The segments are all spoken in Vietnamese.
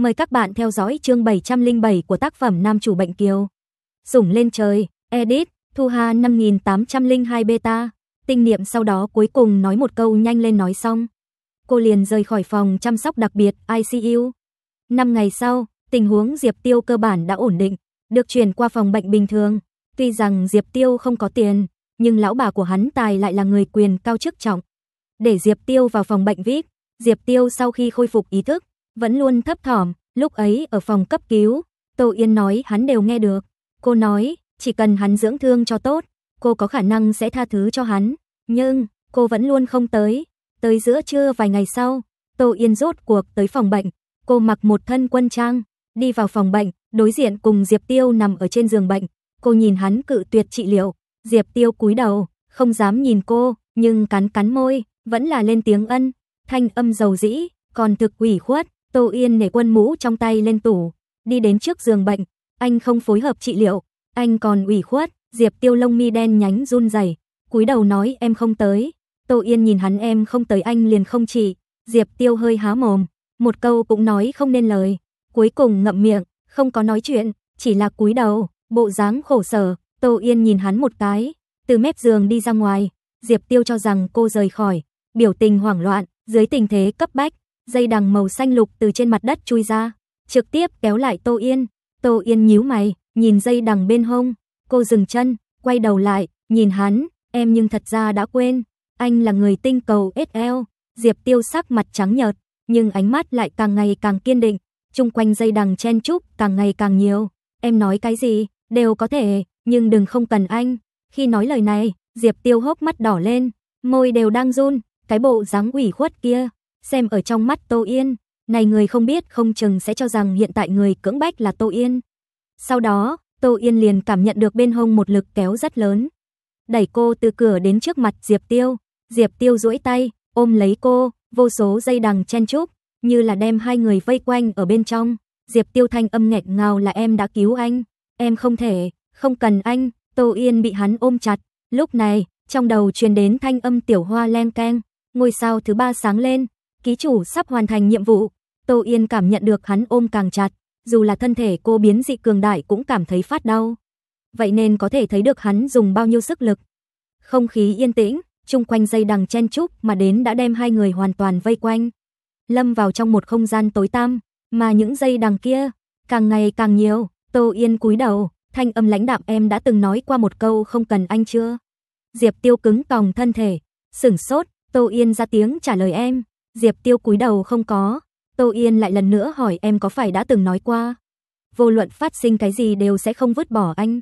Mời các bạn theo dõi chương 707 của tác phẩm Nam chủ bệnh kiều. Dùng lên trời, edit, Thu Hà 5802 beta. Tinh niệm sau đó cuối cùng nói một câu nhanh lên nói xong. Cô liền rời khỏi phòng chăm sóc đặc biệt ICU. Năm ngày sau, tình huống Diệp Tiêu cơ bản đã ổn định, được chuyển qua phòng bệnh bình thường. Tuy rằng Diệp Tiêu không có tiền, nhưng lão bà của hắn tài lại là người quyền cao chức trọng. Để Diệp Tiêu vào phòng bệnh VIP, Diệp Tiêu sau khi khôi phục ý thức, vẫn luôn thấp thỏm, lúc ấy ở phòng cấp cứu, Tô Yên nói hắn đều nghe được. Cô nói, chỉ cần hắn dưỡng thương cho tốt, cô có khả năng sẽ tha thứ cho hắn, nhưng cô vẫn luôn không tới. Tới giữa trưa vài ngày sau, Tô Yên rốt cuộc tới phòng bệnh, cô mặc một thân quân trang, đi vào phòng bệnh, đối diện cùng Diệp Tiêu nằm ở trên giường bệnh. Cô nhìn hắn cự tuyệt trị liệu, Diệp Tiêu cúi đầu, không dám nhìn cô, nhưng cắn cắn môi, vẫn là lên tiếng ân, thanh âm dầu dĩ, còn thực ủy khuất, Tô Yên nể quân mũ trong tay lên tủ, đi đến trước giường bệnh, anh không phối hợp trị liệu, anh còn ủy khuất, Diệp Tiêu lông mi đen nhánh run rẩy, cúi đầu nói em không tới. Tô Yên nhìn hắn em không tới anh liền không trị, Diệp Tiêu hơi há mồm, một câu cũng nói không nên lời, cuối cùng ngậm miệng, không có nói chuyện, chỉ là cúi đầu, bộ dáng khổ sở, Tô Yên nhìn hắn một cái, từ mép giường đi ra ngoài, Diệp Tiêu cho rằng cô rời khỏi, biểu tình hoảng loạn, dưới tình thế cấp bách, dây đằng màu xanh lục từ trên mặt đất chui ra, trực tiếp kéo lại Tô Yên. Tô Yên nhíu mày, nhìn dây đằng bên hông, cô dừng chân, quay đầu lại, nhìn hắn, em nhưng thật ra đã quên, anh là người tinh cầu SL, Diệp Tiêu sắc mặt trắng nhợt, nhưng ánh mắt lại càng ngày càng kiên định, chung quanh dây đằng chen chúc càng ngày càng nhiều, em nói cái gì, đều có thể, nhưng đừng không cần anh. Khi nói lời này, Diệp Tiêu hốc mắt đỏ lên, môi đều đang run, cái bộ dáng ủy khuất kia Xem ở trong mắt Tô Yên, này người không biết không chừng sẽ cho rằng hiện tại người cưỡng bách là Tô Yên. Sau đó, Tô Yên liền cảm nhận được bên hông một lực kéo rất lớn. Đẩy cô từ cửa đến trước mặt Diệp Tiêu. Diệp Tiêu duỗi tay, ôm lấy cô, vô số dây đằng chen chúc, như là đem hai người vây quanh ở bên trong. Diệp Tiêu thanh âm nghẹt ngào là em đã cứu anh, em không thể, không cần anh. Tô Yên bị hắn ôm chặt, lúc này, trong đầu truyền đến thanh âm tiểu hoa len keng, ngôi sao thứ ba sáng lên, ký chủ sắp hoàn thành nhiệm vụ. Tô Yên cảm nhận được hắn ôm càng chặt, dù là thân thể cô biến dị cường đại cũng cảm thấy phát đau. Vậy nên có thể thấy được hắn dùng bao nhiêu sức lực. Không khí yên tĩnh, chung quanh dây đằng chen chúc mà đến đã đem hai người hoàn toàn vây quanh. Lâm vào trong một không gian tối tăm, mà những dây đằng kia càng ngày càng nhiều, Tô Yên cúi đầu, thanh âm lãnh đạm em đã từng nói qua một câu không cần anh chưa? Diệp Tiêu cứng còng thân thể, sửng sốt, Tô Yên ra tiếng trả lời em, Diệp Tiêu cúi đầu không có. Tô Yên lại lần nữa hỏi em có phải đã từng nói qua. Vô luận phát sinh cái gì đều sẽ không vứt bỏ anh.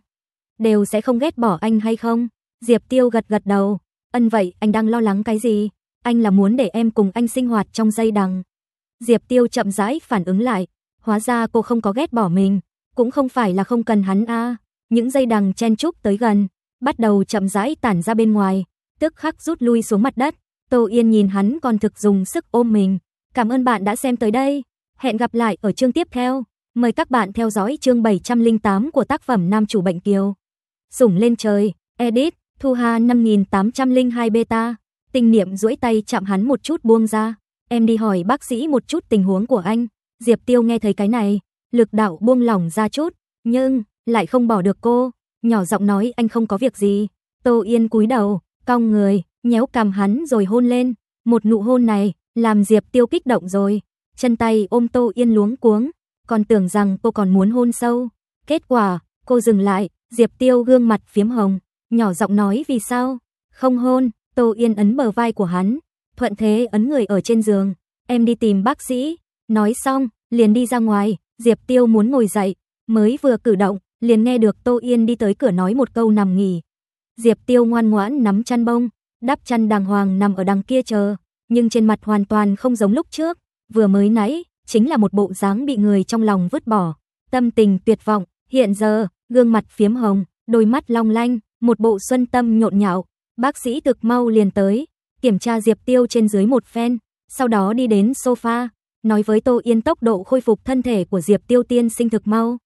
Đều sẽ không ghét bỏ anh hay không? Diệp Tiêu gật gật đầu. Ân vậy anh đang lo lắng cái gì? Anh là muốn để em cùng anh sinh hoạt trong dây đằng. Diệp Tiêu chậm rãi phản ứng lại. Hóa ra cô không có ghét bỏ mình. Cũng không phải là không cần hắn a Những dây đằng chen chúc tới gần. Bắt đầu chậm rãi tản ra bên ngoài. Tức khắc rút lui xuống mặt đất. Tô Yên nhìn hắn còn thực dùng sức ôm mình. Cảm ơn bạn đã xem tới đây. Hẹn gặp lại ở chương tiếp theo. Mời các bạn theo dõi chương 708 của tác phẩm Nam chủ bệnh kiều. Sủng lên trời, edit, Thu Hà 5802 beta. Tình niệm duỗi tay chạm hắn một chút buông ra. Em đi hỏi bác sĩ một chút tình huống của anh. Diệp Tiêu nghe thấy cái này, lực đạo buông lỏng ra chút, nhưng lại không bỏ được cô, nhỏ giọng nói anh không có việc gì. Tô Yên cúi đầu, cong người, nhéo cằm hắn rồi hôn lên, một nụ hôn này làm Diệp Tiêu kích động rồi, chân tay ôm Tô Yên luống cuống, còn tưởng rằng cô còn muốn hôn sâu. Kết quả, cô dừng lại, Diệp Tiêu gương mặt phiếm hồng, nhỏ giọng nói vì sao? Không hôn, Tô Yên ấn bờ vai của hắn, thuận thế ấn người ở trên giường, em đi tìm bác sĩ. Nói xong, liền đi ra ngoài, Diệp Tiêu muốn ngồi dậy, mới vừa cử động, liền nghe được Tô Yên đi tới cửa nói một câu nằm nghỉ. Diệp Tiêu ngoan ngoãn nắm chăn bông, đắp chăn đàng hoàng nằm ở đằng kia chờ, nhưng trên mặt hoàn toàn không giống lúc trước, vừa mới nãy, chính là một bộ dáng bị người trong lòng vứt bỏ, tâm tình tuyệt vọng, hiện giờ, gương mặt phiếm hồng, đôi mắt long lanh, một bộ xuân tâm nhộn nhạo, bác sĩ thực mau liền tới, kiểm tra Diệp Tiêu trên dưới một phen, sau đó đi đến sofa, nói với Tô Yên tốc độ khôi phục thân thể của Diệp Tiêu tiên sinh thực mau.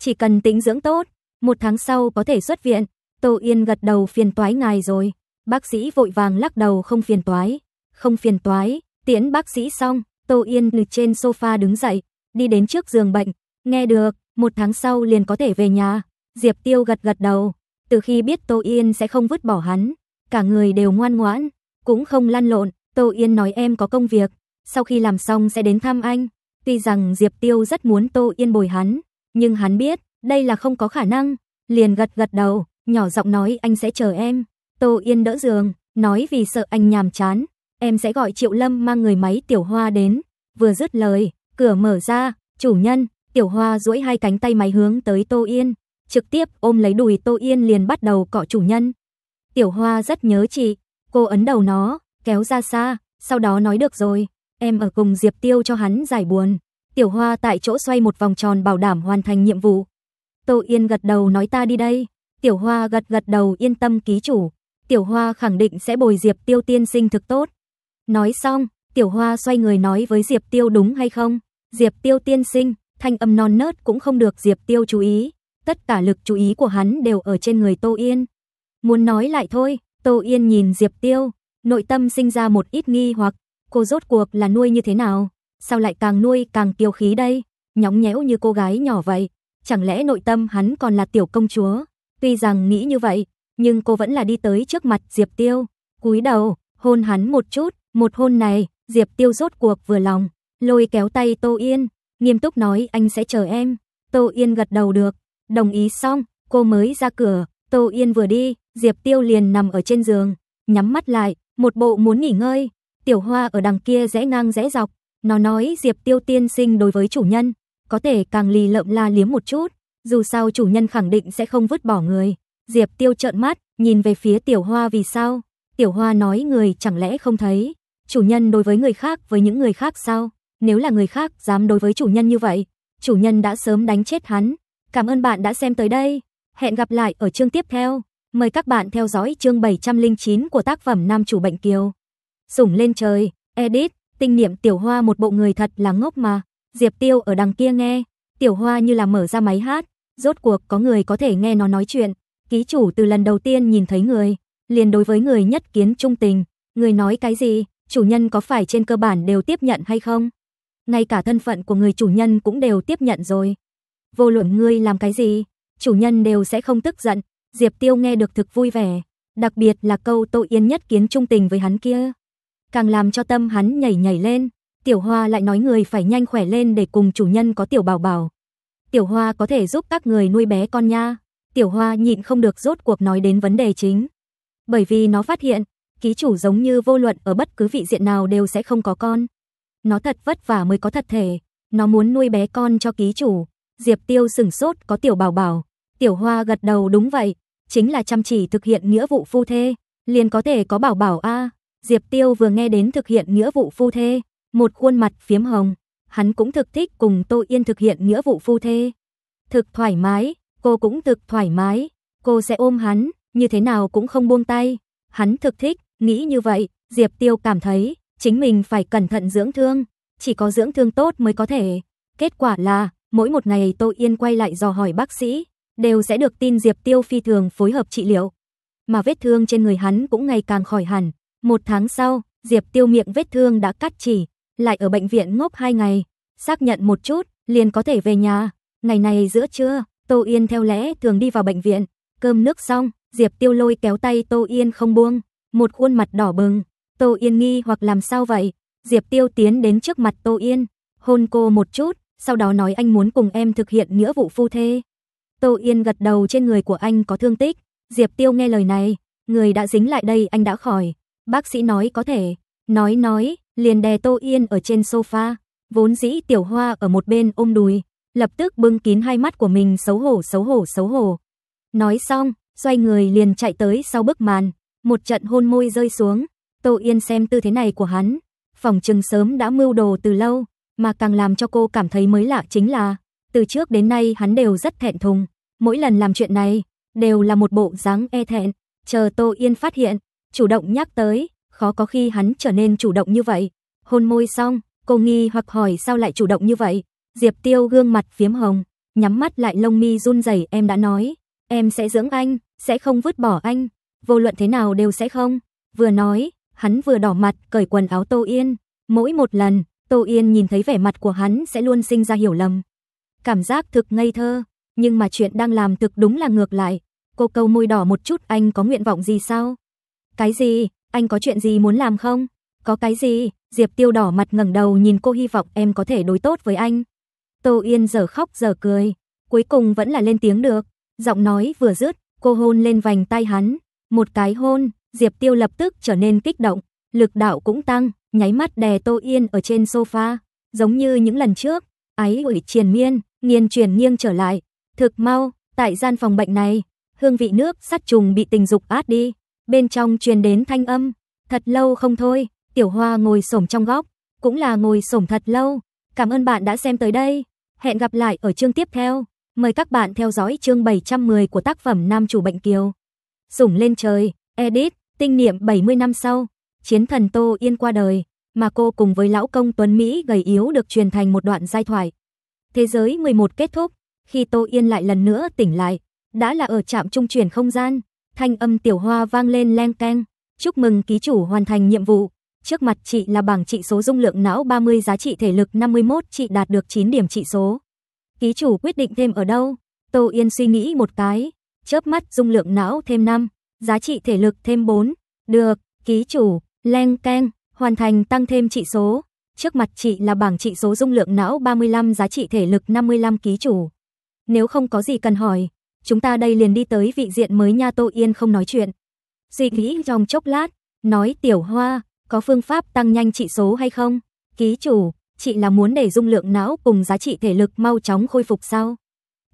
Chỉ cần tĩnh dưỡng tốt, một tháng sau có thể xuất viện, Tô Yên gật đầu phiền toái ngài rồi. Bác sĩ vội vàng lắc đầu không phiền toái, không phiền toái, tiễn bác sĩ xong, Tô Yên từ trên sofa đứng dậy, đi đến trước giường bệnh, nghe được, một tháng sau liền có thể về nhà, Diệp Tiêu gật gật đầu, từ khi biết Tô Yên sẽ không vứt bỏ hắn, cả người đều ngoan ngoãn, cũng không lăn lộn, Tô Yên nói em có công việc, sau khi làm xong sẽ đến thăm anh, tuy rằng Diệp Tiêu rất muốn Tô Yên bồi hắn, nhưng hắn biết, đây là không có khả năng, liền gật gật đầu, nhỏ giọng nói anh sẽ chờ em. Tô Yên đỡ giường, nói vì sợ anh nhàm chán, em sẽ gọi Triệu Lâm mang người máy tiểu hoa đến. Vừa dứt lời, cửa mở ra, chủ nhân, tiểu hoa duỗi hai cánh tay máy hướng tới Tô Yên, trực tiếp ôm lấy đùi Tô Yên liền bắt đầu cọ chủ nhân. Tiểu hoa rất nhớ chị, cô ấn đầu nó, kéo ra xa, sau đó nói được rồi, em ở cùng Diệp Tiêu cho hắn giải buồn. Tiểu hoa tại chỗ xoay một vòng tròn bảo đảm hoàn thành nhiệm vụ. Tô Yên gật đầu nói ta đi đây. Tiểu hoa gật gật đầu yên tâm ký chủ, Tiểu Hoa khẳng định sẽ bồi Diệp Tiêu tiên sinh thực tốt. Nói xong, Tiểu Hoa xoay người nói với Diệp Tiêu đúng hay không? Diệp Tiêu tiên sinh, thanh âm non nớt cũng không được Diệp Tiêu chú ý. Tất cả lực chú ý của hắn đều ở trên người Tô Yên. Muốn nói lại thôi, Tô Yên nhìn Diệp Tiêu, nội tâm sinh ra một ít nghi hoặc, cô rốt cuộc là nuôi như thế nào? Sao lại càng nuôi càng kiêu khí đây? Nhóng nhẽo như cô gái nhỏ vậy, chẳng lẽ nội tâm hắn còn là tiểu công chúa? Tuy rằng nghĩ như vậy, nhưng cô vẫn là đi tới trước mặt Diệp Tiêu, cúi đầu, hôn hắn một chút, một hôn này, Diệp Tiêu rốt cuộc vừa lòng, lôi kéo tay Tô Yên, nghiêm túc nói anh sẽ chờ em. Tô Yên gật đầu được, đồng ý xong, cô mới ra cửa, Tô Yên vừa đi, Diệp Tiêu liền nằm ở trên giường, nhắm mắt lại, một bộ muốn nghỉ ngơi. Tiểu Hoa ở đằng kia rẽ ngang rẽ dọc, nó nói Diệp Tiêu tiên sinh đối với chủ nhân, có thể càng lì lợm la liếm một chút, dù sao chủ nhân khẳng định sẽ không vứt bỏ người. Diệp Tiêu trợn mắt, nhìn về phía Tiểu Hoa vì sao? Tiểu Hoa nói người chẳng lẽ không thấy, chủ nhân đối với người khác với những người khác sao? Nếu là người khác dám đối với chủ nhân như vậy, chủ nhân đã sớm đánh chết hắn. Cảm ơn bạn đã xem tới đây. Hẹn gặp lại ở chương tiếp theo. Mời các bạn theo dõi chương 709 của tác phẩm Nam chủ bệnh kiều. Sủng lên trời, edit, tinh niệm Tiểu Hoa một bộ người thật là ngốc mà. Diệp Tiêu ở đằng kia nghe, Tiểu Hoa như là mở ra máy hát, rốt cuộc có người có thể nghe nó nói chuyện ký chủ từ lần đầu tiên nhìn thấy người, liền đối với người nhất kiến trung tình, người nói cái gì, chủ nhân có phải trên cơ bản đều tiếp nhận hay không? Ngay cả thân phận của người chủ nhân cũng đều tiếp nhận rồi. Vô luận ngươi làm cái gì, chủ nhân đều sẽ không tức giận. Diệp Tiêu nghe được thực vui vẻ, đặc biệt là câu tội Yên nhất kiến trung tình với hắn kia, càng làm cho tâm hắn nhảy nhảy lên. Tiểu Hoa lại nói người phải nhanh khỏe lên để cùng chủ nhân có tiểu bảo bảo. Tiểu Hoa có thể giúp các người nuôi bé con nha. Tiểu Hoa nhịn không được rốt cuộc nói đến vấn đề chính. Bởi vì nó phát hiện, ký chủ giống như vô luận ở bất cứ vị diện nào đều sẽ không có con. Nó thật vất vả mới có thật thể, nó muốn nuôi bé con cho ký chủ. Diệp Tiêu sửng sốt có tiểu bảo bảo, Tiểu Hoa gật đầu đúng vậy, chính là chăm chỉ thực hiện nghĩa vụ phu thê, liền có thể có bảo bảo a. Diệp Tiêu vừa nghe đến thực hiện nghĩa vụ phu thê, một khuôn mặt phiếm hồng, hắn cũng thực thích cùng Tô Yên thực hiện nghĩa vụ phu thê. Thực thoải mái, cô cũng thực thoải mái, cô sẽ ôm hắn, như thế nào cũng không buông tay. Hắn thực thích, nghĩ như vậy, Diệp Tiêu cảm thấy chính mình phải cẩn thận dưỡng thương, chỉ có dưỡng thương tốt mới có thể. Kết quả là, mỗi một ngày Tô Yên quay lại dò hỏi bác sĩ, đều sẽ được tin Diệp Tiêu phi thường phối hợp trị liệu. Mà vết thương trên người hắn cũng ngày càng khỏi hẳn. Một tháng sau, Diệp Tiêu miệng vết thương đã cắt chỉ, lại ở bệnh viện ngốc hai ngày, xác nhận một chút, liền có thể về nhà. Ngày này giữa trưa, Tô Yên theo lẽ thường đi vào bệnh viện, cơm nước xong, Diệp Tiêu Lôi kéo tay Tô Yên không buông, một khuôn mặt đỏ bừng. Tô Yên nghi hoặc làm sao vậy? Diệp Tiêu tiến đến trước mặt Tô Yên, hôn cô một chút, sau đó nói anh muốn cùng em thực hiện nghĩa vụ phu thê. Tô Yên gật đầu trên người của anh có thương tích, Diệp Tiêu nghe lời này, người đã dính lại đây anh đã khỏi. Bác sĩ nói có thể, nói nói, liền đè Tô Yên ở trên sofa, vốn dĩ Tiểu Hoa ở một bên ôm đùi, lập tức bưng kín hai mắt của mình xấu hổ xấu hổ xấu hổ. Nói xong, xoay người liền chạy tới sau bức màn, một trận hôn môi rơi xuống, Tô Yên xem tư thế này của hắn, phòng trừng sớm đã mưu đồ từ lâu, mà càng làm cho cô cảm thấy mới lạ chính là, từ trước đến nay hắn đều rất thẹn thùng, mỗi lần làm chuyện này đều là một bộ dáng e thẹn, chờ Tô Yên phát hiện, chủ động nhắc tới, khó có khi hắn trở nên chủ động như vậy. Hôn môi xong, cô nghi hoặc hỏi sao lại chủ động như vậy, Diệp Tiêu gương mặt phiếm hồng, nhắm mắt lại lông mi run rẩy, em đã nói, em sẽ dưỡng anh, sẽ không vứt bỏ anh, vô luận thế nào đều sẽ không. Vừa nói, hắn vừa đỏ mặt, cởi quần áo Tô Yên, mỗi một lần, Tô Yên nhìn thấy vẻ mặt của hắn sẽ luôn sinh ra hiểu lầm. Cảm giác thực ngây thơ, nhưng mà chuyện đang làm thực đúng là ngược lại. Cô câu môi đỏ một chút, anh có nguyện vọng gì sao? Cái gì? Anh có chuyện gì muốn làm không? Có cái gì? Diệp Tiêu đỏ mặt ngẩng đầu nhìn cô hy vọng em có thể đối tốt với anh. Tô Yên giờ khóc giờ cười, cuối cùng vẫn là lên tiếng được, giọng nói vừa dứt, cô hôn lên vành tay hắn, một cái hôn, Diệp Tiêu lập tức trở nên kích động, lực đạo cũng tăng, nháy mắt đè Tô Yên ở trên sofa, giống như những lần trước, ái ủi triền miên, nghiền chuyển nghiêng trở lại, thực mau, tại gian phòng bệnh này, hương vị nước sát trùng bị tình dục át đi, bên trong truyền đến thanh âm, thật lâu không thôi, Tiểu Hoa ngồi xổm trong góc, cũng là ngồi xổm thật lâu. Cảm ơn bạn đã xem tới đây. Hẹn gặp lại ở chương tiếp theo. Mời các bạn theo dõi chương 710 của tác phẩm Nam chủ bệnh Kiều. Sủng lên trời, edit, tinh niệm 70 năm sau, chiến thần Tô Yên qua đời, mà cô cùng với lão công Tuấn Mỹ gầy yếu được truyền thành một đoạn giai thoại. Thế giới 11 kết thúc, khi Tô Yên lại lần nữa tỉnh lại, đã là ở trạm trung chuyển không gian, thanh âm tiểu hoa vang lên leng keng, chúc mừng ký chủ hoàn thành nhiệm vụ. Trước mặt chị là bảng trị số dung lượng não 30 giá trị thể lực 51 chị đạt được 9 điểm trị số. Ký chủ quyết định thêm ở đâu? Tô Yên suy nghĩ một cái, chớp mắt dung lượng não thêm 5, giá trị thể lực thêm 4. Được, ký chủ, leng keng, hoàn thành tăng thêm trị số. Trước mặt chị là bảng trị số dung lượng não 35 giá trị thể lực 55 ký chủ. Nếu không có gì cần hỏi, chúng ta đây liền đi tới vị diện mới nha Tô Yên không nói chuyện. Suy nghĩ trong chốc lát, nói tiểu hoa, có phương pháp tăng nhanh trị số hay không? Ký chủ, chị là muốn để dung lượng não cùng giá trị thể lực mau chóng khôi phục sao?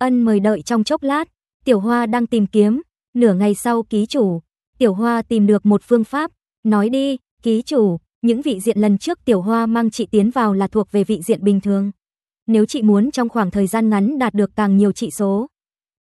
Ân mời đợi trong chốc lát, Tiểu Hoa đang tìm kiếm, nửa ngày sau ký chủ, Tiểu Hoa tìm được một phương pháp, nói đi, ký chủ, những vị diện lần trước Tiểu Hoa mang chị tiến vào là thuộc về vị diện bình thường. Nếu chị muốn trong khoảng thời gian ngắn đạt được càng nhiều trị số,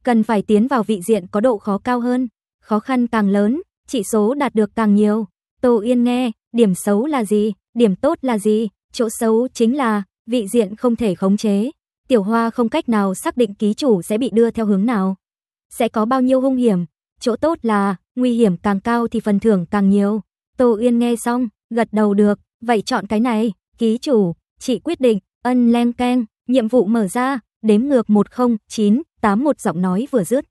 cần phải tiến vào vị diện có độ khó cao hơn, khó khăn càng lớn, chỉ số đạt được càng nhiều. Tô Yên nghe, điểm xấu là gì, điểm tốt là gì, chỗ xấu chính là vị diện không thể khống chế. Tiểu Hoa không cách nào xác định ký chủ sẽ bị đưa theo hướng nào, sẽ có bao nhiêu hung hiểm. Chỗ tốt là nguy hiểm càng cao thì phần thưởng càng nhiều. Tô Yên nghe xong, gật đầu được, vậy chọn cái này, ký chủ, chị quyết định, ân len keng, nhiệm vụ mở ra, đếm ngược 10981 giọng nói vừa dứt.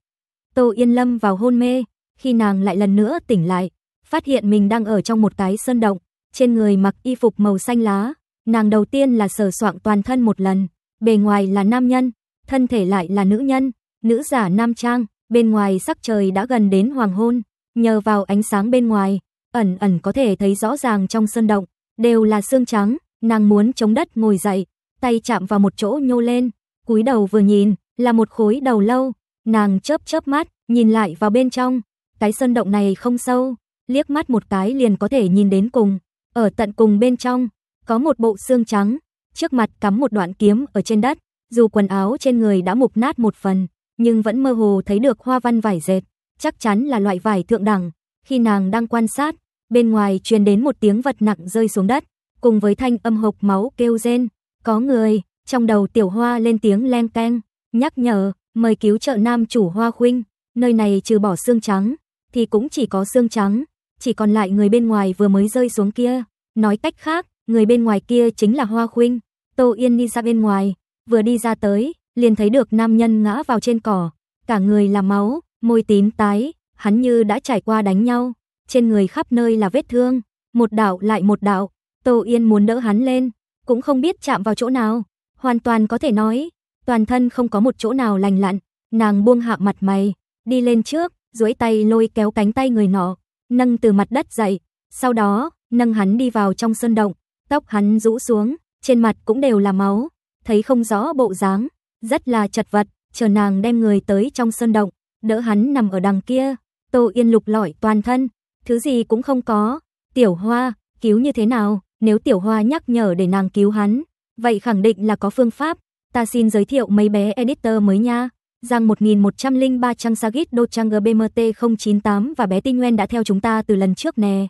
Tô Yên Lâm vào hôn mê, khi nàng lại lần nữa tỉnh lại, phát hiện mình đang ở trong một cái sơn động, trên người mặc y phục màu xanh lá, nàng đầu tiên là sờ soạng toàn thân một lần, bề ngoài là nam nhân, thân thể lại là nữ nhân, nữ giả nam trang, bên ngoài sắc trời đã gần đến hoàng hôn, nhờ vào ánh sáng bên ngoài, ẩn ẩn có thể thấy rõ ràng trong sơn động, đều là xương trắng, nàng muốn chống đất ngồi dậy, tay chạm vào một chỗ nhô lên, cúi đầu vừa nhìn, là một khối đầu lâu, nàng chớp chớp mắt, nhìn lại vào bên trong, cái sơn động này không sâu, liếc mắt một cái liền có thể nhìn đến cùng, ở tận cùng bên trong, có một bộ xương trắng, trước mặt cắm một đoạn kiếm ở trên đất, dù quần áo trên người đã mục nát một phần, nhưng vẫn mơ hồ thấy được hoa văn vải dệt, chắc chắn là loại vải thượng đẳng. Khi nàng đang quan sát, bên ngoài truyền đến một tiếng vật nặng rơi xuống đất, cùng với thanh âm hộc máu kêu rên, có người, trong đầu tiểu hoa lên tiếng leng keng, nhắc nhở, mời cứu trợ nam chủ hoa khuynh, nơi này trừ bỏ xương trắng, thì cũng chỉ có xương trắng, chỉ còn lại người bên ngoài vừa mới rơi xuống kia. Nói cách khác, người bên ngoài kia chính là Hoa Khuynh. Tô Yên đi ra bên ngoài, vừa đi ra tới, liền thấy được nam nhân ngã vào trên cỏ, cả người là máu, môi tím tái, hắn như đã trải qua đánh nhau, trên người khắp nơi là vết thương, một đạo lại một đạo. Tô Yên muốn đỡ hắn lên, cũng không biết chạm vào chỗ nào, hoàn toàn có thể nói, toàn thân không có một chỗ nào lành lặn, nàng buông hạ mặt mày, đi lên trước, duỗi tay lôi kéo cánh tay người nọ, nâng từ mặt đất dậy, sau đó nâng hắn đi vào trong sơn động, tóc hắn rũ xuống, trên mặt cũng đều là máu, thấy không rõ bộ dáng, rất là chật vật, chờ nàng đem người tới trong sơn động, đỡ hắn nằm ở đằng kia, Tô Yên lục lọi toàn thân, thứ gì cũng không có, Tiểu Hoa, cứu như thế nào, nếu Tiểu Hoa nhắc nhở để nàng cứu hắn, vậy khẳng định là có phương pháp, ta xin giới thiệu mấy bé editor mới nha rằng 1103 trang Sagit Đô trang GBMT 098 và bé Tinh Nguyên đã theo chúng ta từ lần trước nè.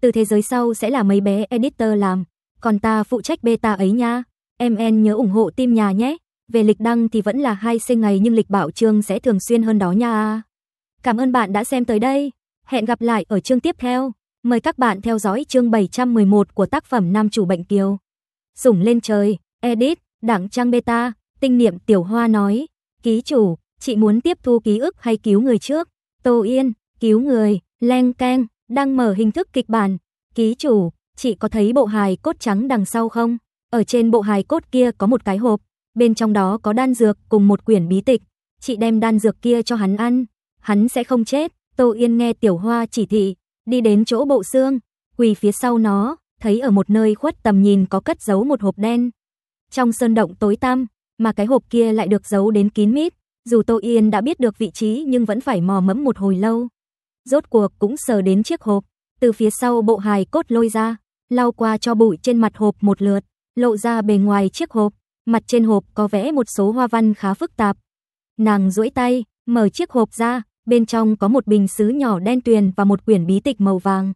Từ thế giới sau sẽ là mấy bé editor làm, còn ta phụ trách beta ấy nha. Em en nhớ ủng hộ team nhà nhé. Về lịch đăng thì vẫn là hai sinh ngày nhưng lịch bảo chương sẽ thường xuyên hơn đó nha. Cảm ơn bạn đã xem tới đây. Hẹn gặp lại ở chương tiếp theo. Mời các bạn theo dõi chương 711 của tác phẩm Nam chủ bệnh kiều. Sủng lên trời, edit, đảng trang beta, tinh niệm tiểu hoa nói. Ký chủ, chị muốn tiếp thu ký ức hay cứu người trước? Tô Yên, cứu người, leng keng, đang mở hình thức kịch bản. Ký chủ, chị có thấy bộ hài cốt trắng đằng sau không? Ở trên bộ hài cốt kia có một cái hộp, bên trong đó có đan dược cùng một quyển bí tịch. Chị đem đan dược kia cho hắn ăn, hắn sẽ không chết. Tô Yên nghe Tiểu Hoa chỉ thị, đi đến chỗ bộ xương, quỳ phía sau nó, thấy ở một nơi khuất tầm nhìn có cất giấu một hộp đen. Trong sơn động tối tăm, mà cái hộp kia lại được giấu đến kín mít, dù Tô Yên đã biết được vị trí nhưng vẫn phải mò mẫm một hồi lâu. Rốt cuộc cũng sờ đến chiếc hộp, từ phía sau bộ hài cốt lôi ra, lau qua cho bụi trên mặt hộp một lượt, lộ ra bề ngoài chiếc hộp, mặt trên hộp có vẽ một số hoa văn khá phức tạp. Nàng duỗi tay, mở chiếc hộp ra, bên trong có một bình sứ nhỏ đen tuyền và một quyển bí tịch màu vàng.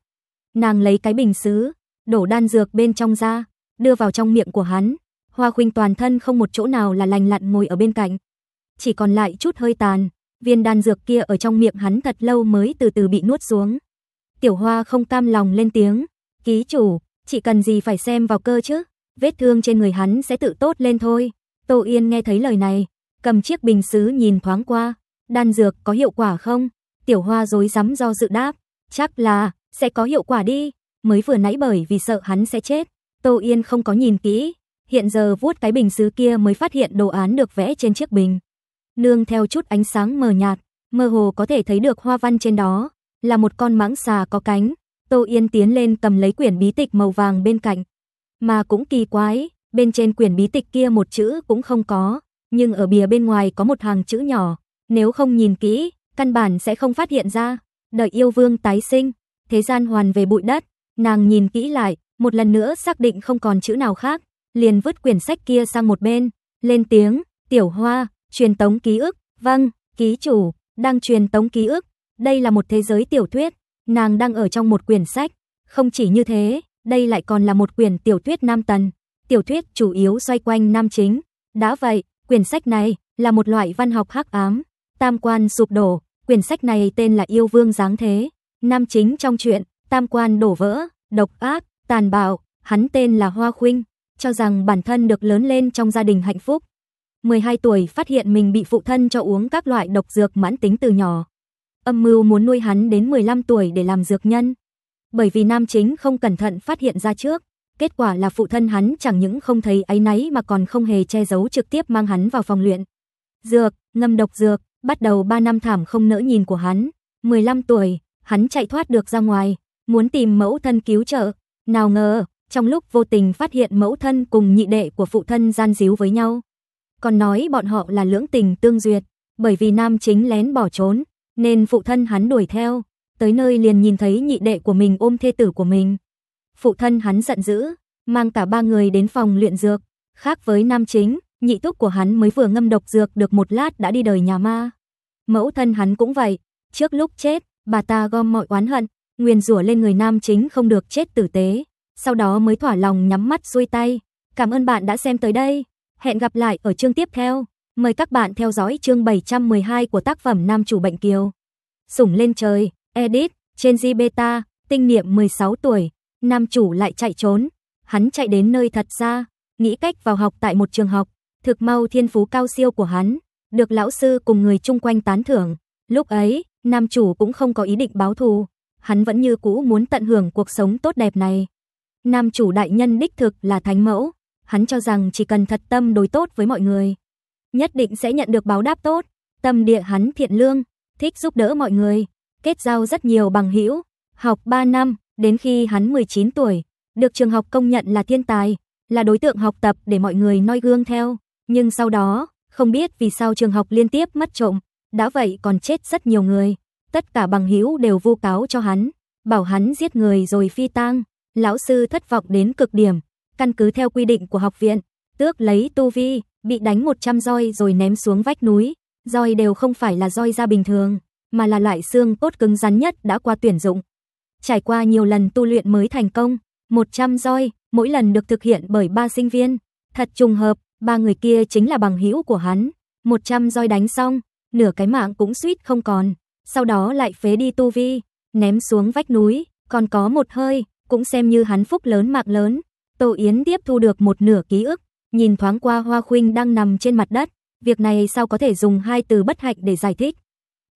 Nàng lấy cái bình sứ, đổ đan dược bên trong ra, đưa vào trong miệng của hắn, Hoa Khuynh toàn thân không một chỗ nào là lành lặn ngồi ở bên cạnh. Chỉ còn lại chút hơi tàn, viên đan dược kia ở trong miệng hắn thật lâu mới từ từ bị nuốt xuống. Tiểu Hoa không cam lòng lên tiếng, "Ký chủ, chỉ cần gì phải xem vào cơ chứ, vết thương trên người hắn sẽ tự tốt lên thôi." Tô Yên nghe thấy lời này, cầm chiếc bình sứ nhìn thoáng qua, "Đan dược có hiệu quả không?" Tiểu Hoa rối rắm do dự đáp, "Chắc là sẽ có hiệu quả đi, mới vừa nãy bởi vì sợ hắn sẽ chết." Tô Yên không có nhìn kỹ, hiện giờ vuốt cái bình sứ kia mới phát hiện đồ án được vẽ trên chiếc bình. Nương theo chút ánh sáng mờ nhạt, mơ hồ có thể thấy được hoa văn trên đó, là một con mãng xà có cánh. Tô Yên tiến lên cầm lấy quyển bí tịch màu vàng bên cạnh. Mà cũng kỳ quái, bên trên quyển bí tịch kia một chữ cũng không có, nhưng ở bìa bên ngoài có một hàng chữ nhỏ, nếu không nhìn kỹ, căn bản sẽ không phát hiện ra. Đợi yêu vương tái sinh, thế gian hoàn về bụi đất, nàng nhìn kỹ lại, một lần nữa xác định không còn chữ nào khác, liền vứt quyển sách kia sang một bên, lên tiếng, "Tiểu Hoa, truyền tống ký ức, vâng, ký chủ, đang truyền tống ký ức, đây là một thế giới tiểu thuyết, nàng đang ở trong một quyển sách, không chỉ như thế, đây lại còn là một quyển tiểu thuyết nam tần, tiểu thuyết chủ yếu xoay quanh nam chính, đã vậy, quyển sách này là một loại văn học hắc ám, tam quan sụp đổ, quyển sách này tên là Yêu Vương Giáng Thế, nam chính trong chuyện tam quan đổ vỡ, độc ác, tàn bạo, hắn tên là Hoa Khuynh, cho rằng bản thân được lớn lên trong gia đình hạnh phúc. 12 tuổi phát hiện mình bị phụ thân cho uống các loại độc dược mãn tính từ nhỏ. Âm mưu muốn nuôi hắn đến 15 tuổi để làm dược nhân. Bởi vì nam chính không cẩn thận phát hiện ra trước, kết quả là phụ thân hắn chẳng những không thấy áy náy mà còn không hề che giấu trực tiếp mang hắn vào phòng luyện. Dược, ngâm độc dược, bắt đầu 3 năm thảm không nỡ nhìn của hắn. 15 tuổi, hắn chạy thoát được ra ngoài, muốn tìm mẫu thân cứu trợ. Nào ngờ, trong lúc vô tình phát hiện mẫu thân cùng nhị đệ của phụ thân gian díu với nhau. Còn nói bọn họ là lưỡng tình tương duyệt, bởi vì nam chính lén bỏ trốn, nên phụ thân hắn đuổi theo, tới nơi liền nhìn thấy nhị đệ của mình ôm thê tử của mình. Phụ thân hắn giận dữ, mang cả ba người đến phòng luyện dược, khác với nam chính, nhị thúc của hắn mới vừa ngâm độc dược được một lát đã đi đời nhà ma. Mẫu thân hắn cũng vậy, trước lúc chết, bà ta gom mọi oán hận, nguyền rủa lên người nam chính không được chết tử tế sau đó mới thỏa lòng nhắm mắt xuôi tay. Cảm ơn bạn đã xem tới đây. Hẹn gặp lại ở chương tiếp theo. Mời các bạn theo dõi chương 712 của tác phẩm Nam chủ bệnh Kiều. Sủng lên trời, edit, trên Di Beta, tinh niệm 16 tuổi, nam chủ lại chạy trốn. Hắn chạy đến nơi thật ra nghĩ cách vào học tại một trường học, thực mau thiên phú cao siêu của hắn, được lão sư cùng người chung quanh tán thưởng. Lúc ấy, nam chủ cũng không có ý định báo thù, hắn vẫn như cũ muốn tận hưởng cuộc sống tốt đẹp này. Nam chủ đại nhân đích thực là thánh mẫu, hắn cho rằng chỉ cần thật tâm đối tốt với mọi người, nhất định sẽ nhận được báo đáp tốt. Tâm địa hắn thiện lương, thích giúp đỡ mọi người, kết giao rất nhiều bằng hữu, học 3 năm, đến khi hắn 19 tuổi, được trường học công nhận là thiên tài, là đối tượng học tập để mọi người noi gương theo, nhưng sau đó, không biết vì sao trường học liên tiếp mất trộm, đã vậy còn chết rất nhiều người, tất cả bằng hữu đều vu cáo cho hắn, bảo hắn giết người rồi phi tang. Lão sư thất vọng đến cực điểm, căn cứ theo quy định của học viện, tước lấy tu vi, bị đánh 100 roi rồi ném xuống vách núi, roi đều không phải là roi da bình thường, mà là loại xương cốt cứng rắn nhất đã qua tuyển dụng. Trải qua nhiều lần tu luyện mới thành công, 100 roi, mỗi lần được thực hiện bởi ba sinh viên, thật trùng hợp, ba người kia chính là bằng hữu của hắn. 100 roi đánh xong, nửa cái mạng cũng suýt không còn, sau đó lại phế đi tu vi, ném xuống vách núi, còn có một hơi, cũng xem như hắn phúc lớn mạng lớn. Tô Yến tiếp thu được một nửa ký ức, nhìn thoáng qua Hoa Khuynh đang nằm trên mặt đất, việc này sao có thể dùng hai từ bất hạnh để giải thích.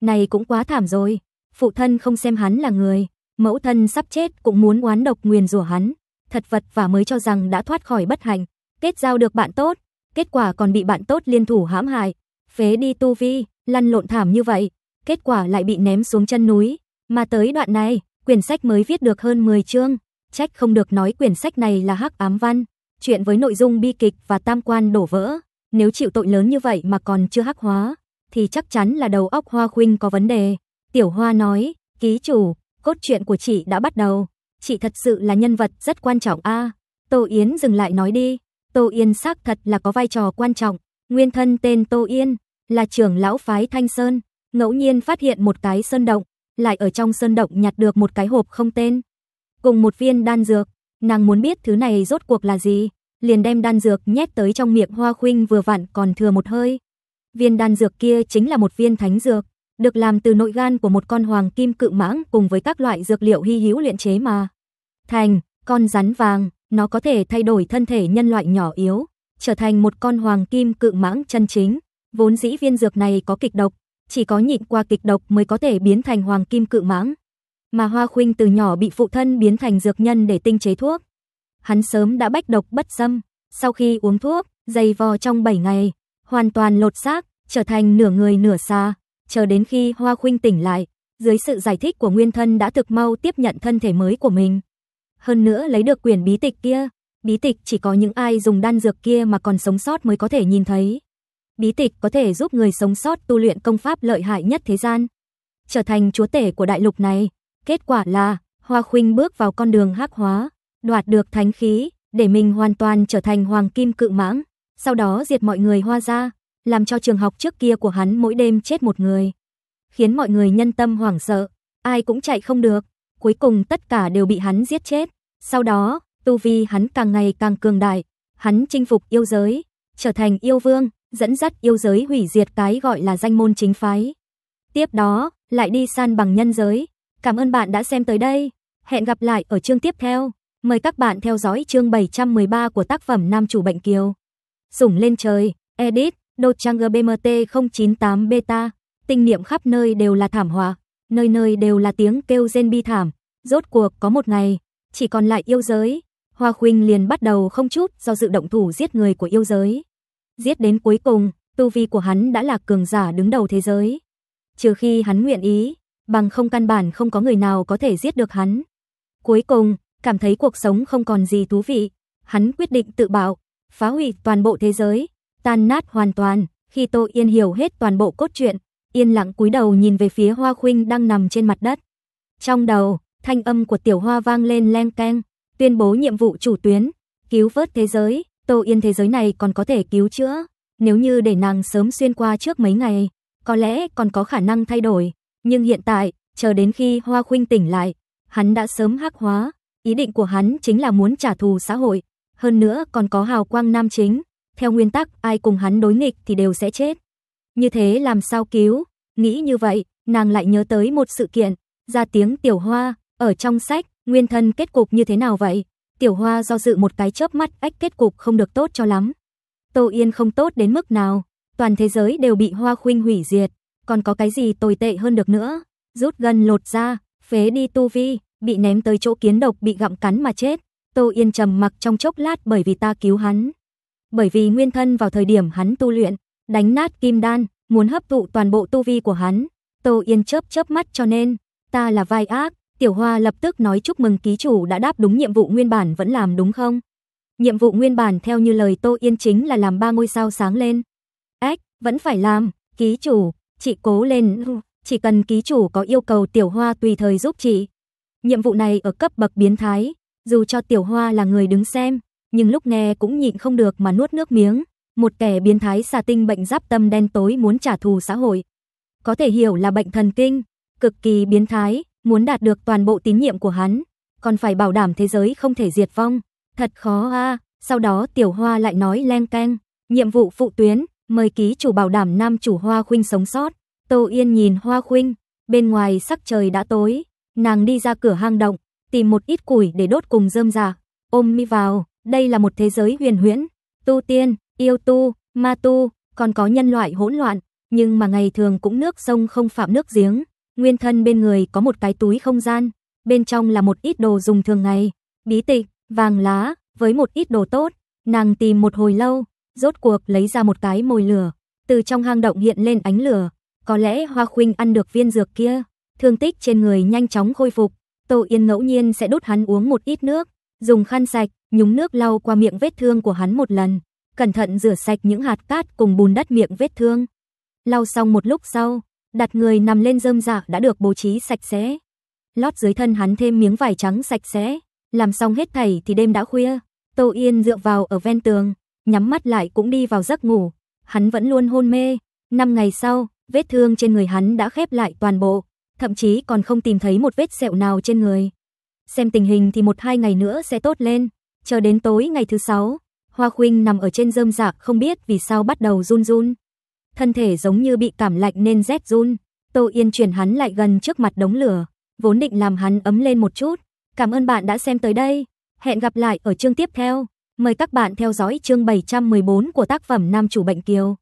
Này cũng quá thảm rồi, phụ thân không xem hắn là người, mẫu thân sắp chết cũng muốn oán độc nguyền rủa hắn, thật vật và mới cho rằng đã thoát khỏi bất hạnh, kết giao được bạn tốt, kết quả còn bị bạn tốt liên thủ hãm hại, phế đi tu vi, lăn lộn thảm như vậy, kết quả lại bị ném xuống chân núi, mà tới đoạn này, quyển sách mới viết được hơn 10 chương, trách không được nói quyển sách này là hắc ám văn, chuyện với nội dung bi kịch và tam quan đổ vỡ, nếu chịu tội lớn như vậy mà còn chưa hắc hóa, thì chắc chắn là đầu óc Hoa Khuynh có vấn đề. Tiểu Hoa nói, ký chủ, cốt truyện của chị đã bắt đầu, chị thật sự là nhân vật rất quan trọng a. Tô Yến dừng lại nói đi, Tô Yến xác thật là có vai trò quan trọng, nguyên thân tên Tô Yên, là trưởng lão phái Thanh Sơn, ngẫu nhiên phát hiện một cái sơn động, lại ở trong sơn động nhặt được một cái hộp không tên, cùng một viên đan dược. Nàng muốn biết thứ này rốt cuộc là gì, liền đem đan dược nhét tới trong miệng Hoa Khuynh vừa vặn còn thừa một hơi. Viên đan dược kia chính là một viên thánh dược, được làm từ nội gan của một con hoàng kim cự mãng cùng với các loại dược liệu hy hữu luyện chế mà. Thành, con rắn vàng, nó có thể thay đổi thân thể nhân loại nhỏ yếu, trở thành một con hoàng kim cự mãng chân chính. Vốn dĩ viên dược này có kịch độc, chỉ có nhịn qua kịch độc mới có thể biến thành hoàng kim cự mãng. Mà Hoa Khuynh từ nhỏ bị phụ thân biến thành dược nhân để tinh chế thuốc. Hắn sớm đã bách độc bất xâm, sau khi uống thuốc, dày vò trong 7 ngày, hoàn toàn lột xác, trở thành nửa người nửa xa, chờ đến khi Hoa Khuynh tỉnh lại, dưới sự giải thích của nguyên thân đã thực mau tiếp nhận thân thể mới của mình. Hơn nữa lấy được quyển bí tịch kia, bí tịch chỉ có những ai dùng đan dược kia mà còn sống sót mới có thể nhìn thấy bí tịch có thể giúp người sống sót tu luyện công pháp lợi hại nhất thế gian, trở thành chúa tể của đại lục này. Kết quả là, Hoa Khuynh bước vào con đường hắc hóa, đoạt được thánh khí, để mình hoàn toàn trở thành hoàng kim cự mãng, sau đó diệt mọi người Hoa ra làm cho trường học trước kia của hắn mỗi đêm chết một người, khiến mọi người nhân tâm hoảng sợ, ai cũng chạy không được, cuối cùng tất cả đều bị hắn giết chết. Sau đó, tu vi hắn càng ngày càng cường đại, hắn chinh phục yêu giới, trở thành yêu vương, dẫn dắt yêu giới hủy diệt cái gọi là danh môn chính phái. Tiếp đó, lại đi san bằng nhân giới. Cảm ơn bạn đã xem tới đây. Hẹn gặp lại ở chương tiếp theo. Mời các bạn theo dõi chương 713 của tác phẩm Nam chủ bệnh kiều. Sủng lên trời, edit, đột trang GBMT 098 beta. Tinh niệm khắp nơi đều là thảm họa, nơi nơi đều là tiếng kêu rên bi thảm. Rốt cuộc có một ngày, chỉ còn lại yêu giới. Hoa Khuynh liền bắt đầu không chút do dự động thủ giết người của yêu giới. Giết đến cuối cùng, tu vi của hắn đã là cường giả đứng đầu thế giới. Trừ khi hắn nguyện ý, bằng không căn bản không có người nào có thể giết được hắn. Cuối cùng, cảm thấy cuộc sống không còn gì thú vị, hắn quyết định tự bạo, phá hủy toàn bộ thế giới, tan nát hoàn toàn. Khi Tô Yên hiểu hết toàn bộ cốt truyện, yên lặng cúi đầu nhìn về phía Hoa Khuynh đang nằm trên mặt đất. Trong đầu, thanh âm của Tiểu Hoa vang lên leng keng, tuyên bố nhiệm vụ chủ tuyến, cứu vớt thế giới, Tô Yên thế giới này còn có thể cứu chữa, nếu như để nàng sớm xuyên qua trước mấy ngày, có lẽ còn có khả năng thay đổi, nhưng hiện tại, chờ đến khi Hoa Khuynh tỉnh lại, hắn đã sớm hắc hóa, ý định của hắn chính là muốn trả thù xã hội, hơn nữa còn có hào quang nam chính, theo nguyên tắc ai cùng hắn đối nghịch thì đều sẽ chết. Như thế làm sao cứu? Nghĩ như vậy, nàng lại nhớ tới một sự kiện, ra tiếng tiểu hoa, ở trong sách, nguyên thân kết cục như thế nào vậy? Tiểu Hoa do dự một cái chớp mắt, ách kết cục không được tốt cho lắm. Tô Yên không tốt đến mức nào, toàn thế giới đều bị Hoa Khuynh hủy diệt, còn có cái gì tồi tệ hơn được nữa? Rút gần lột ra, phế đi tu vi, bị ném tới chỗ kiến độc bị gặm cắn mà chết. Tô Yên trầm mặc trong chốc lát bởi vì ta cứu hắn. Bởi vì nguyên thân vào thời điểm hắn tu luyện, đánh nát kim đan, muốn hấp thụ toàn bộ tu vi của hắn. Tô Yên chớp chớp mắt cho nên, ta là vai ác, Tiểu Hoa lập tức nói chúc mừng ký chủ đã đáp đúng nhiệm vụ nguyên bản vẫn làm đúng không? Nhiệm vụ nguyên bản theo như lời Tô Yên chính là làm ba ngôi sao sáng lên. Ếch, vẫn phải làm, ký chủ, chị cố lên, ừ, chỉ cần ký chủ có yêu cầu Tiểu Hoa tùy thời giúp chị. Nhiệm vụ này ở cấp bậc biến thái, dù cho Tiểu Hoa là người đứng xem, nhưng lúc nghe cũng nhịn không được mà nuốt nước miếng. Một kẻ biến thái xà tinh bệnh giáp tâm đen tối muốn trả thù xã hội. Có thể hiểu là bệnh thần kinh, cực kỳ biến thái, muốn đạt được toàn bộ tín nhiệm của hắn, còn phải bảo đảm thế giới không thể diệt vong. Thật khó a. Sau đó Tiểu Hoa lại nói leng keng, nhiệm vụ phụ tuyến, mời ký chủ bảo đảm nam chủ Hoa Khuynh sống sót. Tô Yên nhìn Hoa Khuynh, bên ngoài sắc trời đã tối, nàng đi ra cửa hang động, tìm một ít củi để đốt cùng rơm rạ, ôm mi vào, đây là một thế giới huyền huyễn, tu tiên, yêu tu, ma tu, còn có nhân loại hỗn loạn, nhưng mà ngày thường cũng nước sông không phạm nước giếng. Nguyên thân bên người có một cái túi không gian, bên trong là một ít đồ dùng thường ngày, bí tịch, vàng lá, với một ít đồ tốt, nàng tìm một hồi lâu, rốt cuộc lấy ra một cái mồi lửa, từ trong hang động hiện lên ánh lửa, có lẽ Hoa Khuynh ăn được viên dược kia, thương tích trên người nhanh chóng khôi phục, Tô Yên ngẫu nhiên sẽ đút hắn uống một ít nước, dùng khăn sạch, nhúng nước lau qua miệng vết thương của hắn một lần, cẩn thận rửa sạch những hạt cát cùng bùn đất miệng vết thương. Lau xong một lúc sau, đặt người nằm lên rơm rạ dạ đã được bố trí sạch sẽ. Lót dưới thân hắn thêm miếng vải trắng sạch sẽ, làm xong hết thảy thì đêm đã khuya, Tô Yên dựa vào ở ven tường, nhắm mắt lại cũng đi vào giấc ngủ, hắn vẫn luôn hôn mê, năm ngày sau, vết thương trên người hắn đã khép lại toàn bộ, thậm chí còn không tìm thấy một vết sẹo nào trên người. Xem tình hình thì một hai ngày nữa sẽ tốt lên, chờ đến tối ngày thứ sáu, Hoa Khuynh nằm ở trên rơm rạc dạ không biết vì sao bắt đầu run run thân thể giống như bị cảm lạnh nên rét run. Tô Yên chuyển hắn lại gần trước mặt đống lửa, vốn định làm hắn ấm lên một chút. Cảm ơn bạn đã xem tới đây. Hẹn gặp lại ở chương tiếp theo. Mời các bạn theo dõi chương 714 của tác phẩm Nam chủ bệnh kiều.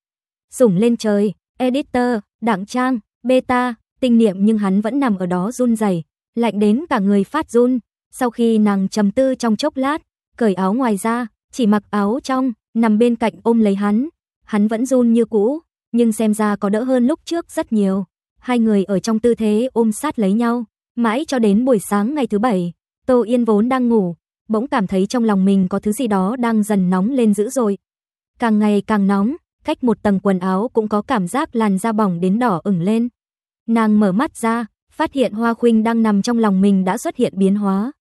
Sủng lên trời, editor, đặng trang, beta, tinh niệm nhưng hắn vẫn nằm ở đó run dày, lạnh đến cả người phát run. Sau khi nàng trầm tư trong chốc lát, cởi áo ngoài ra, chỉ mặc áo trong, nằm bên cạnh ôm lấy hắn. Hắn vẫn run như cũ, nhưng xem ra có đỡ hơn lúc trước rất nhiều. Hai người ở trong tư thế ôm sát lấy nhau, mãi cho đến buổi sáng ngày thứ bảy, Tô Yên vốn đang ngủ, bỗng cảm thấy trong lòng mình có thứ gì đó đang dần nóng lên dữ rồi. Càng ngày càng nóng, cách một tầng quần áo cũng có cảm giác làn da bỏng đến đỏ ửng lên. Nàng mở mắt ra, phát hiện Hoa Khuynh đang nằm trong lòng mình đã xuất hiện biến hóa.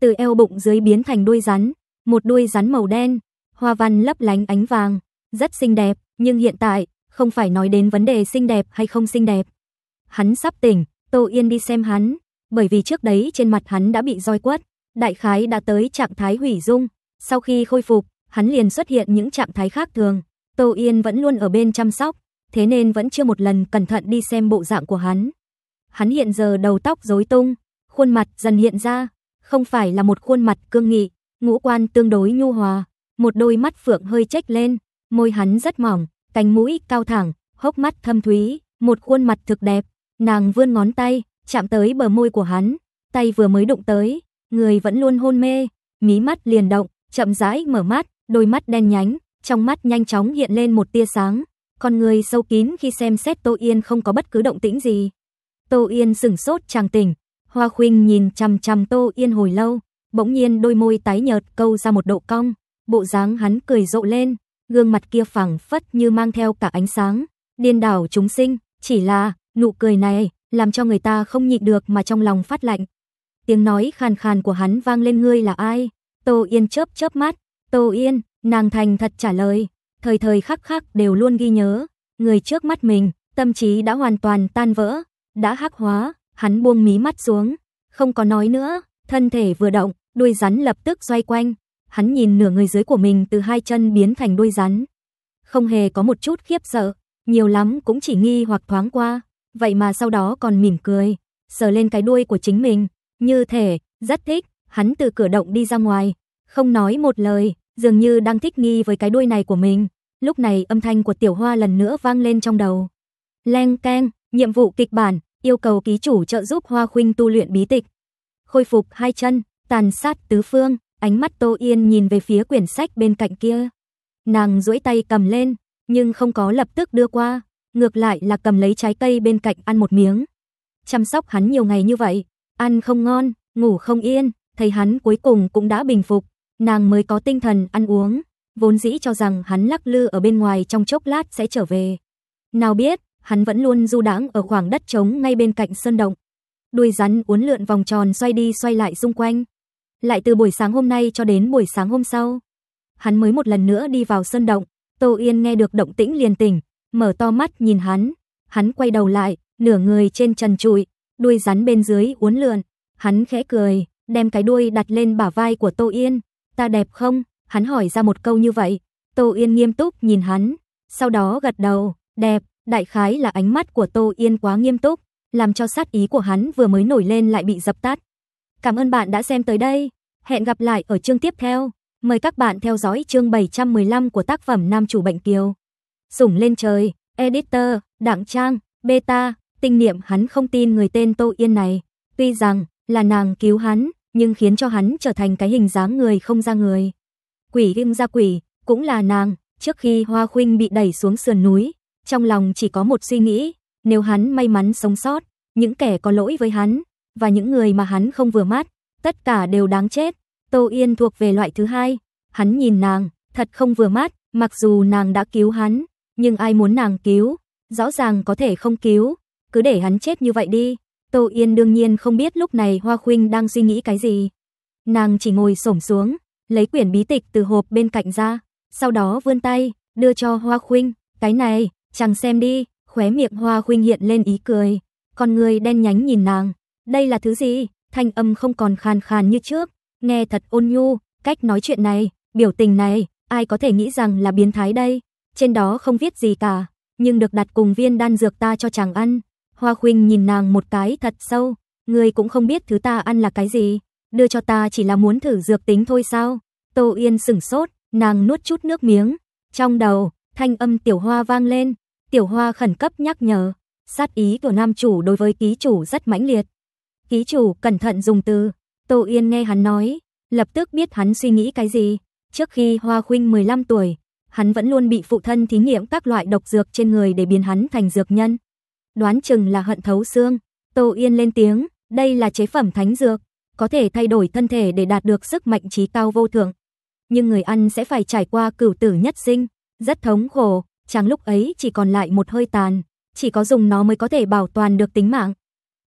Từ eo bụng dưới biến thành đuôi rắn, một đuôi rắn màu đen, hoa văn lấp lánh ánh vàng, rất xinh đẹp, nhưng hiện tại, không phải nói đến vấn đề xinh đẹp hay không xinh đẹp. Hắn sắp tỉnh, Tô Yên đi xem hắn, bởi vì trước đấy trên mặt hắn đã bị roi quất, đại khái đã tới trạng thái hủy dung, sau khi khôi phục, hắn liền xuất hiện những trạng thái khác thường. Tô Yên vẫn luôn ở bên chăm sóc, thế nên vẫn chưa một lần cẩn thận đi xem bộ dạng của hắn. Hắn hiện giờ đầu tóc rối tung, khuôn mặt dần hiện ra, không phải là một khuôn mặt cương nghị, ngũ quan tương đối nhu hòa, một đôi mắt phượng hơi trách lên, môi hắn rất mỏng, cánh mũi cao thẳng, hốc mắt thâm thúy, một khuôn mặt thực đẹp. Nàng vươn ngón tay, chạm tới bờ môi của hắn, tay vừa mới đụng tới, người vẫn luôn hôn mê, mí mắt liền động, chậm rãi mở mắt, đôi mắt đen nhánh, trong mắt nhanh chóng hiện lên một tia sáng, con người sâu kín khi xem xét Tô Yên không có bất cứ động tĩnh gì. Tô Yên sững sốt chàng tỉnh, Hoa Khuynh nhìn chằm chằm Tô Yên hồi lâu, bỗng nhiên đôi môi tái nhợt câu ra một độ cong, bộ dáng hắn cười rộ lên, gương mặt kia phẳng phất như mang theo cả ánh sáng, điên đảo chúng sinh, chỉ là nụ cười này làm cho người ta không nhịn được mà trong lòng phát lạnh. Tiếng nói khàn khàn của hắn vang lên ngươi là ai? Tô Yên chớp chớp mắt, Tô Yên, nàng thành thật trả lời, thời thời khắc khắc đều luôn ghi nhớ, người trước mắt mình, tâm trí đã hoàn toàn tan vỡ, đã hắc hóa, hắn buông mí mắt xuống, không có nói nữa, thân thể vừa động, đuôi rắn lập tức xoay quanh, hắn nhìn nửa người dưới của mình từ hai chân biến thành đuôi rắn. Không hề có một chút khiếp sợ, nhiều lắm cũng chỉ nghi hoặc thoáng qua, vậy mà sau đó còn mỉm cười, sờ lên cái đuôi của chính mình, như thể, rất thích, hắn từ cửa động đi ra ngoài, không nói một lời, dường như đang thích nghi với cái đuôi này của mình. Lúc này âm thanh của tiểu hoa lần nữa vang lên trong đầu. Leng keng, nhiệm vụ kịch bản, yêu cầu ký chủ trợ giúp Hoa Khuynh tu luyện bí tịch. Khôi phục hai chân, tàn sát tứ phương. Ánh mắt Tô Yên nhìn về phía quyển sách bên cạnh kia. Nàng duỗi tay cầm lên, nhưng không có lập tức đưa qua, ngược lại là cầm lấy trái cây bên cạnh ăn một miếng. Chăm sóc hắn nhiều ngày như vậy, ăn không ngon, ngủ không yên, thấy hắn cuối cùng cũng đã bình phục, nàng mới có tinh thần ăn uống, vốn dĩ cho rằng hắn lắc lư ở bên ngoài trong chốc lát sẽ trở về. Nào biết, hắn vẫn luôn du đãng ở khoảng đất trống ngay bên cạnh sơn động. Đuôi rắn uốn lượn vòng tròn xoay đi xoay lại xung quanh, lại từ buổi sáng hôm nay cho đến buổi sáng hôm sau. Hắn mới một lần nữa đi vào sơn động, Tô Yên nghe được động tĩnh liền tỉnh, mở to mắt nhìn hắn, hắn quay đầu lại, nửa người trên trần trụi, đuôi rắn bên dưới uốn lượn, hắn khẽ cười, đem cái đuôi đặt lên bả vai của Tô Yên, "Ta đẹp không?" Hắn hỏi ra một câu như vậy, Tô Yên nghiêm túc nhìn hắn, sau đó gật đầu, "Đẹp." Đại khái là ánh mắt của Tô Yên quá nghiêm túc, làm cho sát ý của hắn vừa mới nổi lên lại bị dập tắt. Cảm ơn bạn đã xem tới đây. Hẹn gặp lại ở chương tiếp theo. Mời các bạn theo dõi chương 715 của tác phẩm Nam chủ bệnh kiều. Sủng lên trời, editor, Đặng Trang, beta, tinh niệm hắn không tin người tên Tô Yên này. Tuy rằng là nàng cứu hắn, nhưng khiến cho hắn trở thành cái hình dáng người không ra người. Quỷ ghim ra quỷ, cũng là nàng, trước khi Hoa Khuynh bị đẩy xuống sườn núi, trong lòng chỉ có một suy nghĩ, nếu hắn may mắn sống sót, những kẻ có lỗi với hắn và những người mà hắn không vừa mắt, tất cả đều đáng chết. Tô Yên thuộc về loại thứ hai, hắn nhìn nàng, thật không vừa mắt, mặc dù nàng đã cứu hắn, nhưng ai muốn nàng cứu, rõ ràng có thể không cứu, cứ để hắn chết như vậy đi. Tô Yên đương nhiên không biết lúc này Hoa Khuynh đang suy nghĩ cái gì. Nàng chỉ ngồi xổm xuống, lấy quyển bí tịch từ hộp bên cạnh ra, sau đó vươn tay, đưa cho Hoa Khuynh, "Cái này, chàng xem đi." Khóe miệng Hoa Khuynh hiện lên ý cười, con người đen nhánh nhìn nàng, đây là thứ gì? Thanh âm không còn khàn khàn như trước, nghe thật ôn nhu, cách nói chuyện này, biểu tình này, ai có thể nghĩ rằng là biến thái đây? Trên đó không viết gì cả, nhưng được đặt cùng viên đan dược ta cho chàng ăn. Hoa Khuynh nhìn nàng một cái thật sâu, người cũng không biết thứ ta ăn là cái gì, đưa cho ta chỉ là muốn thử dược tính thôi sao? Tô Yên sững sốt, nàng nuốt chút nước miếng, trong đầu, thanh âm tiểu hoa vang lên, tiểu hoa khẩn cấp nhắc nhở, sát ý của nam chủ đối với ký chủ rất mãnh liệt, Ký chủ cẩn thận dùng từ. Tô Yên nghe hắn nói, lập tức biết hắn suy nghĩ cái gì. Trước khi Hoa Khuynh 15 tuổi, hắn vẫn luôn bị phụ thân thí nghiệm các loại độc dược trên người để biến hắn thành dược nhân. Đoán chừng là hận thấu xương. Tô Yên lên tiếng, đây là chế phẩm thánh dược, có thể thay đổi thân thể để đạt được sức mạnh trí cao vô thượng. Nhưng người ăn sẽ phải trải qua cửu tử nhất sinh, rất thống khổ, chàng lúc ấy chỉ còn lại một hơi tàn, chỉ có dùng nó mới có thể bảo toàn được tính mạng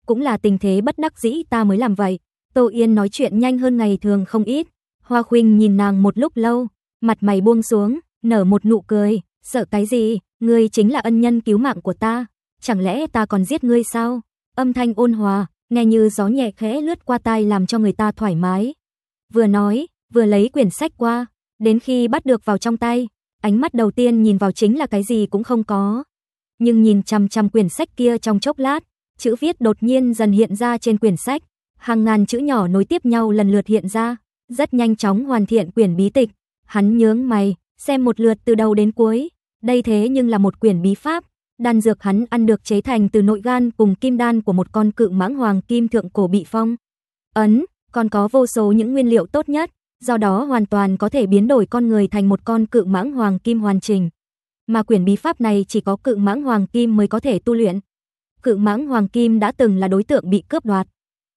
cũng là tình thế bất đắc dĩ ta mới làm vậy. Tô Yên nói chuyện nhanh hơn ngày thường không ít. Hoa Khuynh nhìn nàng một lúc lâu, mặt mày buông xuống, nở một nụ cười, sợ cái gì, ngươi chính là ân nhân cứu mạng của ta, chẳng lẽ ta còn giết ngươi sao? Âm thanh ôn hòa, nghe như gió nhẹ khẽ lướt qua tai làm cho người ta thoải mái. Vừa nói, vừa lấy quyển sách qua, đến khi bắt được vào trong tay, ánh mắt đầu tiên nhìn vào chính là cái gì cũng không có. Nhưng nhìn chằm chằm quyển sách kia trong chốc lát, chữ viết đột nhiên dần hiện ra trên quyển sách, hàng ngàn chữ nhỏ nối tiếp nhau lần lượt hiện ra, rất nhanh chóng hoàn thiện quyển bí tịch. Hắn nhướng mày, xem một lượt từ đầu đến cuối, đây thế nhưng là một quyển bí pháp, đan dược hắn ăn được chế thành từ nội gan cùng kim đan của một con cự mãng hoàng kim thượng cổ bị phong. Ấn, còn có vô số những nguyên liệu tốt nhất, do đó hoàn toàn có thể biến đổi con người thành một con cự mãng hoàng kim hoàn chỉnh. Mà quyển bí pháp này chỉ có cự mãng hoàng kim mới có thể tu luyện cự mãng hoàng kim đã từng là đối tượng bị cướp đoạt,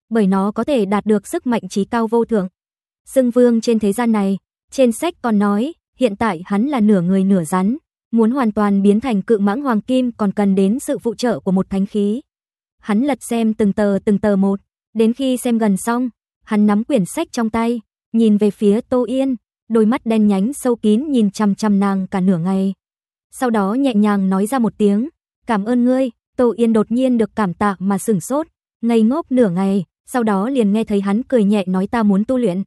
bởi nó có thể đạt được sức mạnh trí cao vô thượng. Dương Vương trên thế gian này, trên sách còn nói, hiện tại hắn là nửa người nửa rắn, muốn hoàn toàn biến thành cự mãng hoàng kim còn cần đến sự phụ trợ của một thánh khí. Hắn lật xem từng tờ từng tờ một, đến khi xem gần xong, hắn nắm quyển sách trong tay, nhìn về phía Tô Yên, đôi mắt đen nhánh sâu kín nhìn chằm chằm nàng cả nửa ngày. Sau đó nhẹ nhàng nói ra một tiếng, "Cảm ơn ngươi." Tô Yên đột nhiên được cảm tạ mà sửng sốt, ngây ngốc nửa ngày, sau đó liền nghe thấy hắn cười nhẹ nói ta muốn tu luyện.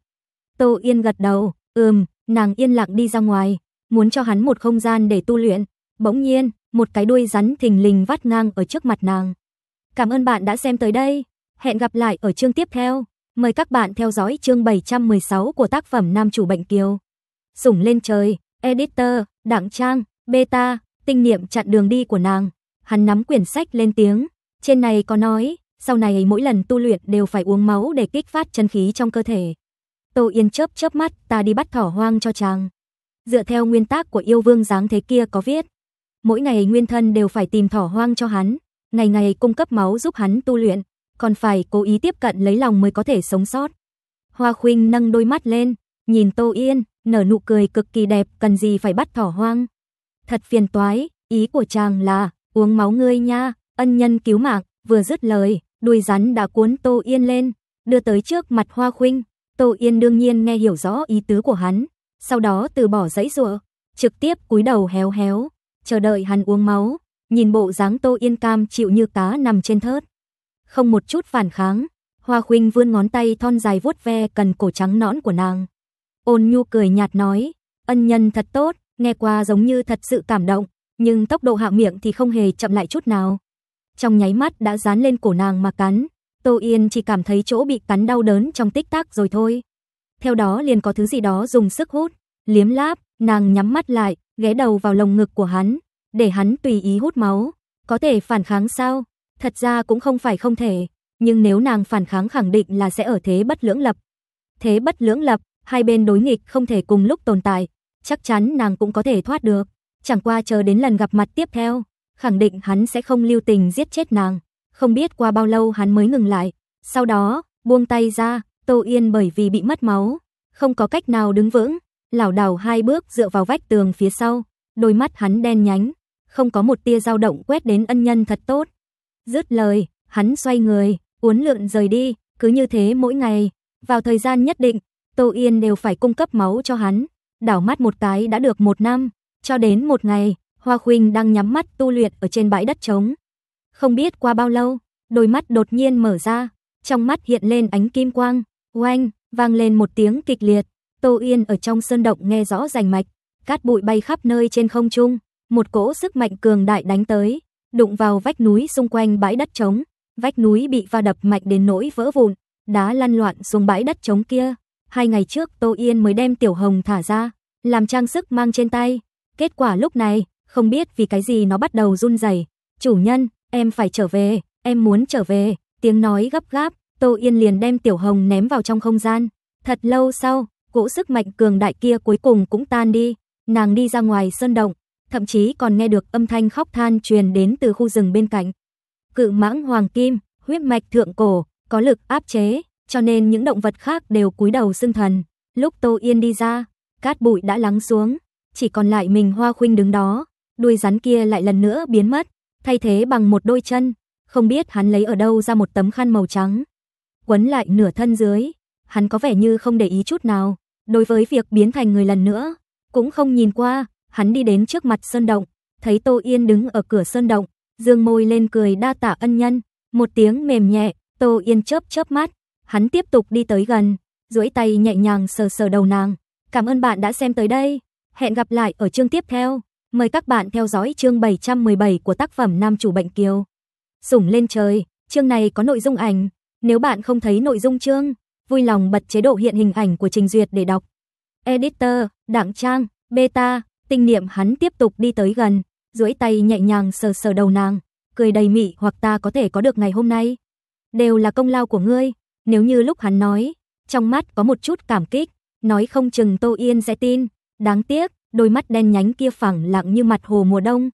Tô Yên gật đầu, ừm, nàng yên lặng đi ra ngoài, muốn cho hắn một không gian để tu luyện. Bỗng nhiên, một cái đuôi rắn thình lình vắt ngang ở trước mặt nàng. Cảm ơn bạn đã xem tới đây, hẹn gặp lại ở chương tiếp theo. Mời các bạn theo dõi chương 716 của tác phẩm Nam chủ bệnh kiều. Sủng lên trời, editor, đặng trang, beta, tinh niệm chặn đường đi của nàng. Hắn nắm quyển sách lên tiếng, trên này có nói, sau này mỗi lần tu luyện đều phải uống máu để kích phát chân khí trong cơ thể. Tô Yên chớp chớp mắt, ta đi bắt thỏ hoang cho chàng. Dựa theo nguyên tắc của yêu vương dáng thế kia có viết, mỗi ngày nguyên thân đều phải tìm thỏ hoang cho hắn, ngày ngày cung cấp máu giúp hắn tu luyện, còn phải cố ý tiếp cận lấy lòng mới có thể sống sót. Hoa Khuynh nâng đôi mắt lên, nhìn Tô Yên, nở nụ cười cực kỳ đẹp, cần gì phải bắt thỏ hoang. Thật phiền toái, ý của chàng là uống máu ngươi nha, ân nhân cứu mạng, vừa dứt lời, đuôi rắn đã cuốn Tô Yên lên, đưa tới trước mặt Hoa Khuynh, Tô Yên đương nhiên nghe hiểu rõ ý tứ của hắn, sau đó từ bỏ giãy rùa, trực tiếp cúi đầu héo héo, chờ đợi hắn uống máu, nhìn bộ dáng Tô Yên cam chịu như cá nằm trên thớt, không một chút phản kháng. Hoa Khuynh vươn ngón tay thon dài vuốt ve cần cổ trắng nõn của nàng. Ôn Nhu cười nhạt nói, ân nhân thật tốt, nghe qua giống như thật sự cảm động, nhưng tốc độ Hạ Miệng thì không hề chậm lại chút nào. Trong nháy mắt đã dán lên cổ nàng mà cắn, Tô Yên chỉ cảm thấy chỗ bị cắn đau đớn trong tích tắc rồi thôi. Theo đó liền có thứ gì đó dùng sức hút, liếm láp, nàng nhắm mắt lại, ghé đầu vào lồng ngực của hắn, để hắn tùy ý hút máu. Có thể phản kháng sao? Thật ra cũng không phải không thể, nhưng nếu nàng phản kháng khẳng định là sẽ ở thế bất lưỡng lập. Thế bất lưỡng lập, hai bên đối nghịch không thể cùng lúc tồn tại, chắc chắn nàng cũng có thể thoát được. Chẳng qua chờ đến lần gặp mặt tiếp theo, khẳng định hắn sẽ không lưu tình giết chết nàng. Không biết qua bao lâu hắn mới ngừng lại. Sau đó, buông tay ra, Tô Yên bởi vì bị mất máu, không có cách nào đứng vững, lảo đảo hai bước dựa vào vách tường phía sau, đôi mắt hắn đen nhánh, không có một tia dao động quét đến ân nhân thật tốt. Dứt lời, hắn xoay người, uốn lượn rời đi, cứ như thế mỗi ngày, vào thời gian nhất định, Tô Yên đều phải cung cấp máu cho hắn. Đảo mắt một cái đã được một năm, cho đến một ngày, Hoa Khuynh đang nhắm mắt tu luyện ở trên bãi đất trống. Không biết qua bao lâu, đôi mắt đột nhiên mở ra, trong mắt hiện lên ánh kim quang, oanh, vang lên một tiếng kịch liệt. Tô Yên ở trong sơn động nghe rõ rành mạch, cát bụi bay khắp nơi trên không trung, một cỗ sức mạnh cường đại đánh tới, đụng vào vách núi xung quanh bãi đất trống, vách núi bị va đập mạnh đến nỗi vỡ vụn, đá lăn loạn xuống bãi đất trống kia. Hai ngày trước Tô Yên mới đem Tiểu Hồng thả ra, làm trang sức mang trên tay, Kết quả lúc này, không biết vì cái gì nó bắt đầu run rẩy. "Chủ nhân, em phải trở về, em muốn trở về." Tiếng nói gấp gáp, Tô Yên liền đem Tiểu Hồng ném vào trong không gian. Thật lâu sau, cỗ sức mạnh cường đại kia cuối cùng cũng tan đi, nàng đi ra ngoài sơn động, thậm chí còn nghe được âm thanh khóc than truyền đến từ khu rừng bên cạnh. Cự mãng hoàng kim, huyết mạch thượng cổ, có lực áp chế, cho nên những động vật khác đều cúi đầu xưng thần. Lúc Tô Yên đi ra, cát bụi đã lắng xuống, chỉ còn lại mình Hoa Khuynh đứng đó, đuôi rắn kia lại lần nữa biến mất, thay thế bằng một đôi chân, không biết hắn lấy ở đâu ra một tấm khăn màu trắng, quấn lại nửa thân dưới, hắn có vẻ như không để ý chút nào, đối với việc biến thành người lần nữa, cũng không nhìn qua, hắn đi đến trước mặt sơn động, thấy Tô Yên đứng ở cửa sơn động, dương môi lên cười đa tạ ân nhân, một tiếng mềm nhẹ, Tô Yên chớp chớp mắt, hắn tiếp tục đi tới gần, duỗi tay nhẹ nhàng sờ sờ đầu nàng, "Cảm ơn bạn đã xem tới đây." Hẹn gặp lại ở chương tiếp theo. Mời các bạn theo dõi chương 717 của tác phẩm Nam chủ bệnh Kiều. Sủng lên trời, chương này có nội dung ảnh. Nếu bạn không thấy nội dung chương, vui lòng bật chế độ hiện hình ảnh của trình duyệt để đọc. Editor, Đặng Trang, Beta, tinh niệm hắn tiếp tục đi tới gần, duỗi tay nhẹ nhàng sờ sờ đầu nàng, cười đầy mị hoặc ta có thể có được ngày hôm nay. Đều là công lao của ngươi, nếu như lúc hắn nói, trong mắt có một chút cảm kích, nói không chừng Tô Yên sẽ tin. Đáng tiếc, đôi mắt đen nhánh kia phẳng lặng như mặt hồ mùa đông.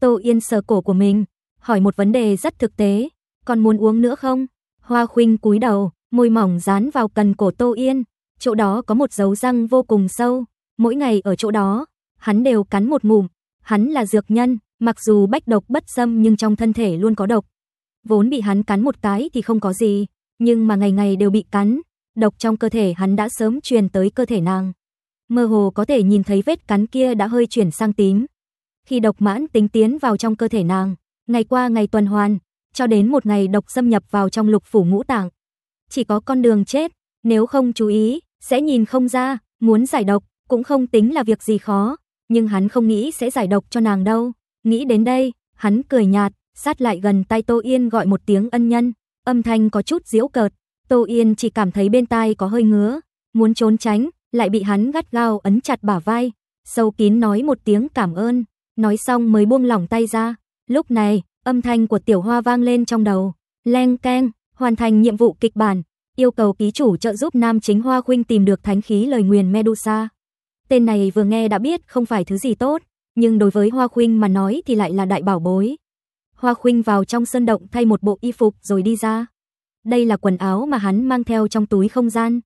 Tô Yên sờ cổ của mình, hỏi một vấn đề rất thực tế, "Còn muốn uống nữa không?" Hoa Khuynh cúi đầu, môi mỏng dán vào cần cổ Tô Yên, chỗ đó có một dấu răng vô cùng sâu, mỗi ngày ở chỗ đó, hắn đều cắn một ngụm, hắn là dược nhân, mặc dù bách độc bất xâm nhưng trong thân thể luôn có độc. Vốn bị hắn cắn một cái thì không có gì, nhưng mà ngày ngày đều bị cắn, độc trong cơ thể hắn đã sớm truyền tới cơ thể nàng mơ hồ có thể nhìn thấy vết cắn kia đã hơi chuyển sang tím. Khi độc mãn tính tiến vào trong cơ thể nàng, ngày qua ngày tuần hoàn, cho đến một ngày độc xâm nhập vào trong lục phủ ngũ tạng. Chỉ có con đường chết, nếu không chú ý, sẽ nhìn không ra, muốn giải độc cũng không tính là việc gì khó, nhưng hắn không nghĩ sẽ giải độc cho nàng đâu. Nghĩ đến đây, hắn cười nhạt, sát lại gần tay Tô Yên gọi một tiếng ân nhân, âm thanh có chút giễu cợt. Tô Yên chỉ cảm thấy bên tai có hơi ngứa, muốn trốn tránh, lại bị hắn gắt gao ấn chặt bả vai, sâu kín nói một tiếng cảm ơn, nói xong mới buông lỏng tay ra. Lúc này, âm thanh của tiểu hoa vang lên trong đầu, leng keng, hoàn thành nhiệm vụ kịch bản, yêu cầu ký chủ trợ giúp nam chính Hoa Khuynh tìm được thánh khí lời nguyền Medusa. Tên này vừa nghe đã biết không phải thứ gì tốt, nhưng đối với Hoa Khuynh mà nói thì lại là đại bảo bối. Hoa Khuynh vào trong sơn động thay một bộ y phục rồi đi ra. Đây là quần áo mà hắn mang theo trong túi không gian.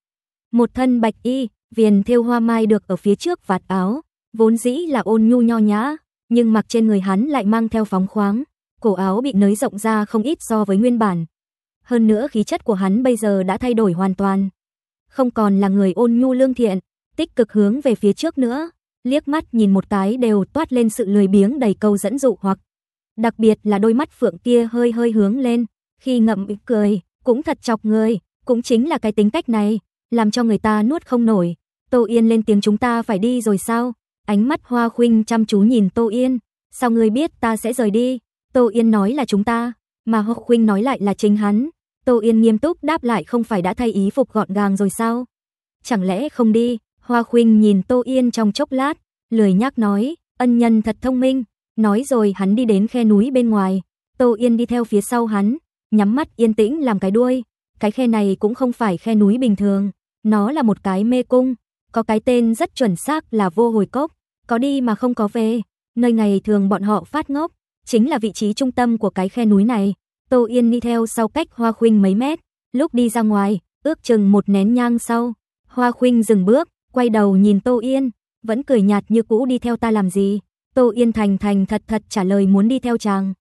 Một thân bạch y, Viền thêu hoa mai được ở phía trước vạt áo, vốn dĩ là ôn nhu nho nhã, nhưng mặc trên người hắn lại mang theo phóng khoáng, cổ áo bị nới rộng ra không ít so với nguyên bản. Hơn nữa khí chất của hắn bây giờ đã thay đổi hoàn toàn. Không còn là người ôn nhu lương thiện, tích cực hướng về phía trước nữa, liếc mắt nhìn một cái đều toát lên sự lười biếng đầy câu dẫn dụ hoặc. Đặc biệt là đôi mắt phượng kia hơi hơi hướng lên, khi ngậm cười, cũng thật chọc người, cũng chính là cái tính cách này, làm cho người ta nuốt không nổi. Tô Yên lên tiếng chúng ta phải đi rồi sao? Ánh mắt Hoa Khuynh chăm chú nhìn Tô Yên, sao ngươi biết ta sẽ rời đi? Tô Yên nói là chúng ta, mà Hoa Khuynh nói lại là chính hắn. Tô Yên nghiêm túc đáp lại không phải đã thay ý phục gọn gàng rồi sao? Chẳng lẽ không đi? Hoa Khuynh nhìn Tô Yên trong chốc lát, lười nhác nói, ân nhân thật thông minh, nói rồi hắn đi đến khe núi bên ngoài, Tô Yên đi theo phía sau hắn, nhắm mắt yên tĩnh làm cái đuôi, cái khe này cũng không phải khe núi bình thường, nó là một cái mê cung, có cái tên rất chuẩn xác là vô hồi cốc, có đi mà không có về. Nơi này thường bọn họ phát ngốc, chính là vị trí trung tâm của cái khe núi này. Tô Yên đi theo sau cách Hoa Khuynh mấy mét, lúc đi ra ngoài, ước chừng một nén nhang sau. Hoa Khuynh dừng bước, quay đầu nhìn Tô Yên, vẫn cười nhạt như cũ đi theo ta làm gì. Tô Yên thành thành thật thật trả lời muốn đi theo chàng.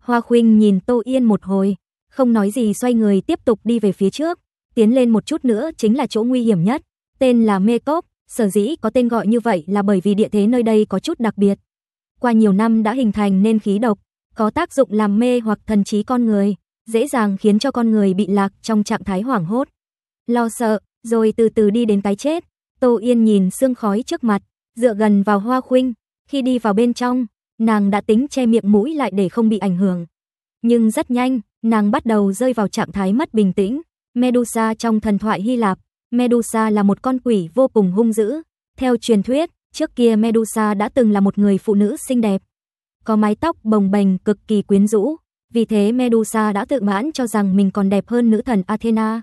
Hoa Khuynh nhìn Tô Yên một hồi, không nói gì xoay người tiếp tục đi về phía trước, tiến lên một chút nữa chính là chỗ nguy hiểm nhất tên là Mê Cốc, sở dĩ có tên gọi như vậy là bởi vì địa thế nơi đây có chút đặc biệt. Qua nhiều năm đã hình thành nên khí độc, có tác dụng làm mê hoặc thần trí con người, dễ dàng khiến cho con người bị lạc trong trạng thái hoảng hốt, lo sợ, rồi từ từ đi đến cái chết. Tô Yên nhìn sương khói trước mặt, dựa gần vào hoa khuynh, khi đi vào bên trong, nàng đã tính che miệng mũi lại để không bị ảnh hưởng. Nhưng rất nhanh, nàng bắt đầu rơi vào trạng thái mất bình tĩnh. Medusa trong thần thoại Hy Lạp Medusa là một con quỷ vô cùng hung dữ. Theo truyền thuyết, trước kia Medusa đã từng là một người phụ nữ xinh đẹp, có mái tóc bồng bềnh cực kỳ quyến rũ, vì thế Medusa đã tự mãn cho rằng mình còn đẹp hơn nữ thần Athena.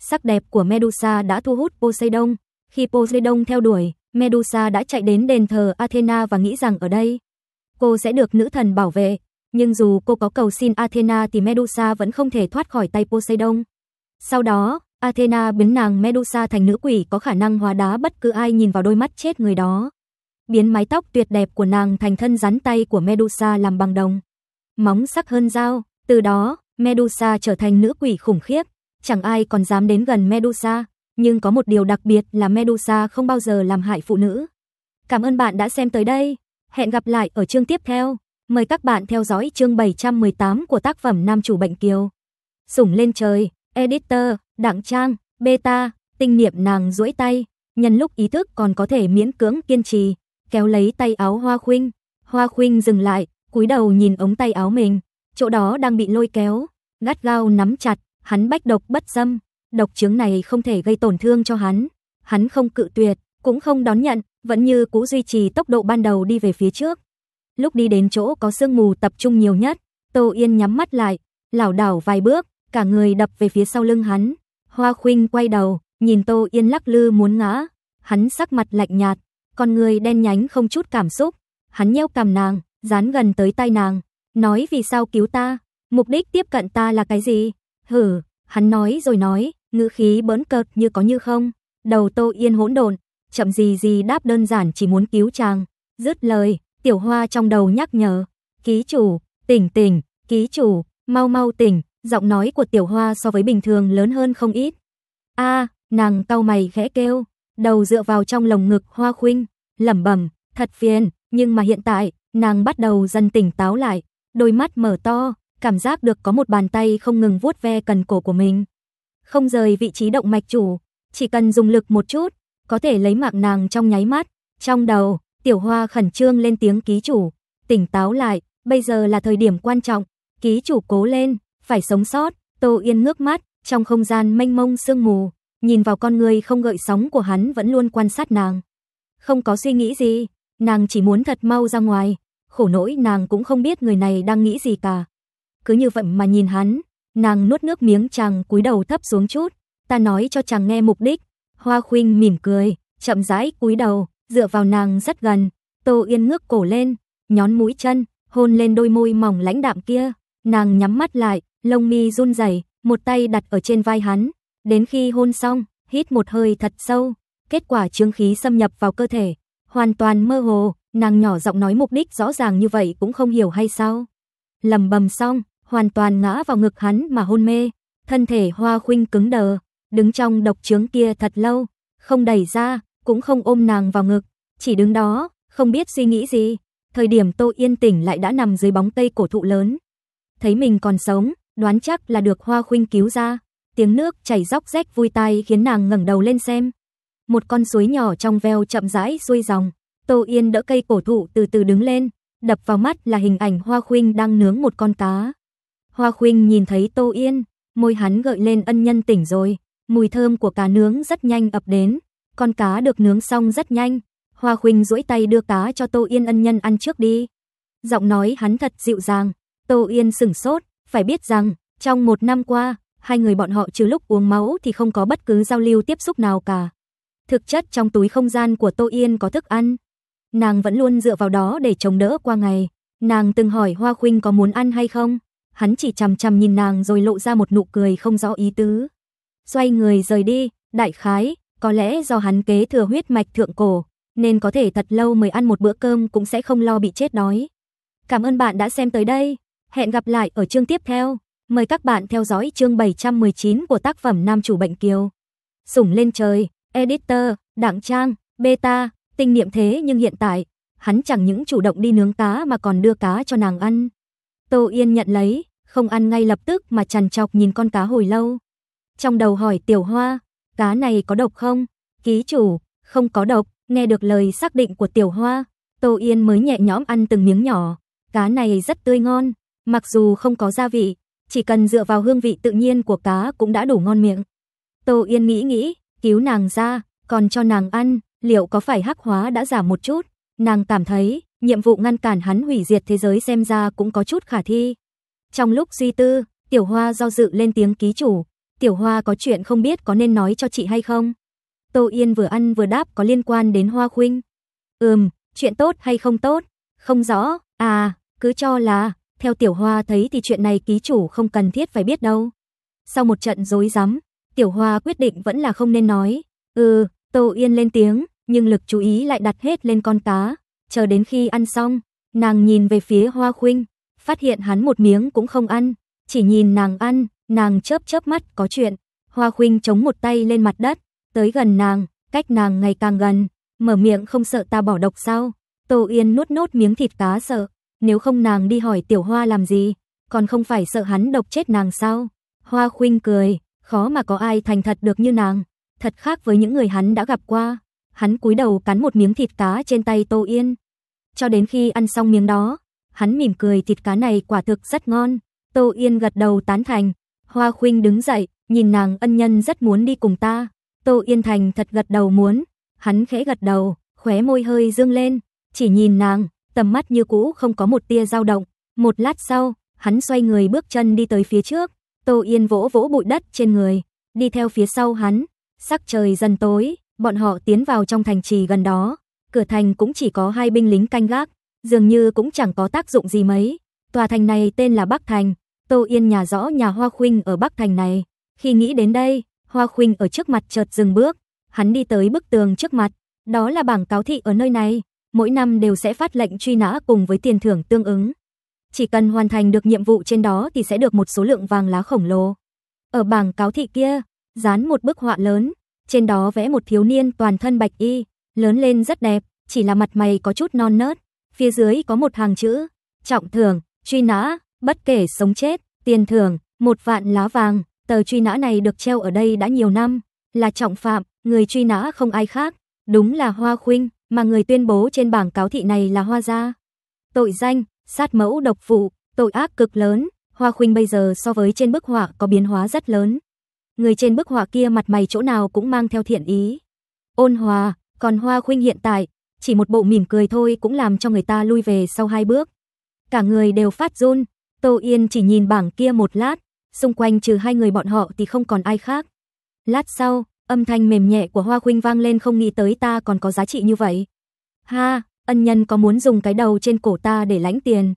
Sắc đẹp của Medusa đã thu hút Poseidon, khi Poseidon theo đuổi, Medusa đã chạy đến đền thờ Athena và nghĩ rằng ở đây cô sẽ được nữ thần bảo vệ, nhưng dù cô có cầu xin Athena thì Medusa vẫn không thể thoát khỏi tay Poseidon. Sau đó, Athena biến nàng Medusa thành nữ quỷ có khả năng hóa đá bất cứ ai nhìn vào đôi mắt chết người đó. Biến mái tóc tuyệt đẹp của nàng thành thân rắn tay của Medusa làm bằng đồng. Móng sắc hơn dao, từ đó, Medusa trở thành nữ quỷ khủng khiếp. Chẳng ai còn dám đến gần Medusa, nhưng có một điều đặc biệt là Medusa không bao giờ làm hại phụ nữ. Cảm ơn bạn đã xem tới đây. Hẹn gặp lại ở chương tiếp theo. Mời các bạn theo dõi chương 718 của tác phẩm Nam chủ bệnh Kiều. Sủng lên trời, editor. Đặng Trang, Beta, tinh niệm nàng duỗi tay, nhân lúc ý thức còn có thể miễn cưỡng kiên trì, kéo lấy tay áo Hoa Khuynh. Hoa Khuynh dừng lại, cúi đầu nhìn ống tay áo mình, chỗ đó đang bị lôi kéo, gắt gao nắm chặt, hắn bách độc bất dâm, độc chứng này không thể gây tổn thương cho hắn. Hắn không cự tuyệt, cũng không đón nhận, vẫn như cũ duy trì tốc độ ban đầu đi về phía trước. Lúc đi đến chỗ có sương mù tập trung nhiều nhất, Tô Yên nhắm mắt lại, lảo đảo vài bước, cả người đập về phía sau lưng hắn, Hoa Khuynh quay đầu, nhìn Tô Yên lắc lư muốn ngã, hắn sắc mặt lạnh nhạt, con người đen nhánh không chút cảm xúc, hắn nheo cằm nàng, dán gần tới tai nàng, nói vì sao cứu ta, mục đích tiếp cận ta là cái gì? Hử, hắn nói rồi nói, ngữ khí bỡn cợt như có như không, đầu Tô Yên hỗn độn, chậm gì gì đáp đơn giản chỉ muốn cứu chàng, dứt lời, Tiểu Hoa trong đầu nhắc nhở, ký chủ, tỉnh tỉnh, ký chủ, mau mau tỉnh, Giọng nói của tiểu hoa so với bình thường lớn hơn không ít. a nàng cau mày khẽ kêu, đầu dựa vào trong lồng ngực hoa khuynh, lẩm bẩm thật phiền, nhưng mà hiện tại, nàng bắt đầu dần tỉnh táo lại, đôi mắt mở to, cảm giác được có một bàn tay không ngừng vuốt ve cần cổ của mình. Không rời vị trí động mạch chủ, chỉ cần dùng lực một chút, có thể lấy mạng nàng trong nháy mắt. Trong đầu, tiểu hoa khẩn trương lên tiếng ký chủ, tỉnh táo lại, bây giờ là thời điểm quan trọng, ký chủ cố lên, phải sống sót, Tô Yên ngước mắt, trong không gian mênh mông sương mù, nhìn vào con người không gợi sóng của hắn vẫn luôn quan sát nàng. Không có suy nghĩ gì, nàng chỉ muốn thật mau ra ngoài, khổ nỗi nàng cũng không biết người này đang nghĩ gì cả. Cứ như vậy mà nhìn hắn, nàng nuốt nước miếng chàng cúi đầu thấp xuống chút, ta nói cho chàng nghe mục đích. Hoa Khuynh mỉm cười, chậm rãi cúi đầu, dựa vào nàng rất gần, Tô Yên ngước cổ lên, nhón mũi chân, hôn lên đôi môi mỏng lãnh đạm kia, nàng nhắm mắt lại, Lông mi run rẩy, một tay đặt ở trên vai hắn, đến khi hôn xong, hít một hơi thật sâu, kết quả chứng khí xâm nhập vào cơ thể, hoàn toàn mơ hồ, nàng nhỏ giọng nói mục đích rõ ràng như vậy cũng không hiểu hay sao. Lầm bầm xong, hoàn toàn ngã vào ngực hắn mà hôn mê, thân thể hoa khuynh cứng đờ, đứng trong độc trướng kia thật lâu, không đẩy ra, cũng không ôm nàng vào ngực, chỉ đứng đó, không biết suy nghĩ gì. Thời điểm Tô Yên tỉnh lại đã nằm dưới bóng cây cổ thụ lớn. Thấy mình còn sống, đoán chắc là được Hoa Khuynh cứu ra. Tiếng nước chảy róc rách vui tai khiến nàng ngẩng đầu lên xem. Một con suối nhỏ trong veo chậm rãi xuôi dòng, Tô Yên đỡ cây cổ thụ từ từ đứng lên, đập vào mắt là hình ảnh Hoa Khuynh đang nướng một con cá. Hoa Khuynh nhìn thấy Tô Yên, môi hắn gợi lên ân nhân tỉnh rồi, mùi thơm của cá nướng rất nhanh ập đến, con cá được nướng xong rất nhanh, Hoa Khuynh duỗi tay đưa cá cho Tô Yên ân nhân ăn trước đi. Giọng nói hắn thật dịu dàng, Tô Yên sửng sốt, phải biết rằng, trong một năm qua, hai người bọn họ trừ lúc uống máu thì không có bất cứ giao lưu tiếp xúc nào cả. Thực chất trong túi không gian của Tô Yên có thức ăn. Nàng vẫn luôn dựa vào đó để chống đỡ qua ngày. Nàng từng hỏi Hoa Khuynh có muốn ăn hay không. Hắn chỉ chằm chằm nhìn nàng rồi lộ ra một nụ cười không rõ ý tứ. Xoay người rời đi, đại khái, có lẽ do hắn kế thừa huyết mạch thượng cổ, nên có thể thật lâu mới ăn một bữa cơm cũng sẽ không lo bị chết đói. Cảm ơn bạn đã xem tới đây. Hẹn gặp lại ở chương tiếp theo. Mời các bạn theo dõi chương 719 của tác phẩm Nam chủ bệnh kiều. Sủng lên trời, editor, đảng trang, beta, tinh niệm thế nhưng hiện tại, hắn chẳng những chủ động đi nướng cá mà còn đưa cá cho nàng ăn. Tô Yên nhận lấy, không ăn ngay lập tức mà chằn chọc nhìn con cá hồi lâu. Trong đầu hỏi Tiểu Hoa, cá này có độc không? Ký chủ, không có độc, nghe được lời xác định của Tiểu Hoa, Tô Yên mới nhẹ nhõm ăn từng miếng nhỏ, cá này rất tươi ngon, Mặc dù không có gia vị, chỉ cần dựa vào hương vị tự nhiên của cá cũng đã đủ ngon miệng. Tô Yên nghĩ nghĩ, cứu nàng ra, còn cho nàng ăn, liệu có phải hắc hóa đã giảm một chút? Nàng cảm thấy, nhiệm vụ ngăn cản hắn hủy diệt thế giới xem ra cũng có chút khả thi. Trong lúc suy tư, Tiểu Hoa do dự lên tiếng ký chủ, Tiểu Hoa có chuyện không biết có nên nói cho chị hay không? Tô Yên vừa ăn vừa đáp có liên quan đến Hoa Khuynh. Ừm, chuyện tốt hay không tốt, không rõ, à, cứ cho là theo Tiểu Hoa thấy thì chuyện này ký chủ không cần thiết phải biết đâu. Sau một trận dối rắm, Tiểu Hoa quyết định vẫn là không nên nói. Ừ, Tô Yên lên tiếng, nhưng lực chú ý lại đặt hết lên con cá. Chờ đến khi ăn xong, nàng nhìn về phía Hoa Khuynh, phát hiện hắn một miếng cũng không ăn, chỉ nhìn nàng ăn, nàng chớp chớp mắt có chuyện. Hoa Khuynh chống một tay lên mặt đất, tới gần nàng, cách nàng ngày càng gần, mở miệng không sợ ta bỏ độc sao? Tô Yên nuốt nốt miếng thịt cá sợ, nếu không nàng đi hỏi tiểu hoa làm gì, còn không phải sợ hắn độc chết nàng sao? Hoa khuynh cười, khó mà có ai thành thật được như nàng, thật khác với những người hắn đã gặp qua. Hắn cúi đầu cắn một miếng thịt cá trên tay Tô Yên. Cho đến khi ăn xong miếng đó, hắn mỉm cười thịt cá này quả thực rất ngon. Tô Yên gật đầu tán thành. Hoa khuynh đứng dậy, nhìn nàng ân nhân rất muốn đi cùng ta. Tô Yên thành thật gật đầu muốn. Hắn khẽ gật đầu, khóe môi hơi dương lên, chỉ nhìn nàng, tầm mắt như cũ không có một tia dao động. Một lát sau, hắn xoay người bước chân đi tới phía trước, Tô Yên vỗ vỗ bụi đất trên người, đi theo phía sau hắn. Sắc trời dần tối, bọn họ tiến vào trong thành trì gần đó, cửa thành cũng chỉ có hai binh lính canh gác, dường như cũng chẳng có tác dụng gì mấy. Tòa thành này tên là Bắc Thành, Tô Yên nhà rõ nhà Hoa Khuynh ở Bắc Thành này. Khi nghĩ đến đây, Hoa Khuynh ở trước mặt chợt dừng bước, hắn đi tới bức tường trước mặt, đó là bảng cáo thị ở nơi này mỗi năm đều sẽ phát lệnh truy nã cùng với tiền thưởng tương ứng. Chỉ cần hoàn thành được nhiệm vụ trên đó thì sẽ được một số lượng vàng lá khổng lồ. Ở bảng cáo thị kia, dán một bức họa lớn, trên đó vẽ một thiếu niên toàn thân bạch y, lớn lên rất đẹp, chỉ là mặt mày có chút non nớt. Phía dưới có một hàng chữ, trọng thưởng, truy nã, bất kể sống chết, tiền thưởng, một vạn lá vàng. Tờ truy nã này được treo ở đây đã nhiều năm, là trọng phạm, người truy nã không ai khác, đúng là Hoa Khuynh mà người tuyên bố trên bảng cáo thị này là Hoa gia. Tội danh, sát mẫu độc vụ tội ác cực lớn, Hoa Khuynh bây giờ so với trên bức họa có biến hóa rất lớn. Người trên bức họa kia mặt mày chỗ nào cũng mang theo thiện ý. Ôn hòa, còn Hoa Khuynh hiện tại, chỉ một bộ mỉm cười thôi cũng làm cho người ta lui về sau hai bước. Cả người đều phát run, Tô Yên chỉ nhìn bảng kia một lát, xung quanh trừ hai người bọn họ thì không còn ai khác. Lát sau, Âm thanh mềm nhẹ của Hoa Khuynh vang lên không nghĩ tới ta còn có giá trị như vậy. Ha, ân nhân có muốn dùng cái đầu trên cổ ta để lãnh tiền.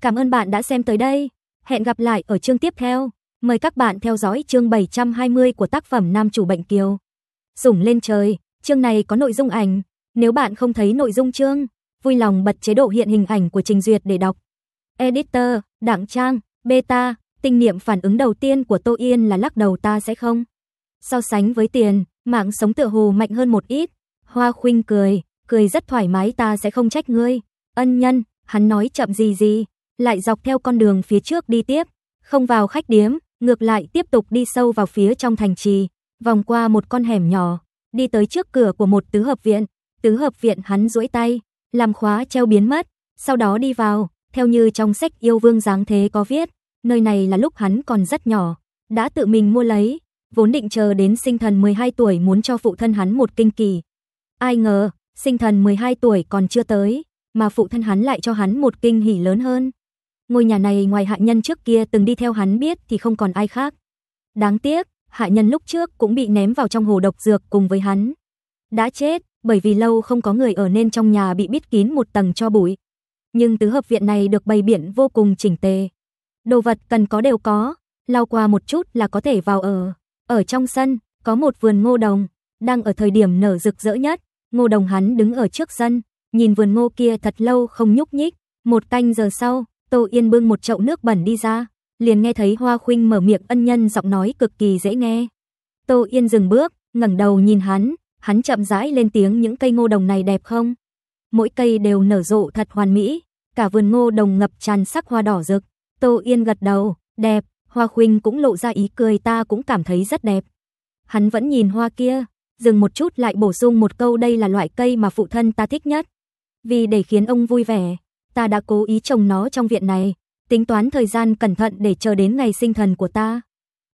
Cảm ơn bạn đã xem tới đây. Hẹn gặp lại ở chương tiếp theo. Mời các bạn theo dõi chương 720 của tác phẩm Nam chủ bệnh kiều. Dùng lên trời, chương này có nội dung ảnh. Nếu bạn không thấy nội dung chương, vui lòng bật chế độ hiện hình ảnh của trình duyệt để đọc. Editor, Đảng Trang, Beta, tinh niệm phản ứng đầu tiên của Tô Yên là lắc đầu ta sẽ không. So sánh với tiền, mạng sống tựa hồ mạnh hơn một ít. Hoa Khuynh cười, cười rất thoải mái ta sẽ không trách ngươi. Ân nhân, hắn nói chậm gì gì, lại dọc theo con đường phía trước đi tiếp, không vào khách điếm, ngược lại tiếp tục đi sâu vào phía trong thành trì, vòng qua một con hẻm nhỏ, đi tới trước cửa của một tứ hợp viện. Tứ hợp viện hắn duỗi tay, làm khóa treo biến mất, sau đó đi vào, theo như trong sách yêu vương dáng thế có viết, nơi này là lúc hắn còn rất nhỏ, đã tự mình mua lấy, vốn định chờ đến sinh thần 12 tuổi muốn cho phụ thân hắn một kinh kỳ. Ai ngờ, sinh thần 12 tuổi còn chưa tới, mà phụ thân hắn lại cho hắn một kinh hỉ lớn hơn. Ngôi nhà này ngoài hạ nhân trước kia từng đi theo hắn biết thì không còn ai khác. Đáng tiếc, hạ nhân lúc trước cũng bị ném vào trong hồ độc dược cùng với hắn. Đã chết, bởi vì lâu không có người ở nên trong nhà bị bít kín một tầng cho bụi. Nhưng tứ hợp viện này được bày biển vô cùng chỉnh tề. Đồ vật cần có đều có, lau qua một chút là có thể vào ở. Ở trong sân, có một vườn ngô đồng, đang ở thời điểm nở rực rỡ nhất. Ngô đồng hắn đứng ở trước sân, nhìn vườn ngô kia thật lâu không nhúc nhích. Một canh giờ sau, Tô Yên bưng một chậu nước bẩn đi ra, liền nghe thấy Hoa Khuynh mở miệng ân nhân giọng nói cực kỳ dễ nghe. Tô Yên dừng bước, ngẩng đầu nhìn hắn, hắn chậm rãi lên tiếng những cây ngô đồng này đẹp không? Mỗi cây đều nở rộ thật hoàn mỹ, cả vườn ngô đồng ngập tràn sắc hoa đỏ rực. Tô Yên gật đầu, đẹp, Hoa Khuynh cũng lộ ra ý cười ta cũng cảm thấy rất đẹp. Hắn vẫn nhìn hoa kia, dừng một chút lại bổ sung một câu đây là loại cây mà phụ thân ta thích nhất. Vì để khiến ông vui vẻ, ta đã cố ý trồng nó trong viện này, tính toán thời gian cẩn thận để chờ đến ngày sinh thần của ta.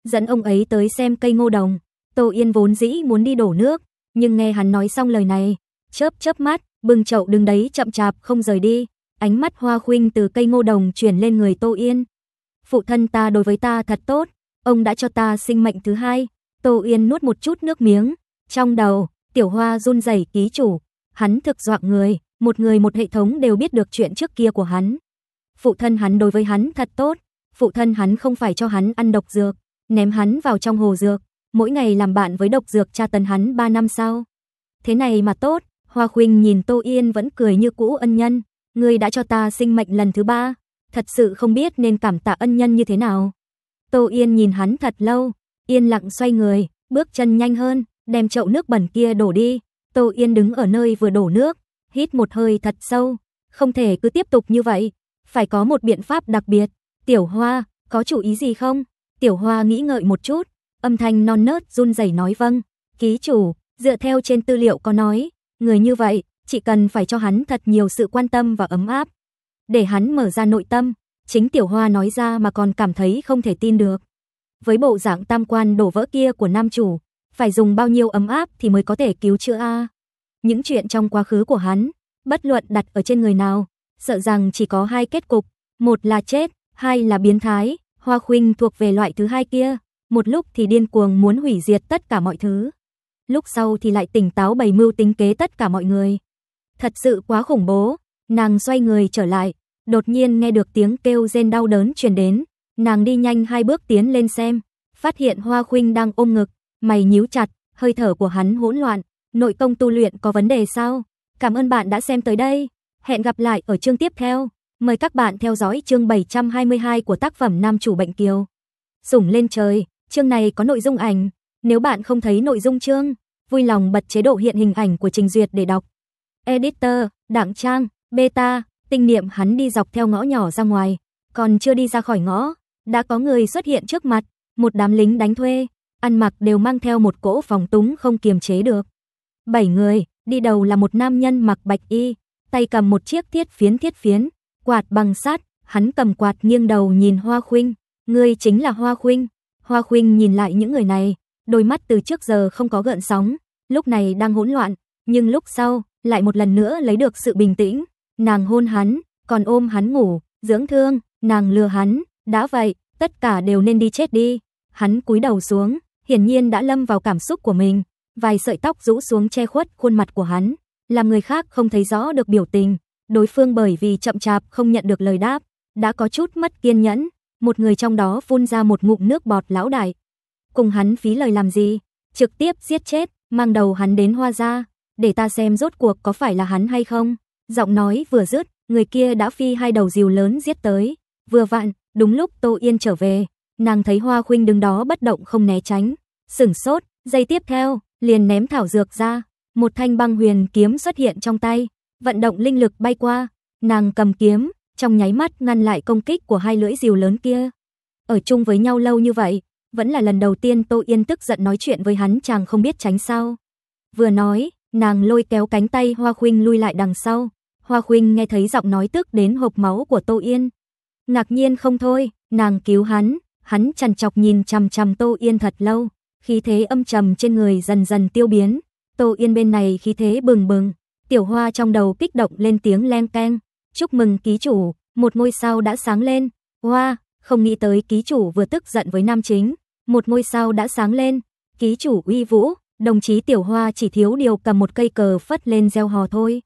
Dẫn ông ấy tới xem cây ngô đồng, Tô Yên vốn dĩ muốn đi đổ nước, nhưng nghe hắn nói xong lời này, chớp chớp mắt, bưng chậu đứng đấy chậm chạp không rời đi, ánh mắt hoa khuynh từ cây ngô đồng chuyển lên người Tô Yên phụ thân ta đối với ta thật tốt, ông đã cho ta sinh mệnh thứ hai. Tô Yên nuốt một chút nước miếng, trong đầu, tiểu hoa run rẩy ký chủ, hắn thực dọa người, một người một hệ thống đều biết được chuyện trước kia của hắn. Phụ thân hắn đối với hắn thật tốt, phụ thân hắn không phải cho hắn ăn độc dược, ném hắn vào trong hồ dược, mỗi ngày làm bạn với độc dược cha tấn hắn 3 năm sau. Thế này mà tốt, Hoa Khuynh nhìn Tô Yên vẫn cười như cũ ân nhân, người đã cho ta sinh mệnh lần thứ ba thật sự không biết nên cảm tạ ân nhân như thế nào. Tô Yên nhìn hắn thật lâu, yên lặng xoay người, bước chân nhanh hơn, đem chậu nước bẩn kia đổ đi. Tô Yên đứng ở nơi vừa đổ nước, hít một hơi thật sâu, không thể cứ tiếp tục như vậy, phải có một biện pháp đặc biệt. Tiểu Hoa, có chủ ý gì không? Tiểu Hoa nghĩ ngợi một chút, âm thanh non nớt run rẩy nói vâng. Ký chủ, dựa theo trên tư liệu có nói, người như vậy, chỉ cần phải cho hắn thật nhiều sự quan tâm và ấm áp, để hắn mở ra nội tâm, chính Tiểu Hoa nói ra mà còn cảm thấy không thể tin được. Với bộ dạng tam quan đổ vỡ kia của nam chủ, phải dùng bao nhiêu ấm áp thì mới có thể cứu chữa a? Những chuyện trong quá khứ của hắn, bất luận đặt ở trên người nào, sợ rằng chỉ có hai kết cục, một là chết, hai là biến thái, Hoa Khuynh thuộc về loại thứ hai kia, một lúc thì điên cuồng muốn hủy diệt tất cả mọi thứ, lúc sau thì lại tỉnh táo bày mưu tính kế tất cả mọi người. Thật sự quá khủng bố, Nàng xoay người trở lại, đột nhiên nghe được tiếng kêu rên đau đớn truyền đến, nàng đi nhanh hai bước tiến lên xem, phát hiện Hoa Khuynh đang ôm ngực, mày nhíu chặt, hơi thở của hắn hỗn loạn, nội công tu luyện có vấn đề sao? Cảm ơn bạn đã xem tới đây, hẹn gặp lại ở chương tiếp theo. Mời các bạn theo dõi chương 722 của tác phẩm Nam chủ bệnh kiều. Sủng lên trời, chương này có nội dung ảnh, nếu bạn không thấy nội dung chương, vui lòng bật chế độ hiện hình ảnh của trình duyệt để đọc. Editor, Đặng Trang Beta, tinh niệm hắn đi dọc theo ngõ nhỏ ra ngoài, còn chưa đi ra khỏi ngõ, đã có người xuất hiện trước mặt, một đám lính đánh thuê, ăn mặc đều mang theo một cỗ phòng túng không kiềm chế được. Bảy người, đi đầu là một nam nhân mặc bạch y, tay cầm một chiếc thiết phiến thiết phiến, quạt bằng sắt, hắn cầm quạt nghiêng đầu nhìn Hoa Khuynh, ngươi chính là Hoa Khuynh. Hoa Khuynh nhìn lại những người này, đôi mắt từ trước giờ không có gợn sóng, lúc này đang hỗn loạn, nhưng lúc sau lại một lần nữa lấy được sự bình tĩnh nàng hôn hắn, còn ôm hắn ngủ, dưỡng thương, nàng lừa hắn, đã vậy, tất cả đều nên đi chết đi. Hắn cúi đầu xuống, hiển nhiên đã lâm vào cảm xúc của mình, vài sợi tóc rũ xuống che khuất khuôn mặt của hắn, làm người khác không thấy rõ được biểu tình. Đối phương bởi vì chậm chạp không nhận được lời đáp, đã có chút mất kiên nhẫn, một người trong đó phun ra một ngụm nước bọt lão đại. Cùng hắn phí lời làm gì, trực tiếp giết chết, mang đầu hắn đến hoa ra, để ta xem rốt cuộc có phải là hắn hay không. Giọng nói vừa dứt, người kia đã phi hai đầu diều lớn giết tới. Vừa vặn, đúng lúc Tô Yên trở về, nàng thấy Hoa Khuynh đứng đó bất động không né tránh, sững sốt, giây tiếp theo, liền ném thảo dược ra, một thanh băng huyền kiếm xuất hiện trong tay, vận động linh lực bay qua, nàng cầm kiếm, trong nháy mắt ngăn lại công kích của hai lưỡi diều lớn kia. Ở chung với nhau lâu như vậy, vẫn là lần đầu tiên Tô Yên tức giận nói chuyện với hắn chàng không biết tránh sao. Vừa nói, Nàng lôi kéo cánh tay Hoa Khuynh lui lại đằng sau. Hoa Khuynh nghe thấy giọng nói tức đến hộp máu của Tô Yên. Ngạc nhiên không thôi, nàng cứu hắn, hắn chằn chọc nhìn chằm chằm Tô Yên thật lâu, khí thế âm trầm trên người dần dần tiêu biến. Tô Yên bên này khí thế bừng bừng, tiểu hoa trong đầu kích động lên tiếng leng keng, chúc mừng ký chủ, một ngôi sao đã sáng lên. Hoa, không nghĩ tới ký chủ vừa tức giận với nam chính, một ngôi sao đã sáng lên, ký chủ uy vũ, Đồng chí Tiểu Hoa chỉ thiếu điều cầm một cây cờ phất lên gieo hò thôi.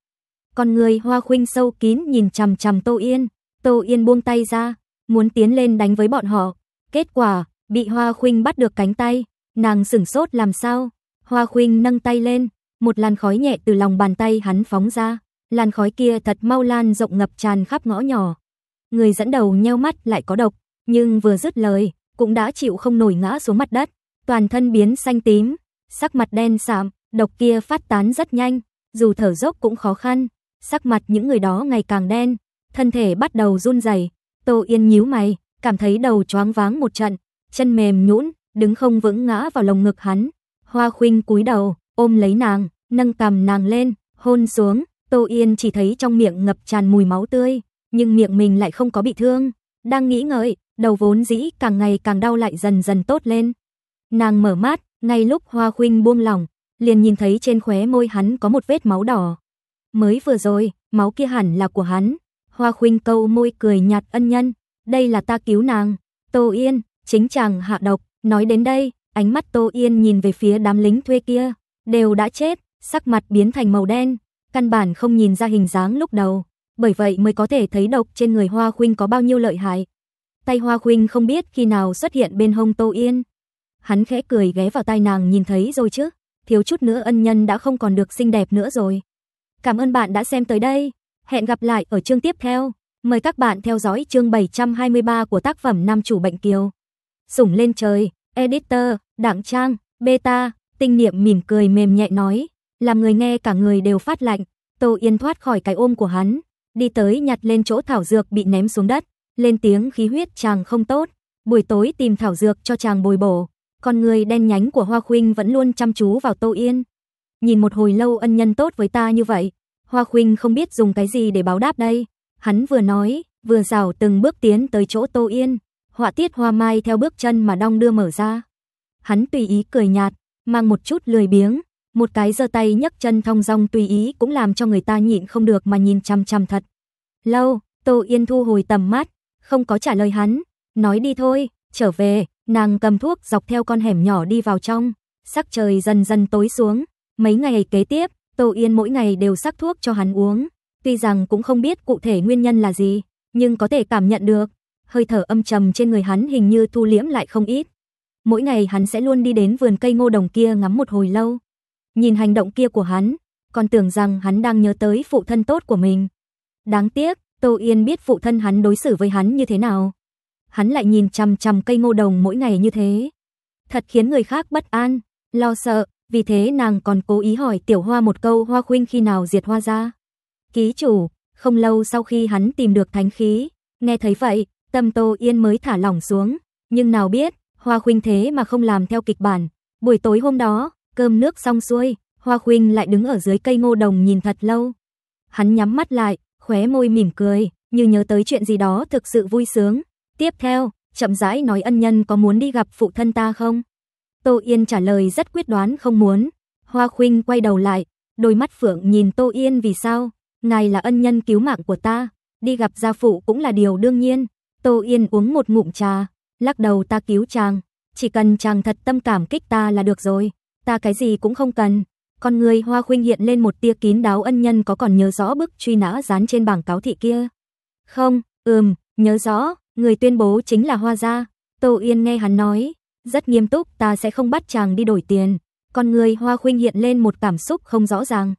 Còn người Hoa Khuynh sâu kín nhìn chằm chằm Tô Yên, Tô Yên buông tay ra, muốn tiến lên đánh với bọn họ. Kết quả, bị Hoa Khuynh bắt được cánh tay, nàng sửng sốt làm sao? Hoa Khuynh nâng tay lên, một làn khói nhẹ từ lòng bàn tay hắn phóng ra, làn khói kia thật mau lan rộng ngập tràn khắp ngõ nhỏ. Người dẫn đầu nheo mắt lại có độc, nhưng vừa dứt lời, cũng đã chịu không nổi ngã xuống mặt đất, toàn thân biến xanh tím, Sắc mặt đen sạm, độc kia phát tán rất nhanh, dù thở dốc cũng khó khăn, sắc mặt những người đó ngày càng đen, thân thể bắt đầu run rẩy. Tô Yên nhíu mày, cảm thấy đầu choáng váng một trận, chân mềm nhũn, đứng không vững ngã vào lồng ngực hắn. Hoa Khuynh cúi đầu, ôm lấy nàng, nâng cằm nàng lên, hôn xuống, Tô Yên chỉ thấy trong miệng ngập tràn mùi máu tươi, nhưng miệng mình lại không có bị thương. Đang nghĩ ngợi, đầu vốn dĩ càng ngày càng đau lại dần dần tốt lên. Nàng mở mắt, ngay lúc Hoa Khuynh buông lòng, liền nhìn thấy trên khóe môi hắn có một vết máu đỏ. Mới vừa rồi, máu kia hẳn là của hắn. Hoa Khuynh câu môi cười nhạt ân nhân, đây là ta cứu nàng, Tô Yên, chính chàng hạ độc, nói đến đây, ánh mắt Tô Yên nhìn về phía đám lính thuê kia, đều đã chết, sắc mặt biến thành màu đen, căn bản không nhìn ra hình dáng lúc đầu, bởi vậy mới có thể thấy độc trên người Hoa Khuynh có bao nhiêu lợi hại. Tay Hoa Khuynh không biết khi nào xuất hiện bên hông Tô Yên, hắn khẽ cười ghé vào tai nàng nhìn thấy rồi chứ, thiếu chút nữa ân nhân đã không còn được xinh đẹp nữa rồi. Cảm ơn bạn đã xem tới đây, hẹn gặp lại ở chương tiếp theo. Mời các bạn theo dõi chương 723 của tác phẩm Nam chủ bệnh kiều. Sủng lên trời, editor, Đặng Trang, beta, tinh niệm mỉm cười mềm nhẹ nói, làm người nghe cả người đều phát lạnh. Tô Yên thoát khỏi cái ôm của hắn, đi tới nhặt lên chỗ thảo dược bị ném xuống đất, lên tiếng khí huyết chàng không tốt, buổi tối tìm thảo dược cho chàng bồi bổ con người đen nhánh của Hoa Khuynh vẫn luôn chăm chú vào Tô Yên. Nhìn một hồi lâu ân nhân tốt với ta như vậy, Hoa Khuynh không biết dùng cái gì để báo đáp đây. Hắn vừa nói, vừa rảo từng bước tiến tới chỗ Tô Yên, họa tiết hoa mai theo bước chân mà đong đưa mở ra. Hắn tùy ý cười nhạt, mang một chút lười biếng, một cái giơ tay nhấc chân thong dong tùy ý cũng làm cho người ta nhịn không được mà nhìn chăm chăm thật. Lâu, Tô Yên thu hồi tầm mắt, không có trả lời hắn, nói đi thôi, trở về, Nàng cầm thuốc dọc theo con hẻm nhỏ đi vào trong, sắc trời dần dần tối xuống, mấy ngày kế tiếp, Tô Yên mỗi ngày đều sắc thuốc cho hắn uống, tuy rằng cũng không biết cụ thể nguyên nhân là gì, nhưng có thể cảm nhận được, hơi thở âm trầm trên người hắn hình như thu liễm lại không ít. Mỗi ngày hắn sẽ luôn đi đến vườn cây ngô đồng kia ngắm một hồi lâu. Nhìn hành động kia của hắn, còn tưởng rằng hắn đang nhớ tới phụ thân tốt của mình. Đáng tiếc, Tô Yên biết phụ thân hắn đối xử với hắn như thế nào, hắn lại nhìn chằm chằm cây ngô đồng mỗi ngày như thế. Thật khiến người khác bất an, lo sợ, vì thế nàng còn cố ý hỏi tiểu hoa một câu hoa khuynh khi nào diệt hoa ra. Ký chủ, không lâu sau khi hắn tìm được thánh khí, nghe thấy vậy, tâm Tô Yên mới thả lỏng xuống, nhưng nào biết, hoa khuynh thế mà không làm theo kịch bản. Buổi tối hôm đó, cơm nước xong xuôi, hoa khuynh lại đứng ở dưới cây ngô đồng nhìn thật lâu. Hắn nhắm mắt lại, khóe môi mỉm cười, như nhớ tới chuyện gì đó thực sự vui sướng, Tiếp theo, chậm rãi nói ân nhân có muốn đi gặp phụ thân ta không? Tô Yên trả lời rất quyết đoán không muốn. Hoa Khuynh quay đầu lại, đôi mắt phượng nhìn Tô Yên vì sao? Ngài là ân nhân cứu mạng của ta, đi gặp gia phụ cũng là điều đương nhiên. Tô Yên uống một ngụm trà, lắc đầu ta cứu chàng, chỉ cần chàng thật tâm cảm kích ta là được rồi, ta cái gì cũng không cần. Con người Hoa Khuynh hiện lên một tia kín đáo ân nhân có còn nhớ rõ bức truy nã dán trên bảng cáo thị kia. Không, ừm, nhớ rõ, Người tuyên bố chính là Hoa Gia. Tô Yên nghe hắn nói, rất nghiêm túc ta sẽ không bắt chàng đi đổi tiền. Con người Hoa Khuynh hiện lên một cảm xúc không rõ ràng.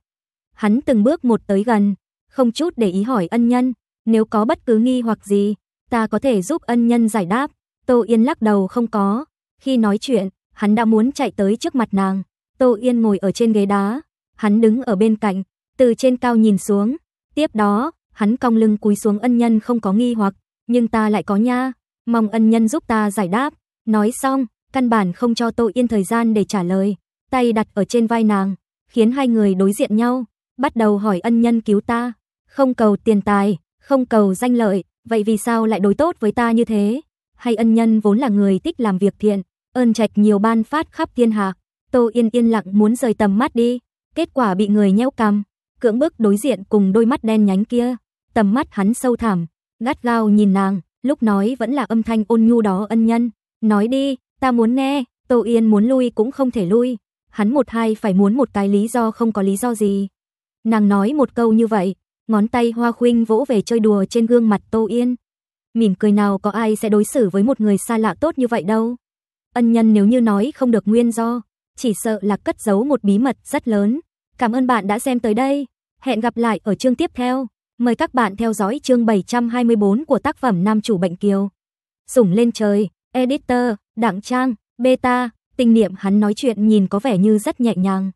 Hắn từng bước một tới gần, không chút để ý hỏi ân nhân, nếu có bất cứ nghi hoặc gì, ta có thể giúp ân nhân giải đáp. Tô Yên lắc đầu không có. Khi nói chuyện, hắn đã muốn chạy tới trước mặt nàng. Tô Yên ngồi ở trên ghế đá, hắn đứng ở bên cạnh, từ trên cao nhìn xuống. Tiếp đó, hắn cong lưng cúi xuống ân nhân không có nghi hoặc, nhưng ta lại có nha, mong ân nhân giúp ta giải đáp. Nói xong, căn bản không cho Tô Yên thời gian để trả lời, tay đặt ở trên vai nàng, khiến hai người đối diện nhau, bắt đầu hỏi ân nhân cứu ta, không cầu tiền tài, không cầu danh lợi, vậy vì sao lại đối tốt với ta như thế? Hay ân nhân vốn là người thích làm việc thiện, ơn trạch nhiều ban phát khắp thiên hạ. Tô Yên yên lặng muốn rời tầm mắt đi, kết quả bị người nhéo cằm, cưỡng bức đối diện cùng đôi mắt đen nhánh kia, tầm mắt hắn sâu thẳm, gắt gao nhìn nàng, lúc nói vẫn là âm thanh ôn nhu đó ân nhân. Nói đi, ta muốn nghe, Tô Yên muốn lui cũng không thể lui. Hắn một hai phải muốn một cái lý do không có lý do gì. Nàng nói một câu như vậy, ngón tay hoa khuynh vỗ về chơi đùa trên gương mặt Tô Yên. Mỉm cười nào có ai sẽ đối xử với một người xa lạ tốt như vậy đâu. Ân nhân nếu như nói không được nguyên do, chỉ sợ là cất giấu một bí mật rất lớn. Cảm ơn bạn đã xem tới đây. Hẹn gặp lại ở chương tiếp theo. Mời các bạn theo dõi chương 724 của tác phẩm Nam chủ bệnh kiều. Sủng lên trời, editor, Đặng Trang, beta, tình niệm hắn nói chuyện nhìn có vẻ như rất nhẹ nhàng.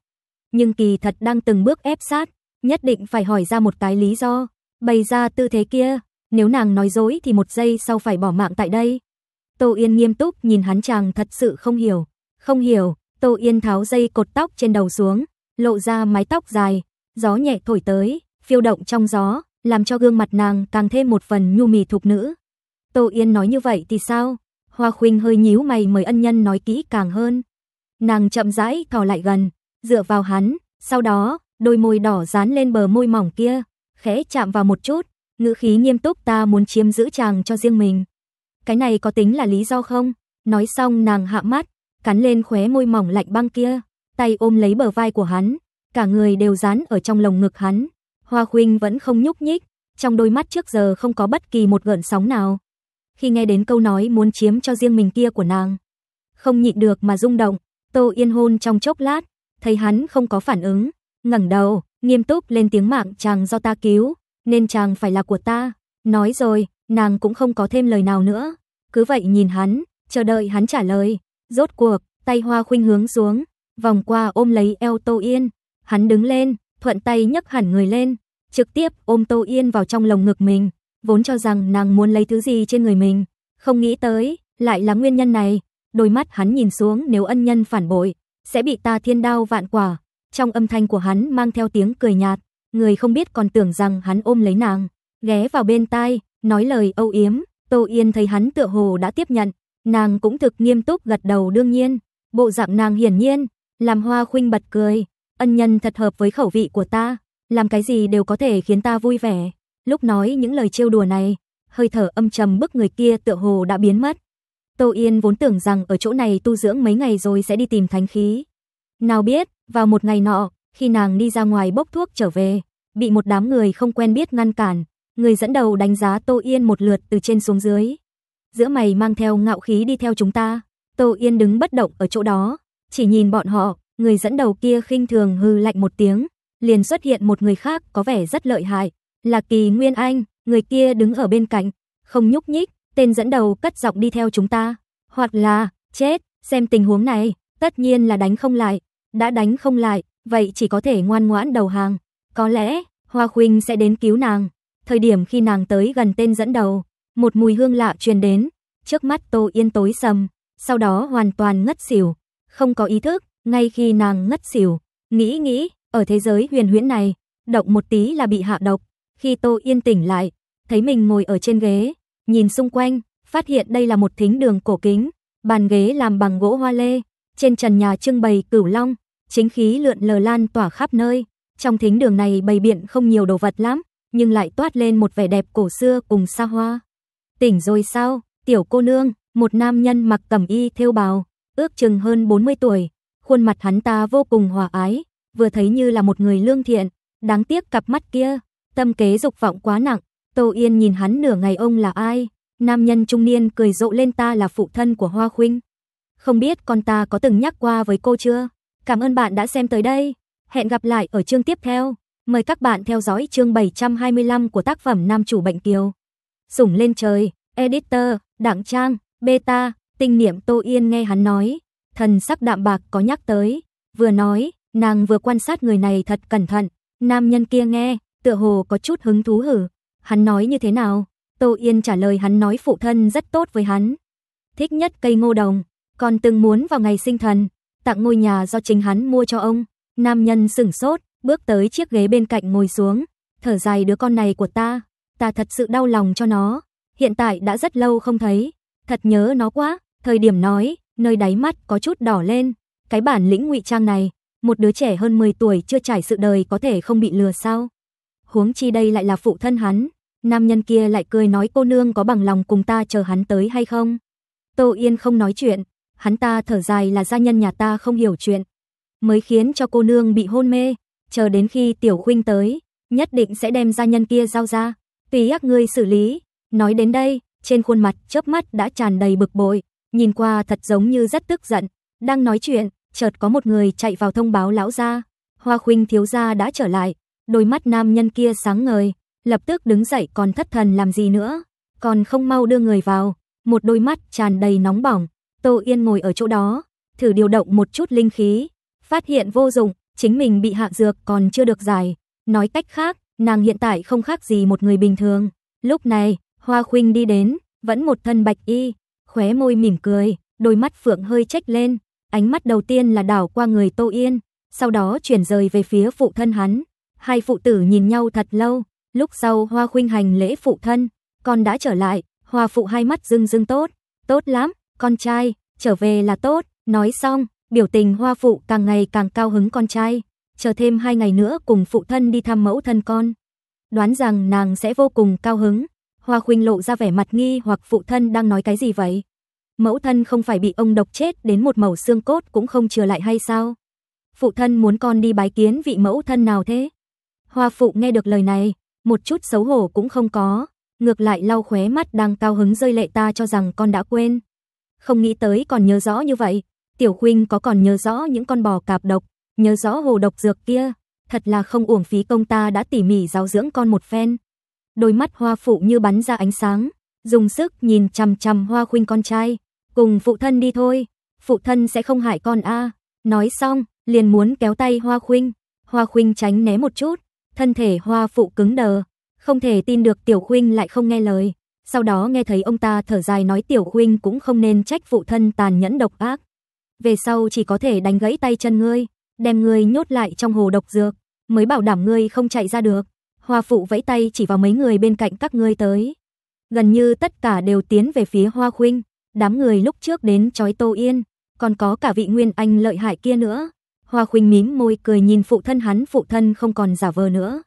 Nhưng kỳ thật đang từng bước ép sát, nhất định phải hỏi ra một cái lý do, bày ra tư thế kia, nếu nàng nói dối thì một giây sau phải bỏ mạng tại đây. Tô Yên nghiêm túc nhìn hắn chàng thật sự không hiểu, không hiểu, Tô Yên tháo dây cột tóc trên đầu xuống, lộ ra mái tóc dài, gió nhẹ thổi tới, phiêu động trong gió, làm cho gương mặt nàng càng thêm một phần nhu mì thục nữ. Tô Yên nói như vậy thì sao? Hoa Khuynh hơi nhíu mày mời ân nhân nói kỹ càng hơn. Nàng chậm rãi thò lại gần, dựa vào hắn, sau đó, đôi môi đỏ dán lên bờ môi mỏng kia, khẽ chạm vào một chút, ngữ khí nghiêm túc ta muốn chiếm giữ chàng cho riêng mình. Cái này có tính là lý do không? Nói xong nàng hạ mắt, cắn lên khóe môi mỏng lạnh băng kia, tay ôm lấy bờ vai của hắn, cả người đều dán ở trong lồng ngực hắn. Hoa Khuynh vẫn không nhúc nhích, trong đôi mắt trước giờ không có bất kỳ một gợn sóng nào. Khi nghe đến câu nói muốn chiếm cho riêng mình kia của nàng, không nhịn được mà rung động, Tô Yên hôn trong chốc lát, thấy hắn không có phản ứng, ngẩng đầu, nghiêm túc lên tiếng mạng chàng do ta cứu, nên chàng phải là của ta. Nói rồi, nàng cũng không có thêm lời nào nữa, cứ vậy nhìn hắn, chờ đợi hắn trả lời. Rốt cuộc, tay Hoa Khuynh hướng xuống, vòng qua ôm lấy eo Tô Yên, hắn đứng lên, thuận tay nhấc hẳn người lên, trực tiếp ôm Tô Yên vào trong lồng ngực mình, vốn cho rằng nàng muốn lấy thứ gì trên người mình, không nghĩ tới, lại là nguyên nhân này. Đôi mắt hắn nhìn xuống nếu ân nhân phản bội, sẽ bị ta thiên đao vạn quả. Trong âm thanh của hắn mang theo tiếng cười nhạt, người không biết còn tưởng rằng hắn ôm lấy nàng, ghé vào bên tai, nói lời âu yếm, Tô Yên thấy hắn tựa hồ đã tiếp nhận, nàng cũng thực nghiêm túc gật đầu đương nhiên, bộ dạng nàng hiển nhiên, làm Hoa Khuynh bật cười, ân nhân thật hợp với khẩu vị của ta, làm cái gì đều có thể khiến ta vui vẻ. Lúc nói những lời trêu đùa này, hơi thở âm trầm bức người kia tựa hồ đã biến mất. Tô Yên vốn tưởng rằng ở chỗ này tu dưỡng mấy ngày rồi sẽ đi tìm thánh khí. Nào biết, vào một ngày nọ, khi nàng đi ra ngoài bốc thuốc trở về, bị một đám người không quen biết ngăn cản, người dẫn đầu đánh giá Tô Yên một lượt từ trên xuống dưới. Giữa mày mang theo ngạo khí đi theo chúng ta, Tô Yên đứng bất động ở chỗ đó, chỉ nhìn bọn họ, người dẫn đầu kia khinh thường hư lạnh một tiếng, liền xuất hiện một người khác có vẻ rất lợi hại, là Kỳ Nguyên Anh, người kia đứng ở bên cạnh, không nhúc nhích, tên dẫn đầu cất giọng đi theo chúng ta, hoặc là chết, xem tình huống này, tất nhiên là đánh không lại, đã đánh không lại, vậy chỉ có thể ngoan ngoãn đầu hàng, có lẽ Hoa Khuynh sẽ đến cứu nàng. Thời điểm khi nàng tới gần tên dẫn đầu, một mùi hương lạ truyền đến, trước mắt Tô Yên tối sầm, sau đó hoàn toàn ngất xỉu, không có ý thức, ngay khi nàng ngất xỉu, nghĩ nghĩ, ở thế giới huyền huyễn này, động một tí là bị hạ độc. Khi Tô Yên tỉnh lại, thấy mình ngồi ở trên ghế, nhìn xung quanh, phát hiện đây là một thính đường cổ kính, bàn ghế làm bằng gỗ hoa lê, trên trần nhà trưng bày cửu long, chính khí lượn lờ lan tỏa khắp nơi. Trong thính đường này bày biện không nhiều đồ vật lắm, nhưng lại toát lên một vẻ đẹp cổ xưa cùng xa hoa. Tỉnh rồi sao, tiểu cô nương, một nam nhân mặc cẩm y theo bào, ước chừng hơn 40 tuổi, khuôn mặt hắn ta vô cùng hòa ái, vừa thấy như là một người lương thiện, đáng tiếc cặp mắt kia, tâm kế dục vọng quá nặng. Tô Yên nhìn hắn nửa ngày ông là ai? Nam nhân trung niên cười rộ lên ta là phụ thân của Hoa Khuynh. Không biết con ta có từng nhắc qua với cô chưa? Cảm ơn bạn đã xem tới đây. Hẹn gặp lại ở chương tiếp theo. Mời các bạn theo dõi chương 725 của tác phẩm Nam chủ bệnh kiều. Sủng lên trời, editor, Đặng Trang, beta, tinh niệm Tô Yên nghe hắn nói, thần sắc đạm bạc có nhắc tới, vừa nói, Nàng vừa quan sát người này thật cẩn thận, nam nhân kia nghe, tựa hồ có chút hứng thú hử. Hắn nói như thế nào? Tô Yên trả lời hắn nói phụ thân rất tốt với hắn. Thích nhất cây ngô đồng, còn từng muốn vào ngày sinh thần, tặng ngôi nhà do chính hắn mua cho ông. Nam nhân sửng sốt, bước tới chiếc ghế bên cạnh ngồi xuống, thở dài đứa con này của ta, ta thật sự đau lòng cho nó, hiện tại đã rất lâu không thấy, thật nhớ nó quá, thời điểm nói, nơi đáy mắt có chút đỏ lên, cái bản lĩnh ngụy trang này, một đứa trẻ hơn 10 tuổi chưa trải sự đời có thể không bị lừa sao? Huống chi đây lại là phụ thân hắn, nam nhân kia lại cười nói cô nương có bằng lòng cùng ta chờ hắn tới hay không? Tô Yên không nói chuyện, hắn ta thở dài là gia nhân nhà ta không hiểu chuyện, mới khiến cho cô nương bị hôn mê, chờ đến khi tiểu huynh tới, nhất định sẽ đem gia nhân kia giao ra, tùy ác ngươi xử lý. Nói đến đây, trên khuôn mặt chớp mắt đã tràn đầy bực bội, nhìn qua thật giống như rất tức giận, đang nói chuyện, chợt có một người chạy vào thông báo lão gia, Hoa Khuynh thiếu gia đã trở lại. Đôi mắt nam nhân kia sáng ngời, lập tức đứng dậy còn thất thần làm gì nữa, còn không mau đưa người vào. Một đôi mắt tràn đầy nóng bỏng, Tô Yên ngồi ở chỗ đó, thử điều động một chút linh khí, phát hiện vô dụng, chính mình bị hạ dược còn chưa được giải. Nói cách khác, nàng hiện tại không khác gì một người bình thường. Lúc này, Hoa Khuynh đi đến, vẫn một thân bạch y, khóe môi mỉm cười, đôi mắt phượng hơi trách lên, Ánh mắt đầu tiên là đảo qua người Tô Yên, sau đó chuyển rời về phía phụ thân hắn. Hai phụ tử nhìn nhau thật lâu, lúc sau Hoa Khuynh hành lễ phụ thân, con đã trở lại, Hoa phụ hai mắt rưng rưng tốt, tốt lắm, con trai, trở về là tốt, nói xong, biểu tình Hoa phụ càng ngày càng cao hứng con trai, chờ thêm hai ngày nữa cùng phụ thân đi thăm mẫu thân con. Đoán rằng nàng sẽ vô cùng cao hứng. Hoa Khuynh lộ ra vẻ mặt nghi hoặc phụ thân đang nói cái gì vậy? mẫu thân không phải bị ông độc chết đến một mẩu xương cốt cũng không chừa lại hay sao? Phụ thân muốn con đi bái kiến vị mẫu thân nào thế? Hoa phụ nghe được lời này, một chút xấu hổ cũng không có, ngược lại lau khóe mắt đang cao hứng rơi lệ ta cho rằng con đã quên. Không nghĩ tới còn nhớ rõ như vậy, tiểu huynh có còn nhớ rõ những con bò cạp độc, nhớ rõ hồ độc dược kia, thật là không uổng phí công ta đã tỉ mỉ giáo dưỡng con một phen. Đôi mắt hoa phụ như bắn ra ánh sáng, dùng sức nhìn chằm chằm hoa khuynh con trai, cùng phụ thân đi thôi, phụ thân sẽ không hại con a." Nói xong, liền muốn kéo tay Hoa Khuynh, Hoa Khuynh tránh né một chút, thân thể Hoa phụ cứng đờ, không thể tin được Tiểu Khuynh lại không nghe lời. Sau đó nghe thấy ông ta thở dài nói Tiểu Khuynh cũng không nên trách phụ thân tàn nhẫn độc ác. Về sau chỉ có thể đánh gãy tay chân ngươi, đem ngươi nhốt lại trong hồ độc dược, mới bảo đảm ngươi không chạy ra được. Hoa phụ vẫy tay chỉ vào mấy người bên cạnh các ngươi tới. Gần như tất cả đều tiến về phía Hoa Khuynh, Đám người lúc trước đến chói Tô Yên, còn có cả vị Nguyên Anh lợi hại kia nữa. Hoa Khuynh mím môi cười nhìn phụ thân hắn, phụ thân không còn giả vờ nữa.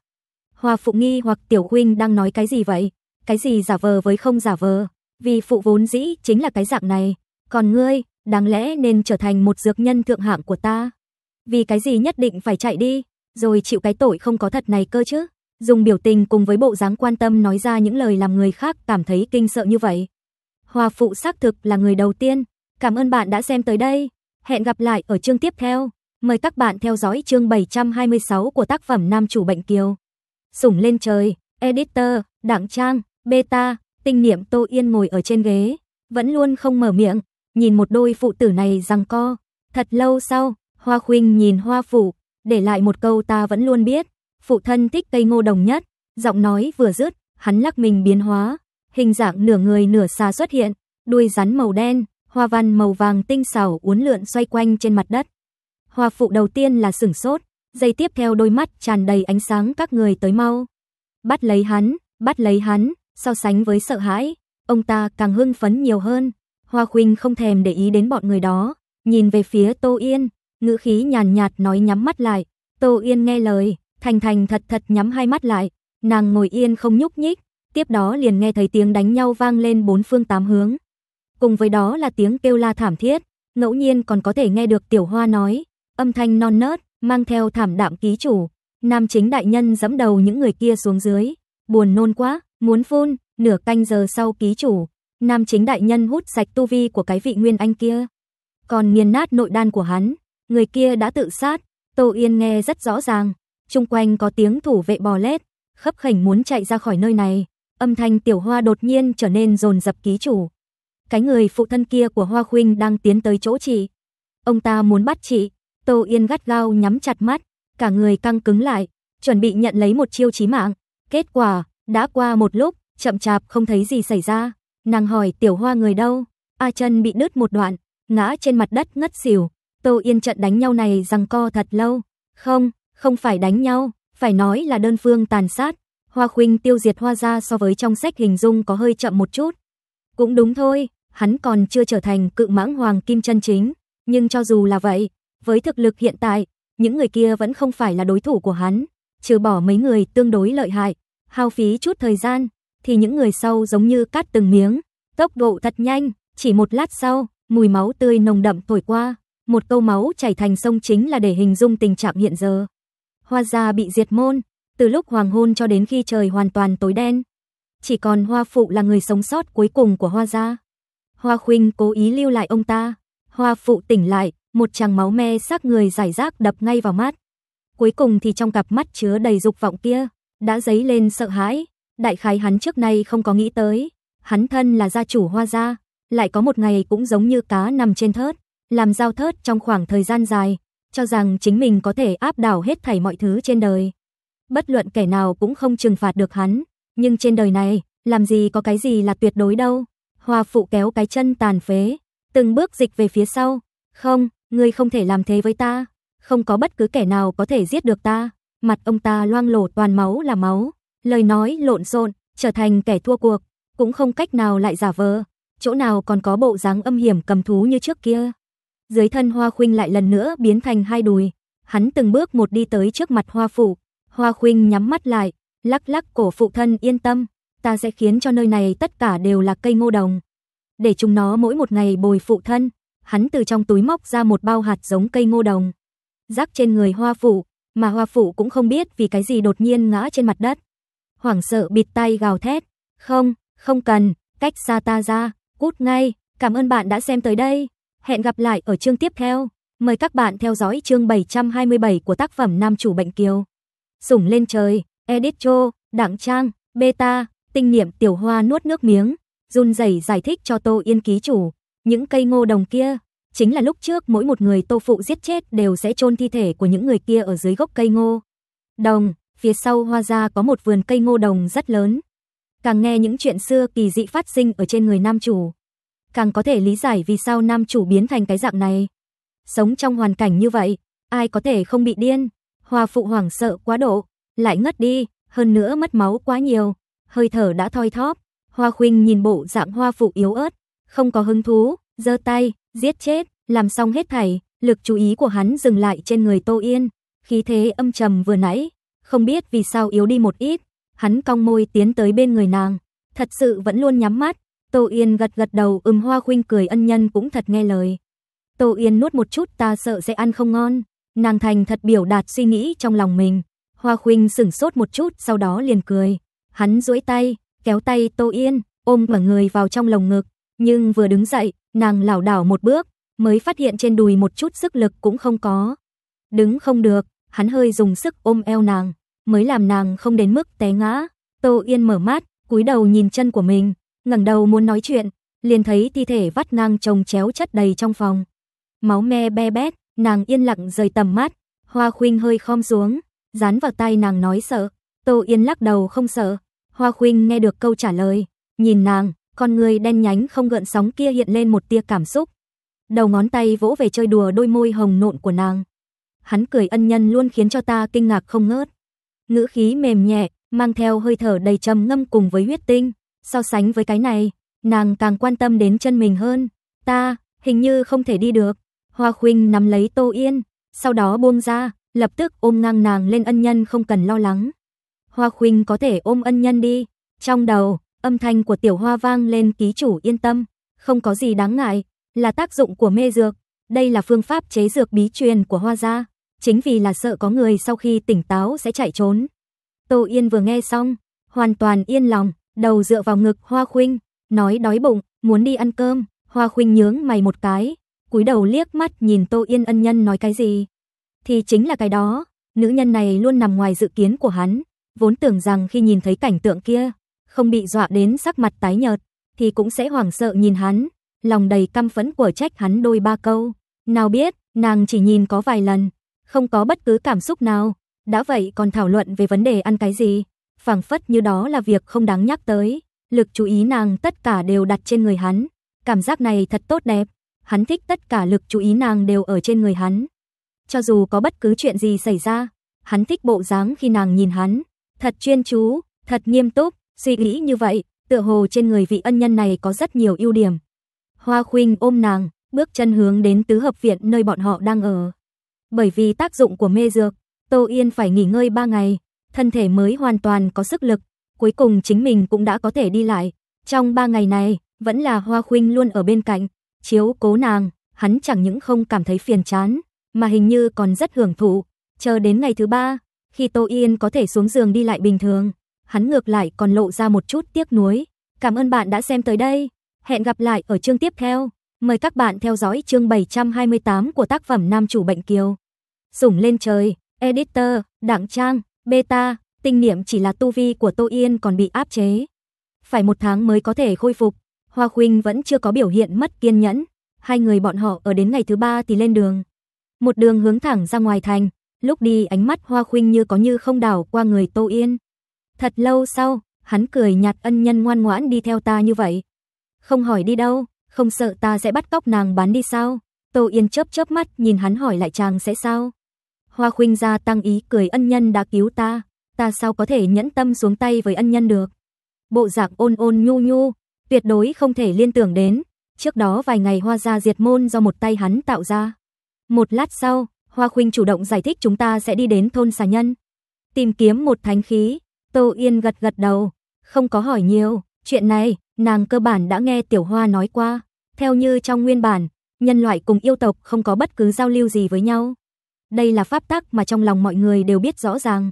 Hoa Phụ Nghi hoặc Tiểu huynh đang nói cái gì vậy? Cái gì giả vờ với không giả vờ? Vì phụ vốn dĩ chính là cái dạng này, còn ngươi, đáng lẽ nên trở thành một dược nhân thượng hạng của ta. Vì cái gì nhất định phải chạy đi, rồi chịu cái tội không có thật này cơ chứ? Dùng biểu tình cùng với bộ dáng quan tâm nói ra những lời làm người khác cảm thấy kinh sợ như vậy. Hòa Phụ xác thực là người đầu tiên. Cảm ơn bạn đã xem tới đây. Hẹn gặp lại ở chương tiếp theo. Mời các bạn theo dõi chương 726 của tác phẩm Nam chủ bệnh Kiều. Sủng lên trời, editor, Đặng Trang, beta, tinh niệm Tô Yên ngồi ở trên ghế, vẫn luôn không mở miệng, nhìn một đôi phụ tử này răng co. Thật lâu sau, Hoa Khuynh nhìn Hoa Phụ, để lại một câu ta vẫn luôn biết, phụ thân thích cây ngô đồng nhất, giọng nói vừa dứt, hắn lắc mình biến hóa, hình dạng nửa người nửa xa xuất hiện, đuôi rắn màu đen, hoa văn màu vàng tinh xảo uốn lượn xoay quanh trên mặt đất. Hoa phụ đầu tiên là sửng sốt, dây tiếp theo đôi mắt tràn đầy ánh sáng các người tới mau. Bắt lấy hắn, bắt lấy hắn, so sánh với sợ hãi, ông ta càng hưng phấn nhiều hơn. Hoa Khuynh không thèm để ý đến bọn người đó, nhìn về phía Tô Yên, ngữ khí nhàn nhạt nói nhắm mắt lại. Tô Yên nghe lời, thành thành thật thật nhắm hai mắt lại, nàng ngồi yên không nhúc nhích, tiếp đó liền nghe thấy tiếng đánh nhau vang lên bốn phương tám hướng. Cùng với đó là tiếng kêu la thảm thiết, ngẫu nhiên còn có thể nghe được tiểu hoa nói, âm thanh non nớt, mang theo thảm đạm ký chủ. Nam chính đại nhân dẫm đầu những người kia xuống dưới, buồn nôn quá, muốn phun, nửa canh giờ sau ký chủ, nam chính đại nhân hút sạch tu vi của cái vị nguyên anh kia. Còn nghiền nát nội đan của hắn, người kia đã tự sát, Tô Yên nghe rất rõ ràng, chung quanh có tiếng thủ vệ bò lết, khấp khảnh muốn chạy ra khỏi nơi này. Âm thanh tiểu hoa đột nhiên trở nên rồn rập ký chủ. Cái người phụ thân kia của Hoa Khuynh đang tiến tới chỗ chị. Ông ta muốn bắt chị. Tô Yên gắt gao nhắm chặt mắt, cả người căng cứng lại, chuẩn bị nhận lấy một chiêu chí mạng. Kết quả, đã qua một lúc, chậm chạp không thấy gì xảy ra. Nàng hỏi tiểu hoa người đâu? A chân bị đứt một đoạn, ngã trên mặt đất ngất xỉu. Tô Yên trận đánh nhau này răng co thật lâu. Không, không phải đánh nhau, phải nói là đơn phương tàn sát. Hoa Khuynh tiêu diệt Hoa gia so với trong sách hình dung có hơi chậm một chút. Cũng đúng thôi, hắn còn chưa trở thành cự mãng hoàng kim chân chính, nhưng cho dù là vậy, với thực lực hiện tại, những người kia vẫn không phải là đối thủ của hắn, trừ bỏ mấy người tương đối lợi hại, hao phí chút thời gian, thì những người sau giống như cắt từng miếng, tốc độ thật nhanh, chỉ một lát sau, mùi máu tươi nồng đậm thổi qua, một câu máu chảy thành sông chính là để hình dung tình trạng hiện giờ. Hoa gia bị diệt môn, từ lúc hoàng hôn cho đến khi trời hoàn toàn tối đen. Chỉ còn Hoa Phụ là người sống sót cuối cùng của Hoa gia. Hoa Khuynh cố ý lưu lại ông ta. Hoa Phụ tỉnh lại, một chàng máu me xác người giải rác đập ngay vào mắt. Cuối cùng thì trong cặp mắt chứa đầy dục vọng kia, đã dấy lên sợ hãi, đại khái hắn trước nay không có nghĩ tới, hắn thân là gia chủ Hoa gia, lại có một ngày cũng giống như cá nằm trên thớt, làm giao thớt trong khoảng thời gian dài, cho rằng chính mình có thể áp đảo hết thảy mọi thứ trên đời bất luận kẻ nào cũng không trừng phạt được hắn, nhưng trên đời này, làm gì có cái gì là tuyệt đối đâu. Hoa phụ kéo cái chân tàn phế, từng bước dịch về phía sau, "Không, ngươi không thể làm thế với ta, không có bất cứ kẻ nào có thể giết được ta." Mặt ông ta loang lổ toàn máu là máu, lời nói lộn xộn, trở thành kẻ thua cuộc, cũng không cách nào lại giả vờ, chỗ nào còn có bộ dáng âm hiểm cầm thú như trước kia. Dưới thân Hoa Khuynh lại lần nữa biến thành hai đùi, hắn từng bước một đi tới trước mặt Hoa phụ Hoa Khuynh nhắm mắt lại, lắc lắc cổ phụ thân yên tâm, ta sẽ khiến cho nơi này tất cả đều là cây ngô đồng. Để chúng nó mỗi một ngày bồi phụ thân, hắn từ trong túi móc ra một bao hạt giống cây ngô đồng. Rắc trên người hoa phụ, mà hoa phụ cũng không biết vì cái gì đột nhiên ngã trên mặt đất. Hoảng sợ bịt tay gào thét, không, không cần, cách xa ta ra, cút ngay, cảm ơn bạn đã xem tới đây. Hẹn gặp lại ở chương tiếp theo. Mời các bạn theo dõi chương 727 của tác phẩm Nam chủ bệnh Kiều sủng lên trời, Edith Cho, Đặng Trang, Beta, tinh niệm tiểu hoa nuốt nước miếng, run rẩy giải thích cho Tô Yên ký chủ, những cây ngô đồng kia chính là lúc trước mỗi một người Tô phụ giết chết đều sẽ chôn thi thể của những người kia ở dưới gốc cây ngô. Đồng, phía sau hoa gia có một vườn cây ngô đồng rất lớn. Càng nghe những chuyện xưa kỳ dị phát sinh ở trên người nam chủ, càng có thể lý giải vì sao nam chủ biến thành cái dạng này. Sống trong hoàn cảnh như vậy, ai có thể không bị điên? Hoa Phụ hoảng sợ quá độ, lại ngất đi, hơn nữa mất máu quá nhiều, hơi thở đã thoi thóp. Hoa Khuynh nhìn bộ dạng Hoa Phụ yếu ớt, không có hứng thú, giơ tay, giết chết, làm xong hết thảy, lực chú ý của hắn dừng lại trên người Tô Yên, khí thế âm trầm vừa nãy, không biết vì sao yếu đi một ít, hắn cong môi tiến tới bên người nàng, thật sự vẫn luôn nhắm mắt, Tô Yên gật gật đầu ừm Hoa Khuynh cười ân nhân cũng thật nghe lời. Tô Yên nuốt một chút ta sợ sẽ ăn không ngon. Nàng thành thật biểu đạt suy nghĩ trong lòng mình. Hoa Khuynh sửng sốt một chút, sau đó liền cười. Hắn duỗi tay, kéo tay Tô Yên, ôm cả người vào trong lồng ngực, nhưng vừa đứng dậy, nàng lảo đảo một bước, mới phát hiện trên đùi một chút sức lực cũng không có. Đứng không được, hắn hơi dùng sức ôm eo nàng, mới làm nàng không đến mức té ngã. Tô Yên mở mắt, cúi đầu nhìn chân của mình, ngẩng đầu muốn nói chuyện, liền thấy thi thể vắt ngang trồng chéo chất đầy trong phòng. Máu me be bét, Nàng yên lặng rời tầm mắt, Hoa Khuynh hơi khom xuống, dán vào tai nàng nói sợ. Tô Yên lắc đầu không sợ. Hoa Khuynh nghe được câu trả lời, nhìn nàng, con người đen nhánh không gợn sóng kia hiện lên một tia cảm xúc. Đầu ngón tay vỗ về chơi đùa đôi môi hồng nộn của nàng. Hắn cười ân nhân luôn khiến cho ta kinh ngạc không ngớt. Ngữ khí mềm nhẹ, mang theo hơi thở đầy trầm ngâm cùng với huyết tinh, so sánh với cái này, nàng càng quan tâm đến chân mình hơn. Ta, hình như không thể đi được. Hoa Khuynh nắm lấy Tô Yên, sau đó buông ra, lập tức ôm ngang nàng lên ân nhân không cần lo lắng. Hoa Khuynh có thể ôm ân nhân đi. Trong đầu, âm thanh của tiểu hoa vang lên ký chủ yên tâm, không có gì đáng ngại, là tác dụng của mê dược. Đây là phương pháp chế dược bí truyền của hoa gia, chính vì là sợ có người sau khi tỉnh táo sẽ chạy trốn. Tô Yên vừa nghe xong, hoàn toàn yên lòng, đầu dựa vào ngực Hoa Khuynh, nói đói bụng, muốn đi ăn cơm, Hoa Khuynh nhướng mày một cái, cúi đầu liếc mắt nhìn Tô Yên ân nhân nói cái gì. Thì chính là cái đó, nữ nhân này luôn nằm ngoài dự kiến của hắn, vốn tưởng rằng khi nhìn thấy cảnh tượng kia, không bị dọa đến sắc mặt tái nhợt, thì cũng sẽ hoảng sợ nhìn hắn, lòng đầy căm phẫn của trách hắn đôi ba câu. Nào biết, nàng chỉ nhìn có vài lần, không có bất cứ cảm xúc nào, đã vậy còn thảo luận về vấn đề ăn cái gì, phảng phất như đó là việc không đáng nhắc tới, lực chú ý nàng tất cả đều đặt trên người hắn, cảm giác này thật tốt đẹp hắn thích tất cả lực chú ý nàng đều ở trên người hắn. Cho dù có bất cứ chuyện gì xảy ra, hắn thích bộ dáng khi nàng nhìn hắn, thật chuyên chú, thật nghiêm túc, suy nghĩ như vậy, tựa hồ trên người vị ân nhân này có rất nhiều ưu điểm. Hoa Khuynh ôm nàng, bước chân hướng đến tứ hợp viện nơi bọn họ đang ở. Bởi vì tác dụng của mê dược, Tô Yên phải nghỉ ngơi ba ngày, thân thể mới hoàn toàn có sức lực, cuối cùng chính mình cũng đã có thể đi lại. Trong ba ngày này, vẫn là Hoa Khuynh luôn ở bên cạnh, chiếu cố nàng, hắn chẳng những không cảm thấy phiền chán, mà hình như còn rất hưởng thụ. Chờ đến ngày thứ ba, khi Tô Yên có thể xuống giường đi lại bình thường, hắn ngược lại còn lộ ra một chút tiếc nuối. Cảm ơn bạn đã xem tới đây. Hẹn gặp lại ở chương tiếp theo. Mời các bạn theo dõi chương 728 của tác phẩm Nam chủ bệnh kiều. Sủng lên trời, editor, đặng trang, beta, tinh niệm chỉ là tu vi của Tô Yên còn bị áp chế. Phải một tháng mới có thể khôi phục. Hoa Khuynh vẫn chưa có biểu hiện mất kiên nhẫn, hai người bọn họ ở đến ngày thứ ba thì lên đường. Một đường hướng thẳng ra ngoài thành, lúc đi ánh mắt Hoa Khuynh như có như không đảo qua người Tô Yên. Thật lâu sau, hắn cười nhạt ân nhân ngoan ngoãn đi theo ta như vậy. Không hỏi đi đâu, không sợ ta sẽ bắt cóc nàng bán đi sao? Tô Yên chớp chớp mắt nhìn hắn hỏi lại chàng sẽ sao? Hoa Khuynh ra tăng ý cười ân nhân đã cứu ta, ta sao có thể nhẫn tâm xuống tay với ân nhân được? Bộ dạng ôn ôn nhu nhu, tuyệt đối không thể liên tưởng đến. Trước đó vài ngày Hoa gia diệt môn do một tay hắn tạo ra. Một lát sau, Hoa Khuynh chủ động giải thích chúng ta sẽ đi đến thôn xà nhân, tìm kiếm một thánh khí. Tô Yên gật gật đầu, không có hỏi nhiều, chuyện này nàng cơ bản đã nghe Tiểu Hoa nói qua. Theo như trong nguyên bản, nhân loại cùng yêu tộc không có bất cứ giao lưu gì với nhau. Đây là pháp tắc mà trong lòng mọi người đều biết rõ ràng.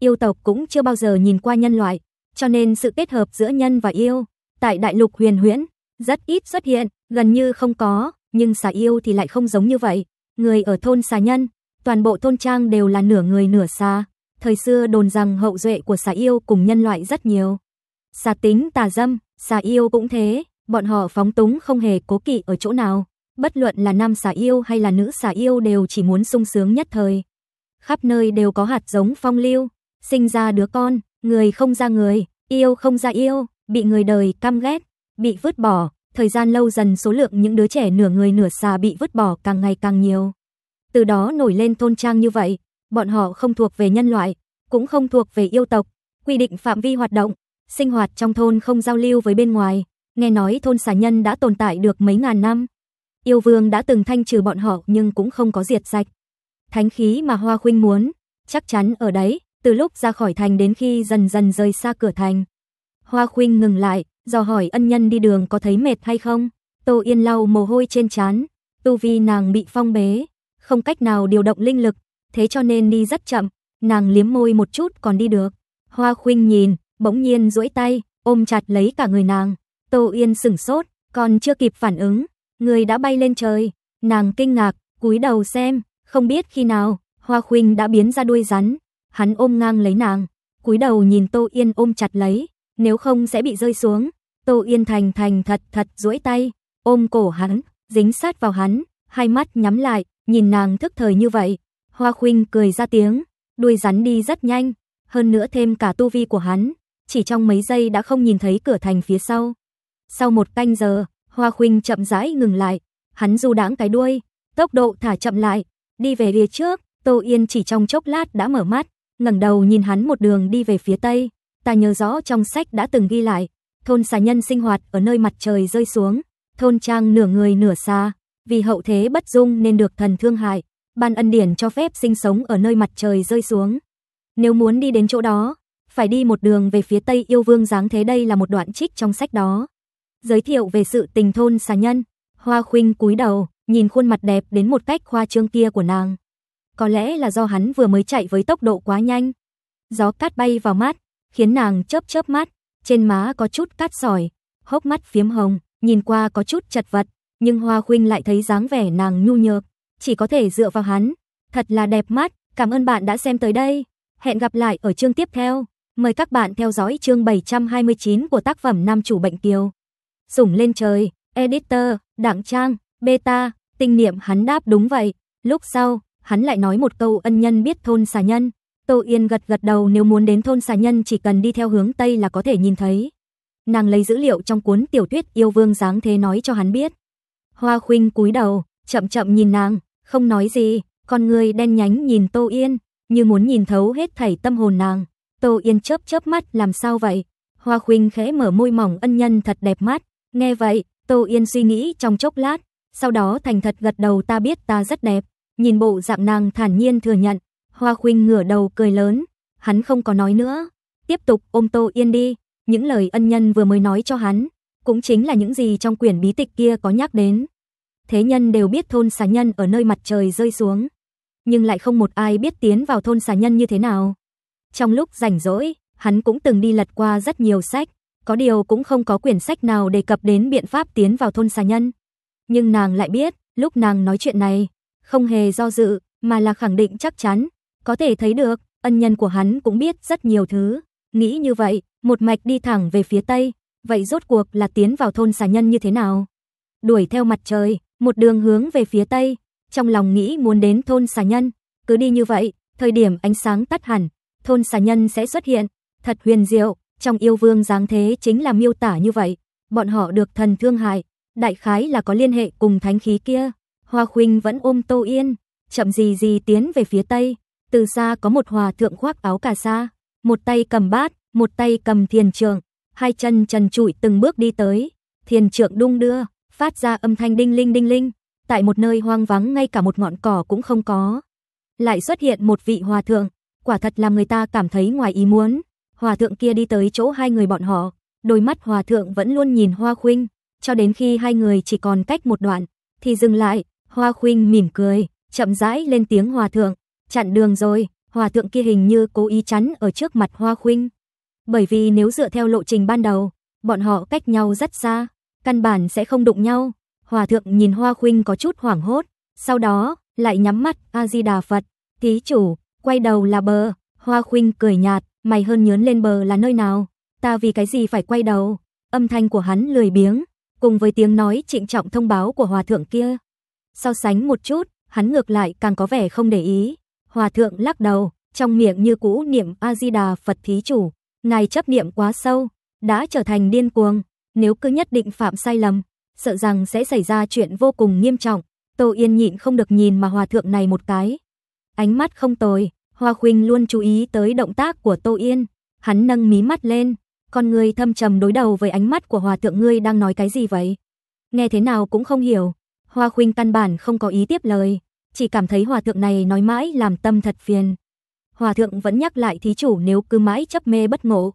Yêu tộc cũng chưa bao giờ nhìn qua nhân loại, cho nên sự kết hợp giữa nhân và yêu tại đại lục huyền huyễn, rất ít xuất hiện, gần như không có, nhưng xà yêu thì lại không giống như vậy. Người ở thôn xà nhân, toàn bộ thôn trang đều là nửa người nửa xà. Thời xưa đồn rằng hậu duệ của xà yêu cùng nhân loại rất nhiều. Xà tính tà dâm, xà yêu cũng thế, bọn họ phóng túng không hề cố kỵ ở chỗ nào. Bất luận là nam xà yêu hay là nữ xà yêu đều chỉ muốn sung sướng nhất thời. Khắp nơi đều có hạt giống phong lưu, sinh ra đứa con, người không ra người, yêu không ra yêu bị người đời căm ghét, bị vứt bỏ, thời gian lâu dần số lượng những đứa trẻ nửa người nửa xà bị vứt bỏ càng ngày càng nhiều. Từ đó nổi lên thôn trang như vậy, bọn họ không thuộc về nhân loại, cũng không thuộc về yêu tộc, quy định phạm vi hoạt động, sinh hoạt trong thôn không giao lưu với bên ngoài, nghe nói thôn xà nhân đã tồn tại được mấy ngàn năm. Yêu vương đã từng thanh trừ bọn họ nhưng cũng không có diệt sạch. Thánh khí mà Hoa Khuynh muốn, chắc chắn ở đấy, từ lúc ra khỏi thành đến khi dần dần rời xa cửa thành, Hoa Khuynh ngừng lại, dò hỏi ân nhân đi đường có thấy mệt hay không. Tô Yên lau mồ hôi trên trán, tu vi nàng bị phong bế, không cách nào điều động linh lực, thế cho nên đi rất chậm, nàng liếm môi một chút còn đi được. Hoa Khuynh nhìn, bỗng nhiên duỗi tay, ôm chặt lấy cả người nàng. Tô Yên sửng sốt, còn chưa kịp phản ứng, người đã bay lên trời. Nàng kinh ngạc, cúi đầu xem, không biết khi nào, Hoa Khuynh đã biến ra đuôi rắn, hắn ôm ngang lấy nàng, cúi đầu nhìn Tô Yên ôm chặt lấy, nếu không sẽ bị rơi xuống. Tô Yên Thành thành thật thật duỗi tay, ôm cổ hắn, dính sát vào hắn, hai mắt nhắm lại, nhìn nàng thức thời như vậy. Hoa Khuynh cười ra tiếng, đuôi rắn đi rất nhanh, hơn nữa thêm cả tu vi của hắn, chỉ trong mấy giây đã không nhìn thấy cửa thành phía sau. Sau một canh giờ, Hoa Khuynh chậm rãi ngừng lại, hắn du đãng cái đuôi, tốc độ thả chậm lại, đi về phía trước, Tô Yên chỉ trong chốc lát đã mở mắt, ngẩng đầu nhìn hắn một đường đi về phía tây. Ta nhớ rõ trong sách đã từng ghi lại, thôn xà nhân sinh hoạt ở nơi mặt trời rơi xuống, thôn trang nửa người nửa xa, vì hậu thế bất dung nên được thần thương hại, ban ân điển cho phép sinh sống ở nơi mặt trời rơi xuống. Nếu muốn đi đến chỗ đó, phải đi một đường về phía Tây yêu vương dáng thế đây là một đoạn trích trong sách đó. Giới thiệu về sự tình thôn xà nhân, hoa khuynh cúi đầu, nhìn khuôn mặt đẹp đến một cách khoa trương kia của nàng. Có lẽ là do hắn vừa mới chạy với tốc độ quá nhanh. Gió cát bay vào mát, khiến nàng chớp chớp mắt, trên má có chút cát sỏi, hốc mắt phiếm hồng, nhìn qua có chút chật vật, nhưng Hoa Khuynh lại thấy dáng vẻ nàng nhu nhược, chỉ có thể dựa vào hắn. Thật là đẹp mắt, cảm ơn bạn đã xem tới đây. Hẹn gặp lại ở chương tiếp theo. Mời các bạn theo dõi chương 729 của tác phẩm Nam chủ bệnh kiều. Sủng lên trời, editor, đặng trang, beta, tinh niệm hắn đáp đúng vậy. Lúc sau, hắn lại nói một câu ân nhân biết thôn xà nhân. Tô Yên gật gật đầu nếu muốn đến thôn xà nhân chỉ cần đi theo hướng Tây là có thể nhìn thấy. Nàng lấy dữ liệu trong cuốn tiểu thuyết yêu vương dáng thế nói cho hắn biết. Hoa khuynh cúi đầu, chậm chậm nhìn nàng, không nói gì, con người đen nhánh nhìn Tô Yên, như muốn nhìn thấu hết thảy tâm hồn nàng. Tô Yên chớp chớp mắt làm sao vậy? Hoa khuynh khẽ mở môi mỏng ân nhân thật đẹp mắt. Nghe vậy, Tô Yên suy nghĩ trong chốc lát, sau đó thành thật gật đầu ta biết ta rất đẹp. Nhìn bộ dạng nàng thản nhiên thừa nhận, Hoa Khuynh ngửa đầu cười lớn, hắn không có nói nữa, tiếp tục ôm Tô Yên đi, những lời ân nhân vừa mới nói cho hắn, cũng chính là những gì trong quyển bí tịch kia có nhắc đến. Thế nhân đều biết thôn xà nhân ở nơi mặt trời rơi xuống, nhưng lại không một ai biết tiến vào thôn xà nhân như thế nào. Trong lúc rảnh rỗi, hắn cũng từng đi lật qua rất nhiều sách, có điều cũng không có quyển sách nào đề cập đến biện pháp tiến vào thôn xà nhân. Nhưng nàng lại biết, lúc nàng nói chuyện này, không hề do dự, mà là khẳng định chắc chắn, có thể thấy được, ân nhân của hắn cũng biết rất nhiều thứ. Nghĩ như vậy, một mạch đi thẳng về phía Tây, vậy rốt cuộc là tiến vào thôn xà nhân như thế nào? Đuổi theo mặt trời, một đường hướng về phía Tây, trong lòng nghĩ muốn đến thôn xà nhân. Cứ đi như vậy, thời điểm ánh sáng tắt hẳn, thôn xà nhân sẽ xuất hiện, thật huyền diệu, trong yêu vương dáng thế chính là miêu tả như vậy. Bọn họ được thần thương hại, đại khái là có liên hệ cùng thánh khí kia. Hoa Khuynh vẫn ôm Tô Yên, chậm gì gì tiến về phía Tây từ xa có một hòa thượng khoác áo cà sa, một tay cầm bát, một tay cầm thiền trượng, hai chân trần trụi từng bước đi tới, thiền trượng đung đưa, phát ra âm thanh đinh linh đinh linh, tại một nơi hoang vắng ngay cả một ngọn cỏ cũng không có. Lại xuất hiện một vị hòa thượng, quả thật làm người ta cảm thấy ngoài ý muốn. Hòa thượng kia đi tới chỗ hai người bọn họ, đôi mắt hòa thượng vẫn luôn nhìn Hoa Khuynh, cho đến khi hai người chỉ còn cách một đoạn thì dừng lại, Hoa Khuynh mỉm cười, chậm rãi lên tiếng hòa thượng, chặn đường rồi, hòa thượng kia hình như cố ý chắn ở trước mặt Hoa Khuynh. Bởi vì nếu dựa theo lộ trình ban đầu, bọn họ cách nhau rất xa, căn bản sẽ không đụng nhau. Hòa thượng nhìn Hoa Khuynh có chút hoảng hốt, sau đó lại nhắm mắt A Di Đà Phật, "Thí chủ, quay đầu là bờ." Hoa Khuynh cười nhạt, "Mày hơn nhớn lên bờ là nơi nào? Ta vì cái gì phải quay đầu?" Âm thanh của hắn lười biếng, cùng với tiếng nói trịnh trọng thông báo của hòa thượng kia. So sánh một chút, hắn ngược lại càng có vẻ không để ý. Hòa thượng lắc đầu, trong miệng như cũ niệm A-di-đà Phật thí chủ, này chấp niệm quá sâu, đã trở thành điên cuồng, nếu cứ nhất định phạm sai lầm, sợ rằng sẽ xảy ra chuyện vô cùng nghiêm trọng. Tô Yên nhịn không được nhìn mà hòa thượng này một cái. Ánh mắt không tồi, Hoa Khuynh luôn chú ý tới động tác của Tô Yên, hắn nâng mí mắt lên, con người thâm trầm đối đầu với ánh mắt của hòa thượng ngươi đang nói cái gì vậy? Nghe thế nào cũng không hiểu, Hoa Khuynh căn bản không có ý tiếp lời chỉ cảm thấy hòa thượng này nói mãi làm tâm thật phiền. Hòa thượng vẫn nhắc lại thí chủ nếu cứ mãi chấp mê bất ngộ,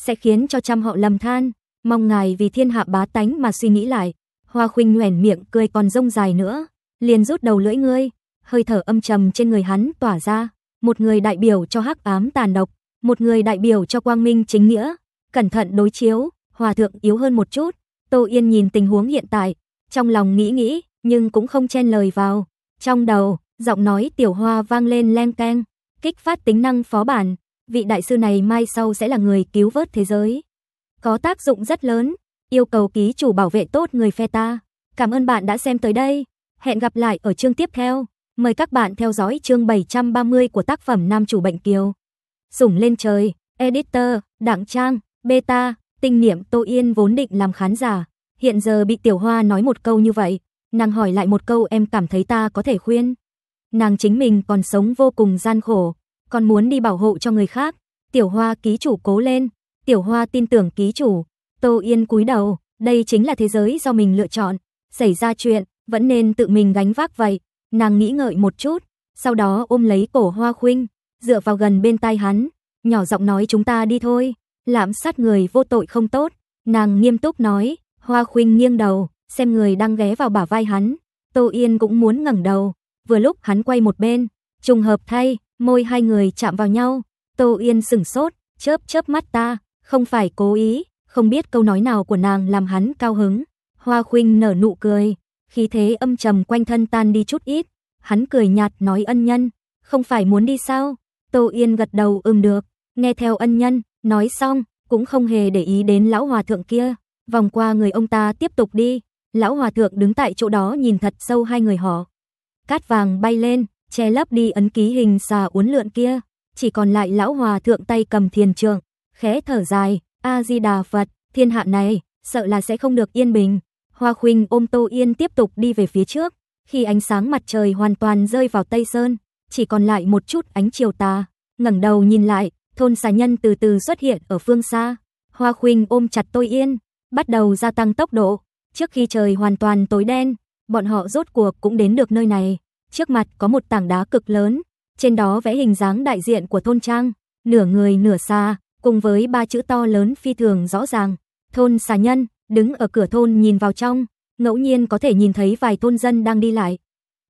sẽ khiến cho trăm họ lầm than, mong ngài vì thiên hạ bá tánh mà suy nghĩ lại. Hoa Khuynh nhoẻn miệng cười còn rông dài nữa, liền rút đầu lưỡi ngươi, hơi thở âm trầm trên người hắn tỏa ra, một người đại biểu cho hắc ám tàn độc, một người đại biểu cho quang minh chính nghĩa, cẩn thận đối chiếu, hòa thượng yếu hơn một chút. Tô Yên nhìn tình huống hiện tại, trong lòng nghĩ nghĩ, nhưng cũng không chen lời vào, trong đầu, giọng nói tiểu hoa vang lên len keng, kích phát tính năng phó bản, vị đại sư này mai sau sẽ là người cứu vớt thế giới. Có tác dụng rất lớn, yêu cầu ký chủ bảo vệ tốt người phe ta. Cảm ơn bạn đã xem tới đây, hẹn gặp lại ở chương tiếp theo. Mời các bạn theo dõi chương 730 của tác phẩm Nam chủ bệnh kiều. Sủng lên trời, editor, đặng trang, beta, tinh niệm Tô Yên vốn định làm khán giả. Hiện giờ bị Tiểu Hoa nói một câu như vậy, Nàng hỏi lại một câu em cảm thấy ta có thể khuyên. Nàng chính mình còn sống vô cùng gian khổ, còn muốn đi bảo hộ cho người khác. Tiểu Hoa ký chủ cố lên, Tiểu Hoa tin tưởng ký chủ. Tô Yên cúi đầu, đây chính là thế giới do mình lựa chọn, xảy ra chuyện, vẫn nên tự mình gánh vác vậy. Nàng nghĩ ngợi một chút, sau đó ôm lấy cổ Hoa Khuynh, dựa vào gần bên tai hắn, nhỏ giọng nói chúng ta đi thôi, lạm sát người vô tội không tốt. Nàng nghiêm túc nói, Hoa Khuynh nghiêng đầu, xem người đang ghé vào bả vai hắn. Tô Yên cũng muốn ngẩng đầu, vừa lúc hắn quay một bên, trùng hợp thay, môi hai người chạm vào nhau. Tô Yên sững sốt, chớp chớp mắt ta, không phải cố ý, không biết câu nói nào của nàng làm hắn cao hứng. Hoa Khuynh nở nụ cười, khí thế âm trầm quanh thân tan đi chút ít, hắn cười nhạt nói ân nhân, không phải muốn đi sao? Tô Yên gật đầu ừm được, nghe theo ân nhân, nói xong, cũng không hề để ý đến lão hòa thượng kia, vòng qua người ông ta tiếp tục đi. Lão hòa thượng đứng tại chỗ đó nhìn thật sâu hai người họ. Cát vàng bay lên, che lấp đi ấn ký hình xà uốn lượn kia, chỉ còn lại lão hòa thượng tay cầm thiền trượng, khẽ thở dài, A Di Đà Phật, thiên hạ này sợ là sẽ không được yên bình. Hoa Khuynh ôm Tô Yên tiếp tục đi về phía trước, khi ánh sáng mặt trời hoàn toàn rơi vào Tây Sơn, chỉ còn lại một chút ánh chiều tà, ngẩng đầu nhìn lại, thôn xà nhân từ từ xuất hiện ở phương xa. Hoa Khuynh ôm chặt Tô Yên, bắt đầu gia tăng tốc độ, Trước khi trời hoàn toàn tối đen, bọn họ rốt cuộc cũng đến được nơi này. Trước mặt có một tảng đá cực lớn, trên đó vẽ hình dáng đại diện của thôn trang, nửa người nửa xa, cùng với ba chữ to lớn phi thường rõ ràng. Thôn xà nhân, đứng ở cửa thôn nhìn vào trong, ngẫu nhiên có thể nhìn thấy vài thôn dân đang đi lại.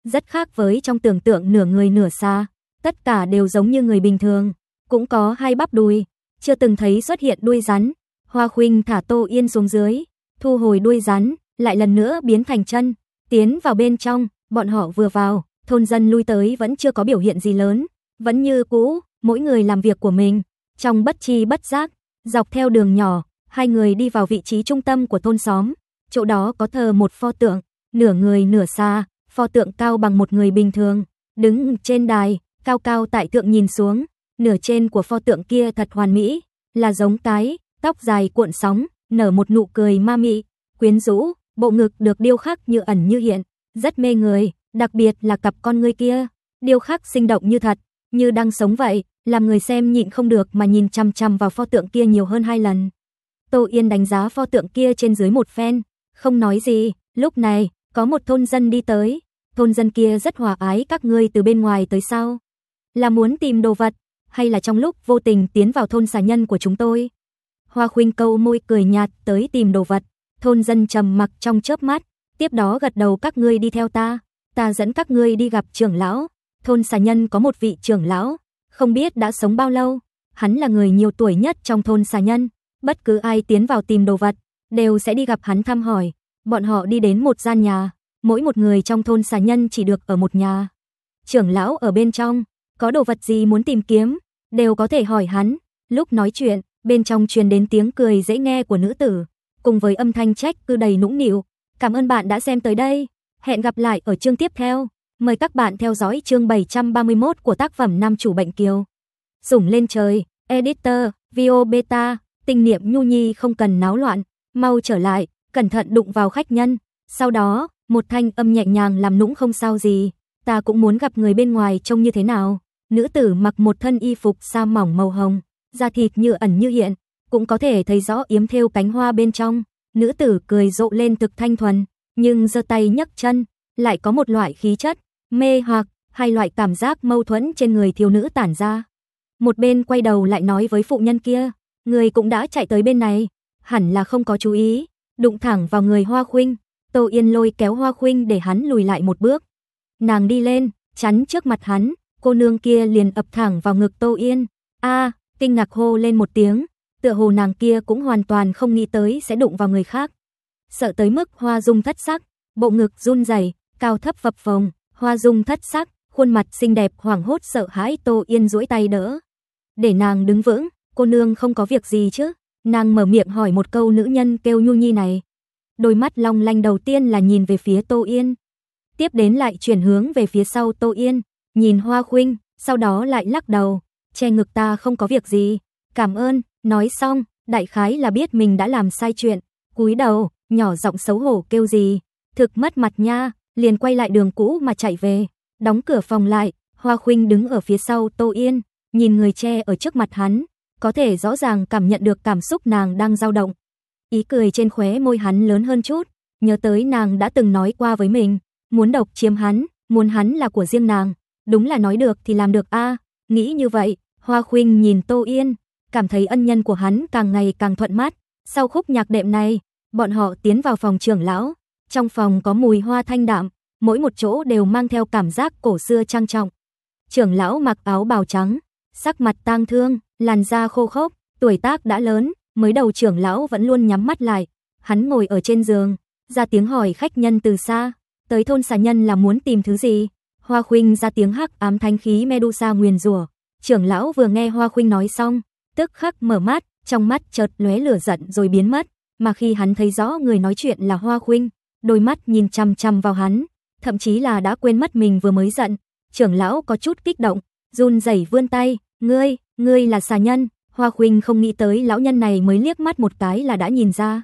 Rất khác với trong tưởng tượng nửa người nửa xa, tất cả đều giống như người bình thường, cũng có hai bắp đùi, chưa từng thấy xuất hiện đuôi rắn. Hoa Khuynh thả Tô Yên xuống dưới, thu hồi đuôi rắn, lại lần nữa biến thành chân, tiến vào bên trong, bọn họ vừa vào, thôn dân lui tới vẫn chưa có biểu hiện gì lớn, vẫn như cũ, mỗi người làm việc của mình, trong bất chi bất giác, dọc theo đường nhỏ, hai người đi vào vị trí trung tâm của thôn xóm, chỗ đó có thờ một pho tượng, nửa người nửa xa, pho tượng cao bằng một người bình thường, đứng trên đài, cao cao tại thượng nhìn xuống, nửa trên của pho tượng kia thật hoàn mỹ, là giống cái, tóc dài cuộn sóng, nở một nụ cười ma mị, quyến rũ, bộ ngực được điêu khắc như ẩn như hiện, rất mê người, đặc biệt là cặp con người kia, điêu khắc sinh động như thật, như đang sống vậy, làm người xem nhịn không được mà nhìn chăm chăm vào pho tượng kia nhiều hơn hai lần. Tô Yên đánh giá pho tượng kia trên dưới một phen, không nói gì, lúc này, có một thôn dân đi tới, thôn dân kia rất hòa ái các ngươi từ bên ngoài tới sau Là muốn tìm đồ vật, hay là trong lúc vô tình tiến vào thôn xà nhân của chúng tôi? Hoa Khuynh câu môi cười nhạt tới tìm đồ vật. Thôn dân trầm mặc trong chớp mắt, tiếp đó gật đầu các ngươi đi theo ta, ta dẫn các ngươi đi gặp trưởng lão. Thôn xà nhân có một vị trưởng lão, không biết đã sống bao lâu. Hắn là người nhiều tuổi nhất trong thôn xà nhân, bất cứ ai tiến vào tìm đồ vật, đều sẽ đi gặp hắn thăm hỏi. Bọn họ đi đến một gian nhà, mỗi một người trong thôn xà nhân chỉ được ở một nhà. Trưởng lão ở bên trong, có đồ vật gì muốn tìm kiếm, đều có thể hỏi hắn, lúc nói chuyện, bên trong truyền đến tiếng cười dễ nghe của nữ tử, cùng với âm thanh trách cứ đầy nũng nịu. Cảm ơn bạn đã xem tới đây, hẹn gặp lại ở chương tiếp theo. Mời các bạn theo dõi chương 731 của tác phẩm Nam chủ bệnh kiều. Dũng lên trời, editor, Vio Beta, tình niệm nhu nhi không cần náo loạn, mau trở lại, cẩn thận đụng vào khách nhân. Sau đó, một thanh âm nhẹ nhàng làm nũng không sao gì, ta cũng muốn gặp người bên ngoài trông như thế nào. Nữ tử mặc một thân y phục sa mỏng màu hồng, da thịt như ẩn như hiện, cũng có thể thấy rõ yếm thêu cánh hoa bên trong. Nữ tử cười rộ lên thực thanh thuần, nhưng giơ tay nhấc chân, lại có một loại khí chất, mê hoặc, hai loại cảm giác mâu thuẫn trên người thiếu nữ tản ra. Một bên quay đầu lại nói với phụ nhân kia, người cũng đã chạy tới bên này, hẳn là không có chú ý, đụng thẳng vào người Hoa Khuynh, Tô Yên lôi kéo Hoa Khuynh để hắn lùi lại một bước. Nàng đi lên, chắn trước mặt hắn, cô nương kia liền ập thẳng vào ngực Tô Yên. A, kinh ngạc hô lên một tiếng, tựa hồ nàng kia cũng hoàn toàn không nghĩ tới sẽ đụng vào người khác. Sợ tới mức Hoa Dung thất sắc, bộ ngực run rẩy, cao thấp phập phồng, Hoa Dung thất sắc, khuôn mặt xinh đẹp hoảng hốt sợ hãi Tô Yên duỗi tay đỡ. Để nàng đứng vững, cô nương không có việc gì chứ? Nàng mở miệng hỏi một câu nữ nhân kêu Nhu Nhi này. Đôi mắt long lanh đầu tiên là nhìn về phía Tô Yên, tiếp đến lại chuyển hướng về phía sau Tô Yên, nhìn Hoa Khuynh, sau đó lại lắc đầu, che ngực ta không có việc gì, cảm ơn, nói xong, đại khái là biết mình đã làm sai chuyện, cúi đầu, nhỏ giọng xấu hổ kêu gì, thực mất mặt nha, liền quay lại đường cũ mà chạy về, đóng cửa phòng lại, Hoa Khuynh đứng ở phía sau Tô Yên, nhìn người che ở trước mặt hắn, có thể rõ ràng cảm nhận được cảm xúc nàng đang dao động. Ý cười trên khóe môi hắn lớn hơn chút, nhớ tới nàng đã từng nói qua với mình, muốn độc chiếm hắn, muốn hắn là của riêng nàng, đúng là nói được thì làm được a, nghĩ như vậy, Hoa Khuynh nhìn Tô Yên, cảm thấy ân nhân của hắn càng ngày càng thuận mắt. Sau khúc nhạc đệm này, bọn họ tiến vào phòng trưởng lão. Trong phòng có mùi hoa thanh đạm, mỗi một chỗ đều mang theo cảm giác cổ xưa trang trọng. Trưởng lão mặc áo bào trắng, sắc mặt tang thương, làn da khô khốc, tuổi tác đã lớn, mới đầu trưởng lão vẫn luôn nhắm mắt lại. Hắn ngồi ở trên giường, ra tiếng hỏi khách nhân từ xa, tới thôn xà nhân là muốn tìm thứ gì? Hoa Khuynh ra tiếng hắc ám thanh khí Medusa nguyền rủa, Trưởng lão vừa nghe Hoa Khuynh nói xong, tức khắc mở mắt, trong mắt chợt lóe lửa giận rồi biến mất, mà khi hắn thấy rõ người nói chuyện là Hoa Khuynh, đôi mắt nhìn chăm chăm vào hắn, thậm chí là đã quên mất mình vừa mới giận, trưởng lão có chút kích động, run rẩy vươn tay, "Ngươi, ngươi là xà nhân?" Hoa Khuynh không nghĩ tới lão nhân này mới liếc mắt một cái là đã nhìn ra.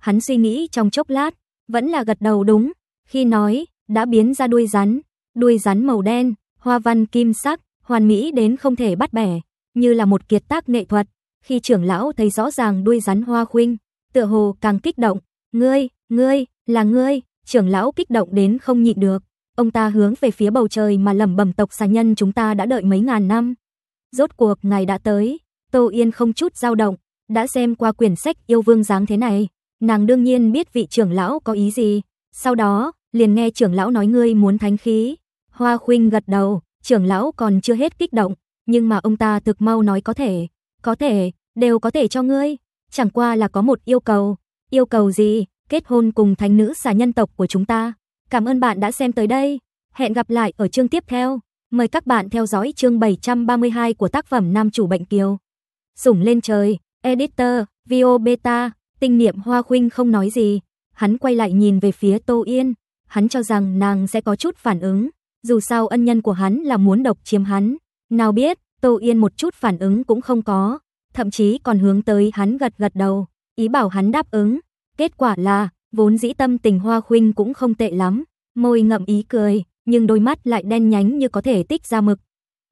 Hắn suy nghĩ trong chốc lát, vẫn là gật đầu đúng, khi nói, đã biến ra đuôi rắn, đuôi rắn màu đen, hoa văn kim sắc, hoàn mỹ đến không thể bắt bẻ, như là một kiệt tác nghệ thuật. Khi trưởng lão thấy rõ ràng đuôi rắn hoa khuynh, tựa hồ càng kích động, "Ngươi, ngươi, là ngươi!" Trưởng lão kích động đến không nhịn được, ông ta hướng về phía bầu trời mà lẩm bẩm tộc xà nhân chúng ta đã đợi mấy ngàn năm. Rốt cuộc ngày đã tới, Tô Yên không chút dao động, đã xem qua quyển sách yêu vương dáng thế này, nàng đương nhiên biết vị trưởng lão có ý gì. Sau đó, liền nghe trưởng lão nói ngươi muốn thánh khí. Hoa Khuynh gật đầu, trưởng lão còn chưa hết kích động, nhưng mà ông ta thực mau nói có thể, có thể, đều có thể cho ngươi, chẳng qua là có một yêu cầu. Yêu cầu gì? Kết hôn cùng thánh nữ xà nhân tộc của chúng ta. Cảm ơn bạn đã xem tới đây. Hẹn gặp lại ở chương tiếp theo. Mời các bạn theo dõi chương 732 của tác phẩm Nam chủ bệnh kiều. Sủng lên trời, editor, Vio Beta, tinh niệm Hoa Khuynh không nói gì. Hắn quay lại nhìn về phía Tô Yên, hắn cho rằng nàng sẽ có chút phản ứng. Dù sao ân nhân của hắn là muốn độc chiếm hắn. Nào biết, Tô Yên một chút phản ứng cũng không có, thậm chí còn hướng tới hắn gật gật đầu, ý bảo hắn đáp ứng. Kết quả là, vốn dĩ tâm tình Hoa Khuynh cũng không tệ lắm, môi ngậm ý cười, nhưng đôi mắt lại đen nhánh như có thể tích ra mực.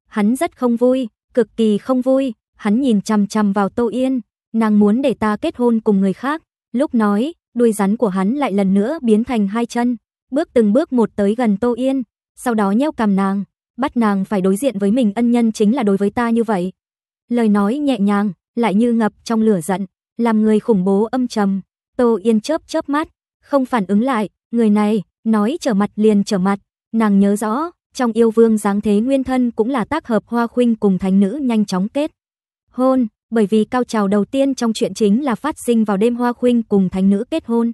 Hắn rất không vui, cực kỳ không vui, hắn nhìn chằm chằm vào Tô Yên, nàng muốn để ta kết hôn cùng người khác. Lúc nói, đuôi rắn của hắn lại lần nữa biến thành hai chân, bước từng bước một tới gần Tô Yên, sau đó nheo cằm nàng, bắt nàng phải đối diện với mình ân nhân chính là đối với ta như vậy. Lời nói nhẹ nhàng, lại như ngập trong lửa giận, làm người khủng bố âm trầm. Tô Yên chớp chớp mắt, không phản ứng lại, người này, nói trở mặt liền trở mặt, nàng nhớ rõ, trong yêu vương dáng thế nguyên thân cũng là tác hợp hoa khuynh cùng thánh nữ nhanh chóng kết. Hôn, bởi vì cao trào đầu tiên trong chuyện chính là phát sinh vào đêm hoa khuynh cùng thánh nữ kết hôn.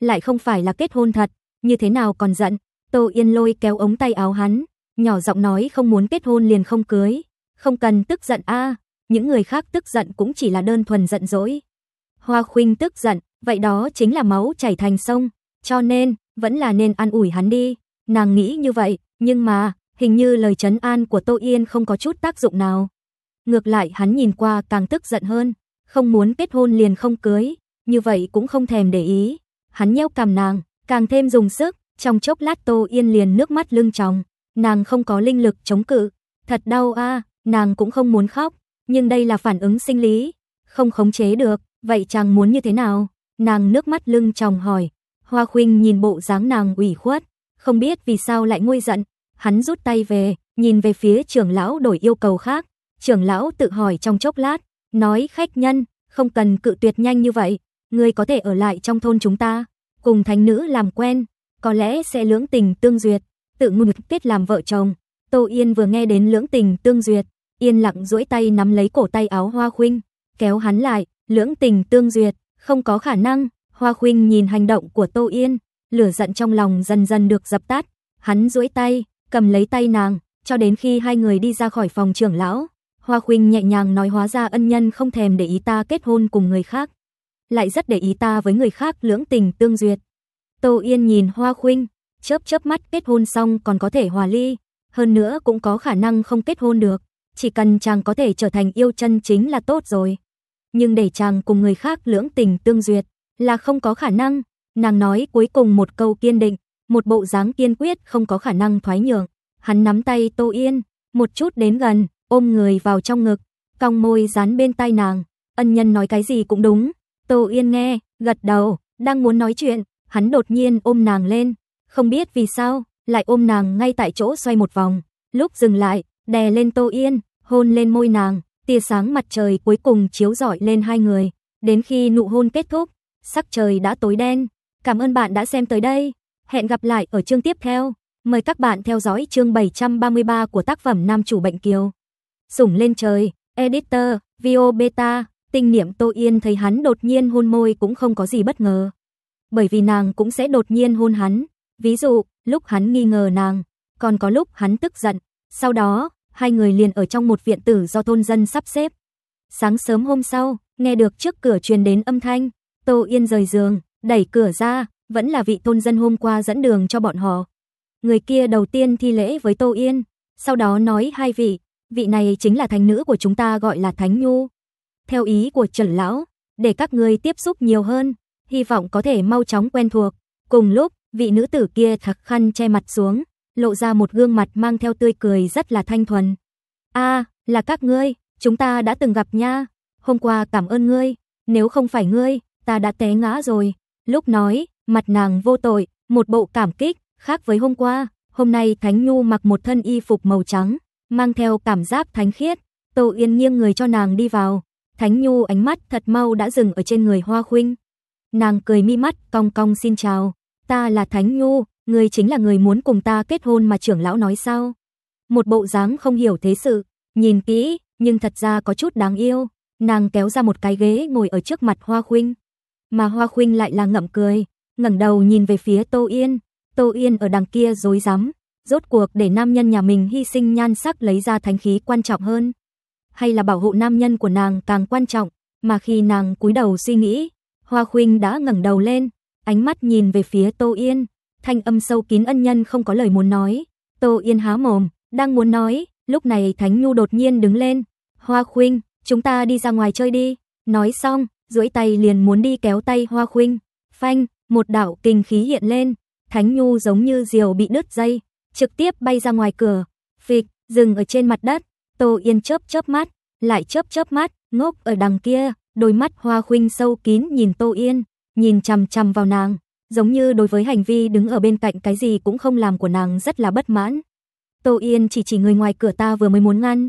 Lại không phải là kết hôn thật, như thế nào còn giận, Tô Yên Lôi kéo ống tay áo hắn, nhỏ giọng nói không muốn kết hôn liền không cưới, không cần tức giận a, những người khác tức giận cũng chỉ là đơn thuần giận dỗi. Hoa Khuynh tức giận, vậy đó chính là máu chảy thành sông, cho nên vẫn là nên an ủi hắn đi, nàng nghĩ như vậy, nhưng mà hình như lời trấn an của Tô Yên không có chút tác dụng nào. Ngược lại hắn nhìn qua càng tức giận hơn, không muốn kết hôn liền không cưới, như vậy cũng không thèm để ý. Hắn nheo cằm nàng, càng thêm dùng sức, trong chốc lát Tô Yên liền nước mắt lưng tròng, nàng không có linh lực chống cự, thật đau a, nàng cũng không muốn khóc, nhưng đây là phản ứng sinh lý, không khống chế được, vậy chàng muốn như thế nào? Nàng nước mắt lưng tròng hỏi. Hoa Khuynh nhìn bộ dáng nàng ủy khuất, không biết vì sao lại nguôi giận, hắn rút tay về, nhìn về phía trưởng lão đổi yêu cầu khác. Trưởng lão tự hỏi trong chốc lát, nói khách nhân, không cần cự tuyệt nhanh như vậy, ngươi có thể ở lại trong thôn chúng ta, cùng thánh nữ làm quen, có lẽ sẽ lưỡng tình tương duyệt, tự ngôn kết làm vợ chồng. Tô Yên vừa nghe đến lưỡng tình tương duyệt, yên lặng duỗi tay nắm lấy cổ tay áo Hoa Khuynh, kéo hắn lại, lưỡng tình tương duyệt, không có khả năng. Hoa Khuynh nhìn hành động của Tô Yên, lửa giận trong lòng dần dần được dập tắt, hắn duỗi tay, cầm lấy tay nàng, cho đến khi hai người đi ra khỏi phòng trưởng lão, Hoa Khuynh nhẹ nhàng nói hóa ra ân nhân không thèm để ý ta kết hôn cùng người khác, lại rất để ý ta với người khác lưỡng tình tương duyệt. Tô Yên nhìn Hoa Khuynh, chớp chớp mắt kết hôn xong còn có thể hòa ly, hơn nữa cũng có khả năng không kết hôn được, chỉ cần chàng có thể trở thành yêu chân chính là tốt rồi. Nhưng để chàng cùng người khác lưỡng tình tương duyệt là không có khả năng, nàng nói cuối cùng một câu kiên định, một bộ dáng kiên quyết không có khả năng thoái nhượng. Hắn nắm tay Tô Yên, một chút đến gần, ôm người vào trong ngực, cong môi dán bên tai nàng, ân nhân nói cái gì cũng đúng. Tô Yên nghe, gật đầu, đang muốn nói chuyện, hắn đột nhiên ôm nàng lên, không biết vì sao, lại ôm nàng ngay tại chỗ xoay một vòng, lúc dừng lại, đè lên Tô Yên, hôn lên môi nàng, tia sáng mặt trời cuối cùng chiếu rọi lên hai người, đến khi nụ hôn kết thúc, sắc trời đã tối đen. Cảm ơn bạn đã xem tới đây, hẹn gặp lại ở chương tiếp theo. Mời các bạn theo dõi chương 733 của tác phẩm Nam chủ bệnh kiều. Sủng lên trời, editor, Vio Beta, tinh niệm Tô Yên thấy hắn đột nhiên hôn môi cũng không có gì bất ngờ bởi vì nàng cũng sẽ đột nhiên hôn hắn. Ví dụ, lúc hắn nghi ngờ nàng, còn có lúc hắn tức giận. Sau đó, hai người liền ở trong một viện tử do thôn dân sắp xếp. Sáng sớm hôm sau, nghe được trước cửa truyền đến âm thanh, Tô Yên rời giường, đẩy cửa ra, vẫn là vị thôn dân hôm qua dẫn đường cho bọn họ. Người kia đầu tiên thi lễ với Tô Yên, sau đó nói hai vị, vị này chính là thánh nữ của chúng ta gọi là Thánh Nhu. Theo ý của Trần Lão, để các ngươi tiếp xúc nhiều hơn, hy vọng có thể mau chóng quen thuộc. Cùng lúc, vị nữ tử kia thặc khăn che mặt xuống, lộ ra một gương mặt mang theo tươi cười rất là thanh thuần. "A, là các ngươi, chúng ta đã từng gặp nha. Hôm qua cảm ơn ngươi, nếu không phải ngươi, ta đã té ngã rồi." Lúc nói, mặt nàng vô tội, một bộ cảm kích, khác với hôm qua, hôm nay Thánh Nhu mặc một thân y phục màu trắng, mang theo cảm giác thánh khiết. Tô Yên nghiêng người cho nàng đi vào. Thánh Nhu ánh mắt thật mau đã dừng ở trên người Hoa Khuynh. Nàng cười mi mắt, cong cong xin chào, ta là Thánh Nhu, người chính là người muốn cùng ta kết hôn mà trưởng lão nói sao? Một bộ dáng không hiểu thế sự, nhìn kỹ, nhưng thật ra có chút đáng yêu. Nàng kéo ra một cái ghế ngồi ở trước mặt Hoa Khuynh, mà Hoa Khuynh lại là ngậm cười, ngẩng đầu nhìn về phía Tô Yên, Tô Yên ở đằng kia dối rắm, rốt cuộc để nam nhân nhà mình hy sinh nhan sắc lấy ra thánh khí quan trọng hơn, hay là bảo hộ nam nhân của nàng càng quan trọng, mà khi nàng cúi đầu suy nghĩ, Hoa Khuynh đã ngẩng đầu lên, ánh mắt nhìn về phía Tô Yên, thanh âm sâu kín ân nhân không có lời muốn nói. Tô Yên há mồm, đang muốn nói, lúc này Thánh Nhu đột nhiên đứng lên. Hoa Khuynh, chúng ta đi ra ngoài chơi đi. Nói xong, duỗi tay liền muốn đi kéo tay Hoa Khuynh. Phanh, một đạo kinh khí hiện lên, Thánh Nhu giống như diều bị đứt dây, trực tiếp bay ra ngoài cửa. Phịch, dừng ở trên mặt đất. Tô Yên chớp chớp mắt, lại chớp chớp mắt, ngốc ở đằng kia, đôi mắt Hoa Khuynh sâu kín nhìn Tô Yên, nhìn chằm chằm vào nàng, giống như đối với hành vi đứng ở bên cạnh cái gì cũng không làm của nàng rất là bất mãn. Tô Yên chỉ chỉ người ngoài cửa ta vừa mới muốn ngăn.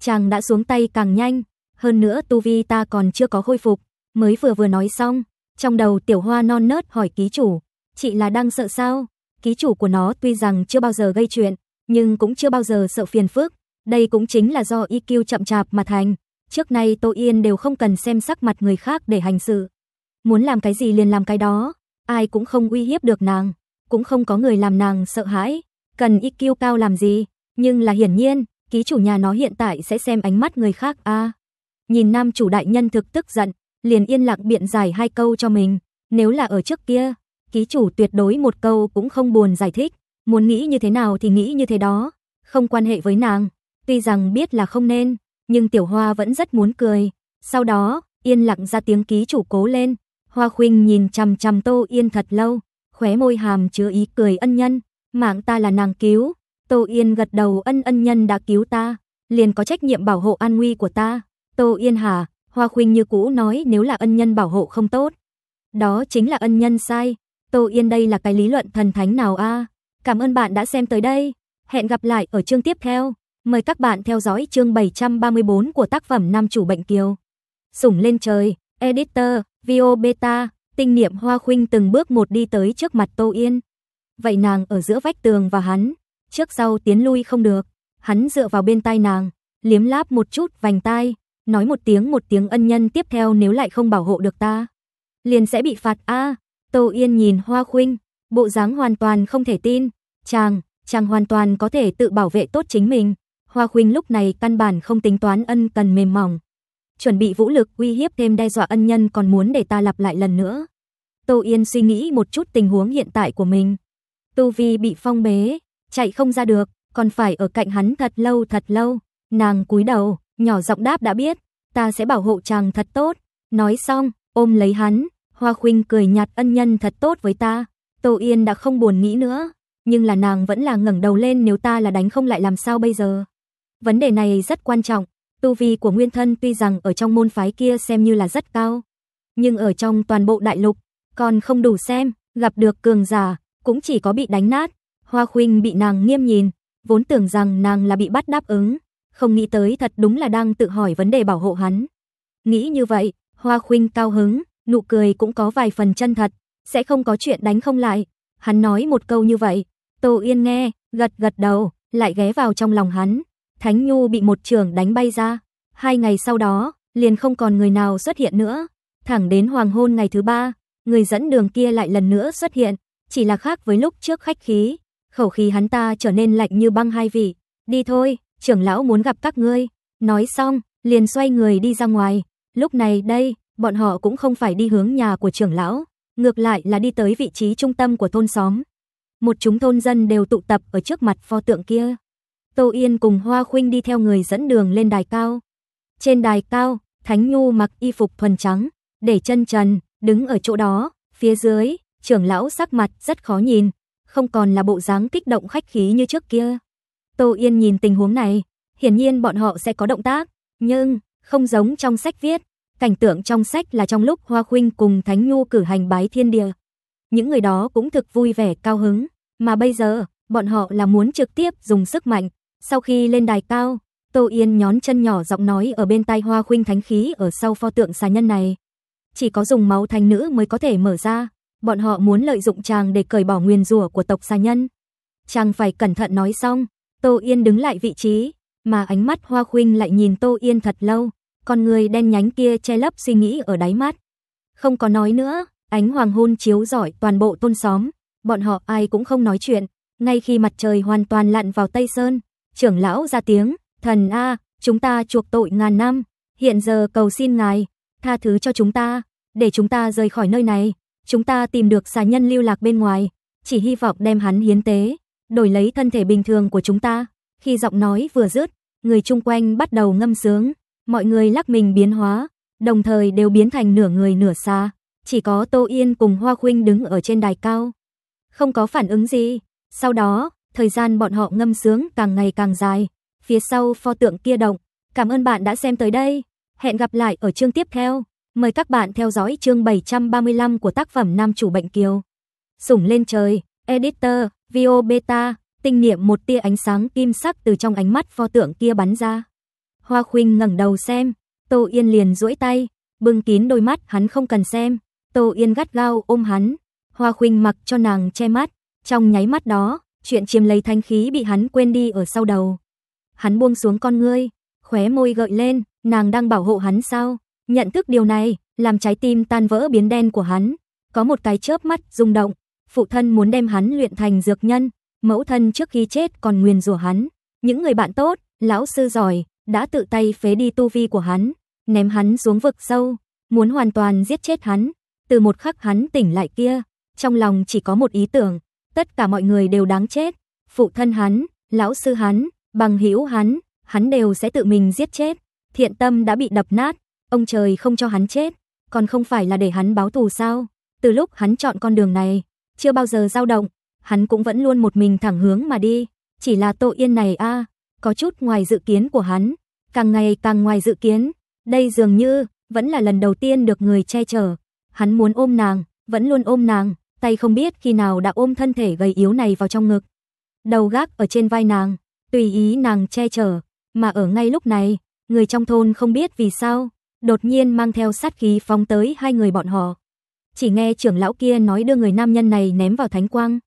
Chàng đã xuống tay càng nhanh, hơn nữa tu vi ta còn chưa có khôi phục, mới vừa vừa nói xong, trong đầu tiểu hoa non nớt hỏi ký chủ, chị là đang sợ sao? Ký chủ của nó tuy rằng chưa bao giờ gây chuyện, nhưng cũng chưa bao giờ sợ phiền phức, đây cũng chính là do IQ e chậm chạp mà thành, Trước nay Tô Yên đều không cần xem sắc mặt người khác để hành sự. Muốn làm cái gì liền làm cái đó, ai cũng không uy hiếp được nàng, cũng không có người làm nàng sợ hãi, cần IQ e cao làm gì, nhưng là hiển nhiên, ký chủ nhà nó hiện tại sẽ xem ánh mắt người khác a. nhìn nam chủ đại nhân thực tức giận, liền yên lặng biện giải hai câu cho mình, nếu là ở trước kia, ký chủ tuyệt đối một câu cũng không buồn giải thích, muốn nghĩ như thế nào thì nghĩ như thế đó, không quan hệ với nàng, tuy rằng biết là không nên, nhưng Tiểu Hoa vẫn rất muốn cười. Sau đó, yên lặng ra tiếng ký chủ cố lên. Hoa Khuynh nhìn chằm chằm Tô Yên thật lâu, khóe môi hàm chứa ý cười ân nhân, mạng ta là nàng cứu. Tô Yên gật đầu ân ân nhân đã cứu ta, liền có trách nhiệm bảo hộ an nguy của ta. Tô Yên hả? Hoa Khuynh như cũ nói nếu là ân nhân bảo hộ không tốt, đó chính là ân nhân sai. Tô Yên đây là cái lý luận thần thánh nào a? Cảm ơn bạn đã xem tới đây, hẹn gặp lại ở chương tiếp theo. Mời các bạn theo dõi chương 734 của tác phẩm Nam chủ bệnh kiều. Sủng lên trời, editor, Vio Beta, tinh niệm Hoa Khuynh từng bước một đi tới trước mặt Tô Yên. Vậy nàng ở giữa vách tường và hắn, trước sau tiến lui không được. Hắn dựa vào bên tai nàng, liếm láp một chút vành tai, nói một tiếng một tiếng ân nhân tiếp theo nếu lại không bảo hộ được ta, liền sẽ bị phạt a. Tô Yên nhìn Hoa Khuynh, bộ dáng hoàn toàn không thể tin, chàng, chàng hoàn toàn có thể tự bảo vệ tốt chính mình, Hoa Khuynh lúc này căn bản không tính toán ân cần mềm mỏng. Chuẩn bị vũ lực uy hiếp thêm đe dọa ân nhân còn muốn để ta lặp lại lần nữa. Tô Yên suy nghĩ một chút tình huống hiện tại của mình. Tu Vi bị phong bế, chạy không ra được, còn phải ở cạnh hắn thật lâu thật lâu. Nàng cúi đầu, nhỏ giọng đáp đã biết, ta sẽ bảo hộ chàng thật tốt. Nói xong, ôm lấy hắn, Hoa Khuynh cười nhạt ân nhân thật tốt với ta. Tô Yên đã không buồn nghĩ nữa, nhưng là nàng vẫn là ngẩng đầu lên nếu ta là đánh không lại làm sao bây giờ. Vấn đề này rất quan trọng, tu vi của Nguyên Thân tuy rằng ở trong môn phái kia xem như là rất cao, nhưng ở trong toàn bộ đại lục còn không đủ xem, gặp được cường giả cũng chỉ có bị đánh nát. Hoa Khuynh bị nàng nghiêm nhìn, vốn tưởng rằng nàng là bị bắt đáp ứng, không nghĩ tới thật đúng là đang tự hỏi vấn đề bảo hộ hắn. Nghĩ như vậy, Hoa Khuynh cao hứng, nụ cười cũng có vài phần chân thật, sẽ không có chuyện đánh không lại. Hắn nói một câu như vậy, Tô Yên nghe, gật gật đầu, lại ghé vào trong lòng hắn. Thánh Nhu bị một trường đánh bay ra. Hai ngày sau đó, liền không còn người nào xuất hiện nữa. Thẳng đến hoàng hôn ngày thứ ba, người dẫn đường kia lại lần nữa xuất hiện, chỉ là khác với lúc trước khách khí. Khẩu khí hắn ta trở nên lạnh như băng hai vị. Đi thôi, trưởng lão muốn gặp các ngươi. Nói xong, liền xoay người đi ra ngoài. Lúc này đây, bọn họ cũng không phải đi hướng nhà của trưởng lão, ngược lại là đi tới vị trí trung tâm của thôn xóm. Một chúng thôn dân đều tụ tập ở trước mặt pho tượng kia. Tô Yên cùng Hoa Khuynh đi theo người dẫn đường lên đài cao. Trên đài cao, Thánh Nhu mặc y phục thuần trắng, để chân trần, đứng ở chỗ đó, phía dưới, trưởng lão sắc mặt rất khó nhìn, không còn là bộ dáng kích động khách khí như trước kia. Tô Yên nhìn tình huống này, hiển nhiên bọn họ sẽ có động tác, nhưng không giống trong sách viết, cảnh tượng trong sách là trong lúc Hoa Khuynh cùng Thánh Nhu cử hành bái thiên địa. Những người đó cũng thực vui vẻ cao hứng, mà bây giờ, bọn họ là muốn trực tiếp dùng sức mạnh sau khi lên đài cao, Tô Yên nhón chân nhỏ giọng nói ở bên tai Hoa Khuynh Thánh khí ở sau pho tượng xà nhân này, chỉ có dùng máu thánh nữ mới có thể mở ra, bọn họ muốn lợi dụng chàng để cởi bỏ nguyên rủa của tộc xà nhân. Chàng phải cẩn thận nói xong, Tô Yên đứng lại vị trí, mà ánh mắt Hoa Khuynh lại nhìn Tô Yên thật lâu, con người đen nhánh kia che lấp suy nghĩ ở đáy mắt. Không có nói nữa, ánh hoàng hôn chiếu rọi toàn bộ thôn xóm, bọn họ ai cũng không nói chuyện, ngay khi mặt trời hoàn toàn lặn vào tây sơn, trưởng lão ra tiếng, thần A, chúng ta chuộc tội ngàn năm, hiện giờ cầu xin ngài, tha thứ cho chúng ta, để chúng ta rời khỏi nơi này, chúng ta tìm được xà nhân lưu lạc bên ngoài, chỉ hy vọng đem hắn hiến tế, đổi lấy thân thể bình thường của chúng ta. Khi giọng nói vừa dứt, người chung quanh bắt đầu ngâm sướng, mọi người lắc mình biến hóa, đồng thời đều biến thành nửa người nửa xa, chỉ có Tô Yên cùng Hoa Khuynh đứng ở trên đài cao. Không có phản ứng gì, sau đó, thời gian bọn họ ngâm sướng càng ngày càng dài. Phía sau pho tượng kia động. Cảm ơn bạn đã xem tới đây. Hẹn gặp lại ở chương tiếp theo. Mời các bạn theo dõi chương 735 của tác phẩm Nam chủ bệnh kiều. Sủng lên trời, editor, Vio Beta, tinh niệm một tia ánh sáng kim sắc từ trong ánh mắt pho tượng kia bắn ra. Hoa Khuynh ngẩng đầu xem, Tô Yên liền duỗi tay, bưng kín đôi mắt hắn không cần xem. Tô Yên gắt gao ôm hắn, Hoa Khuynh mặc cho nàng che mắt, trong nháy mắt đó, chuyện chiếm lấy thanh khí bị hắn quên đi ở sau đầu. Hắn buông xuống con ngươi, khóe môi gợi lên, nàng đang bảo hộ hắn sao? Nhận thức điều này, làm trái tim tan vỡ biến đen của hắn, có một cái chớp mắt rung động, phụ thân muốn đem hắn luyện thành dược nhân, mẫu thân trước khi chết còn nguyền rủa hắn, những người bạn tốt, lão sư giỏi đã tự tay phế đi tu vi của hắn, ném hắn xuống vực sâu, muốn hoàn toàn giết chết hắn. Từ một khắc hắn tỉnh lại kia, trong lòng chỉ có một ý tưởng, tất cả mọi người đều đáng chết, phụ thân hắn, lão sư hắn, bằng hữu hắn, hắn đều sẽ tự mình giết chết. Thiện tâm đã bị đập nát, ông trời không cho hắn chết, còn không phải là để hắn báo thù sao? Từ lúc hắn chọn con đường này, chưa bao giờ dao động, hắn cũng vẫn luôn một mình thẳng hướng mà đi, chỉ là tội Yên này a, có chút ngoài dự kiến của hắn, càng ngày càng ngoài dự kiến, đây dường như vẫn là lần đầu tiên được người che chở, hắn muốn ôm nàng, vẫn luôn ôm nàng, tay không biết khi nào đã ôm thân thể gầy yếu này vào trong ngực. Đầu gác ở trên vai nàng, tùy ý nàng che chở, mà ở ngay lúc này, người trong thôn không biết vì sao, đột nhiên mang theo sát khí phóng tới hai người bọn họ. Chỉ nghe trưởng lão kia nói đưa người nam nhân này ném vào thánh quang.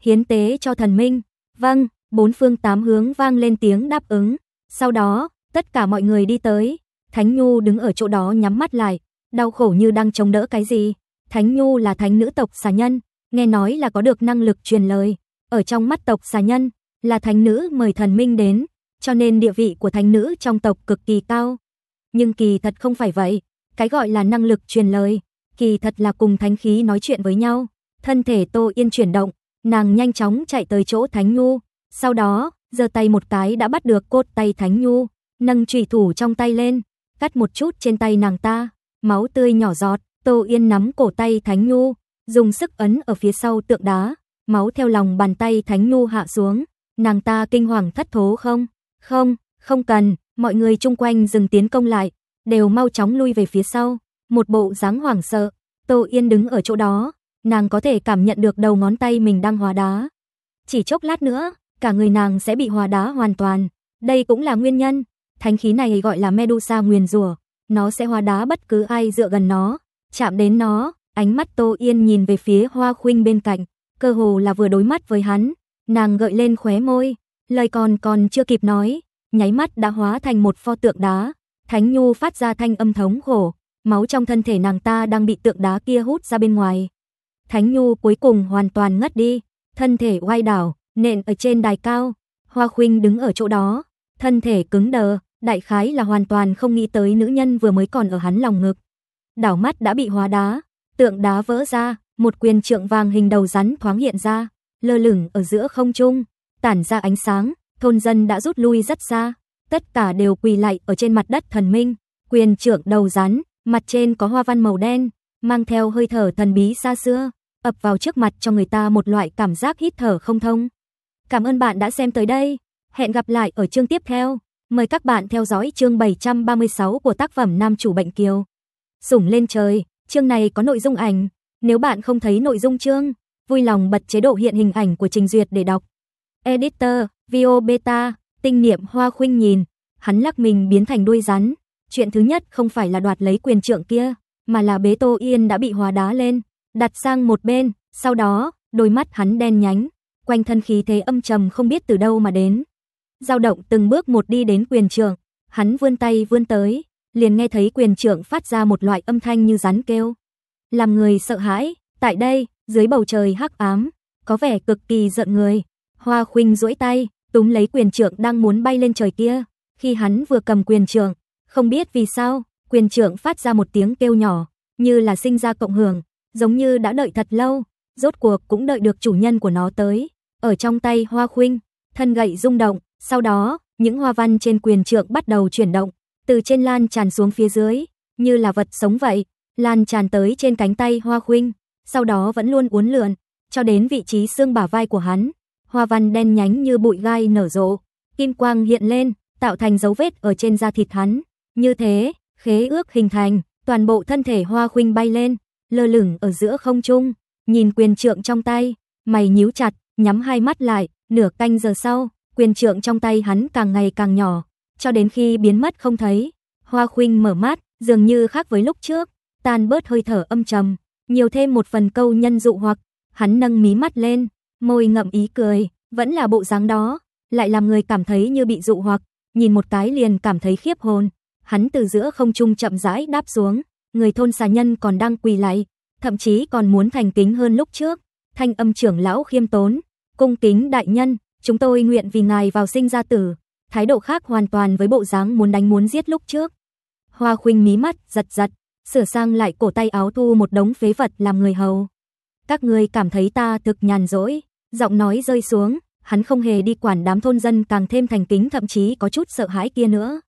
Hiến tế cho thần minh. Vâng, bốn phương tám hướng vang lên tiếng đáp ứng. Sau đó, tất cả mọi người đi tới. Thánh Nhu đứng ở chỗ đó nhắm mắt lại, đau khổ như đang chống đỡ cái gì. Thánh Nhu là thánh nữ tộc xà nhân, nghe nói là có được năng lực truyền lời. Ở trong mắt tộc xà nhân, là thánh nữ mời thần minh đến, cho nên địa vị của thánh nữ trong tộc cực kỳ cao. Nhưng kỳ thật không phải vậy, cái gọi là năng lực truyền lời, kỳ thật là cùng thánh khí nói chuyện với nhau. Thân thể Tô Yên chuyển động, nàng nhanh chóng chạy tới chỗ Thánh Nhu, sau đó, giơ tay một cái đã bắt được cốt tay Thánh Nhu, nâng chủy thủ trong tay lên, cắt một chút trên tay nàng ta, máu tươi nhỏ giọt. Tô Yên nắm cổ tay Thánh Nhu, dùng sức ấn ở phía sau tượng đá, máu theo lòng bàn tay Thánh Nhu hạ xuống, nàng ta kinh hoàng thất thố không? Không, không cần, mọi người chung quanh dừng tiến công lại, đều mau chóng lui về phía sau, một bộ dáng hoảng sợ. Tô Yên đứng ở chỗ đó, nàng có thể cảm nhận được đầu ngón tay mình đang hóa đá. Chỉ chốc lát nữa, cả người nàng sẽ bị hóa đá hoàn toàn. Đây cũng là nguyên nhân, thánh khí này gọi là Medusa nguyền rủa, nó sẽ hóa đá bất cứ ai dựa gần nó. Chạm đến nó, ánh mắt Tô Yên nhìn về phía Hoa Khuynh bên cạnh, cơ hồ là vừa đối mắt với hắn, nàng gợi lên khóe môi, lời còn còn chưa kịp nói, nháy mắt đã hóa thành một pho tượng đá. Thánh Nhu phát ra thanh âm thống khổ, máu trong thân thể nàng ta đang bị tượng đá kia hút ra bên ngoài. Thánh Nhu cuối cùng hoàn toàn ngất đi, thân thể oai đảo, nện ở trên đài cao. Hoa Khuynh đứng ở chỗ đó, thân thể cứng đờ, đại khái là hoàn toàn không nghĩ tới nữ nhân vừa mới còn ở hắn lòng ngực đảo mắt đã bị hóa đá, tượng đá vỡ ra, một quyền trượng vàng hình đầu rắn thoáng hiện ra, lơ lửng ở giữa không trung, tản ra ánh sáng, thôn dân đã rút lui rất xa, tất cả đều quỳ lại ở trên mặt đất thần minh, quyền trượng đầu rắn, mặt trên có hoa văn màu đen, mang theo hơi thở thần bí xa xưa, ập vào trước mặt cho người ta một loại cảm giác hít thở không thông. Cảm ơn bạn đã xem tới đây, hẹn gặp lại ở chương tiếp theo. Mời các bạn theo dõi chương 736 của tác phẩm Nam chủ bệnh Kiều. Sủng lên trời, chương này có nội dung ảnh. Nếu bạn không thấy nội dung chương, vui lòng bật chế độ hiện hình ảnh của trình duyệt để đọc. Editor, Vio Beta, tinh niệm hoa khuynh nhìn, hắn lắc mình biến thành đuôi rắn. Chuyện thứ nhất không phải là đoạt lấy quyền trượng kia, mà là bế tô yên đã bị hóa đá lên, đặt sang một bên, sau đó, đôi mắt hắn đen nhánh, quanh thân khí thế âm trầm không biết từ đâu mà đến. dao động từng bước một đi đến quyền trượng, hắn vươn tay vươn tới, liền nghe thấy quyền trưởng phát ra một loại âm thanh như rắn kêu. Làm người sợ hãi, tại đây, dưới bầu trời hắc ám, có vẻ cực kỳ giận người. Hoa Khuynh duỗi tay, túm lấy quyền trưởng đang muốn bay lên trời kia. Khi hắn vừa cầm quyền trưởng, không biết vì sao, quyền trưởng phát ra một tiếng kêu nhỏ, như là sinh ra cộng hưởng, giống như đã đợi thật lâu, rốt cuộc cũng đợi được chủ nhân của nó tới. Ở trong tay Hoa Khuynh, thân gậy rung động, sau đó, những hoa văn trên quyền trượng bắt đầu chuyển động, từ trên lan tràn xuống phía dưới, như là vật sống vậy, lan tràn tới trên cánh tay Hoa Khuynh, sau đó vẫn luôn uốn lượn, cho đến vị trí xương bả vai của hắn. Hoa văn đen nhánh như bụi gai nở rộ, kim quang hiện lên, tạo thành dấu vết ở trên da thịt hắn. Như thế, khế ước hình thành, toàn bộ thân thể Hoa Khuynh bay lên, lơ lửng ở giữa không trung, nhìn quyền trượng trong tay, mày nhíu chặt, nhắm hai mắt lại, nửa canh giờ sau, quyền trượng trong tay hắn càng ngày càng nhỏ, cho đến khi biến mất không thấy. Hoa Khuynh mở mắt, dường như khác với lúc trước, tan bớt hơi thở âm trầm, nhiều thêm một phần câu nhân dụ hoặc, hắn nâng mí mắt lên, môi ngậm ý cười, vẫn là bộ dáng đó, lại làm người cảm thấy như bị dụ hoặc, nhìn một cái liền cảm thấy khiếp hồn. Hắn từ giữa không trung chậm rãi đáp xuống, người thôn xà nhân còn đang quỳ lạy, thậm chí còn muốn thành kính hơn lúc trước. Thanh âm trưởng lão khiêm tốn, cung kính đại nhân, chúng tôi nguyện vì ngài vào sinh ra tử, thái độ khác hoàn toàn với bộ dáng muốn đánh muốn giết lúc trước. Hoa Khuynh mí mắt, giật giật, sửa sang lại cổ tay áo thu một đống phế vật làm người hầu. Các người cảm thấy ta thực nhàn rỗi, giọng nói rơi xuống, hắn không hề đi quản đám thôn dân càng thêm thành kính thậm chí có chút sợ hãi kia nữa.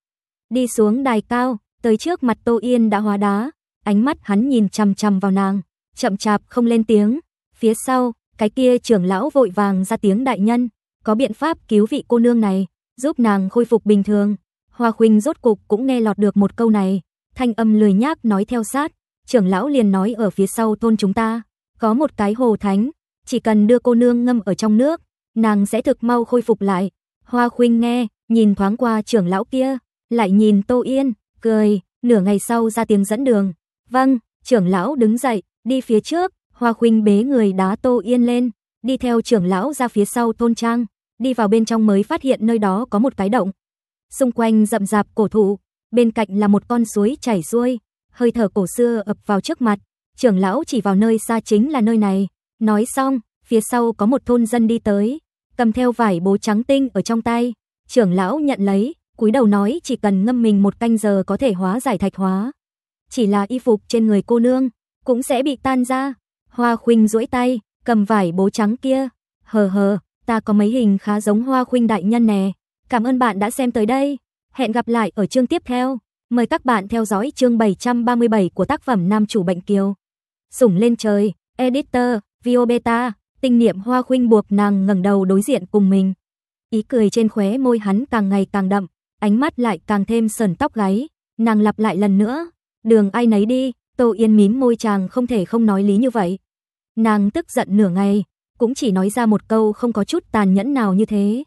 Đi xuống đài cao, tới trước mặt Tô Yên đã hóa đá, ánh mắt hắn nhìn chằm chằm vào nàng, chậm chạp không lên tiếng. Phía sau, cái kia trưởng lão vội vàng ra tiếng đại nhân, có biện pháp cứu vị cô nương này giúp nàng khôi phục bình thường. Hoa Khuynh rốt cục cũng nghe lọt được một câu này, thanh âm lười nhác nói theo sát, trưởng lão liền nói ở phía sau thôn chúng ta, có một cái hồ thánh, chỉ cần đưa cô nương ngâm ở trong nước, nàng sẽ thực mau khôi phục lại. Hoa Khuynh nghe, nhìn thoáng qua trưởng lão kia, lại nhìn Tô Yên, cười, nửa ngày sau ra tiếng dẫn đường. "Vâng." Trưởng lão đứng dậy, đi phía trước, Hoa Khuynh bế người đá Tô Yên lên, đi theo trưởng lão ra phía sau thôn trang đi vào bên trong mới phát hiện nơi đó có một cái động. Xung quanh rậm rạp cổ thụ, bên cạnh là một con suối chảy xuôi, hơi thở cổ xưa ập vào trước mặt. Trưởng lão chỉ vào nơi xa chính là nơi này. Nói xong, phía sau có một thôn dân đi tới, cầm theo vải bố trắng tinh ở trong tay. Trưởng lão nhận lấy, cúi đầu nói chỉ cần ngâm mình một canh giờ có thể hóa giải thạch hóa. Chỉ là y phục trên người cô nương, cũng sẽ bị tan ra. Hoa khuynh duỗi tay, cầm vải bố trắng kia. Hờ hờ, ta có mấy hình khá giống Hoa Khuynh đại nhân nè. Cảm ơn bạn đã xem tới đây. Hẹn gặp lại ở chương tiếp theo. Mời các bạn theo dõi chương 737 của tác phẩm Nam chủ bệnh kiều. Sủng lên trời, editor, Viobeta, tinh niệm Hoa Khuynh buộc nàng ngẩng đầu đối diện cùng mình. Ý cười trên khóe môi hắn càng ngày càng đậm, ánh mắt lại càng thêm sờn tóc gáy, nàng lặp lại lần nữa, "Đường ai nấy đi." Tô Yên mím môi chàng không thể không nói lý như vậy. Nàng tức giận nửa ngày, cũng chỉ nói ra một câu không có chút tàn nhẫn nào như thế.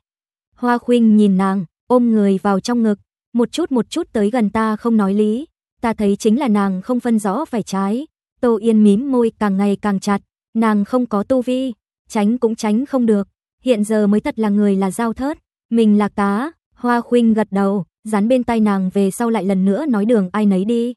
Hoa Khuynh nhìn nàng, ôm người vào trong ngực, một chút một chút tới gần ta không nói lý, ta thấy chính là nàng không phân rõ phải trái. Tô Yên mím môi càng ngày càng chặt, nàng không có tu vi, tránh cũng tránh không được, hiện giờ mới thật là người là giao thớt, mình là cá. Hoa Khuynh gật đầu, dán bên tay nàng về sau lại lần nữa nói đường ai nấy đi.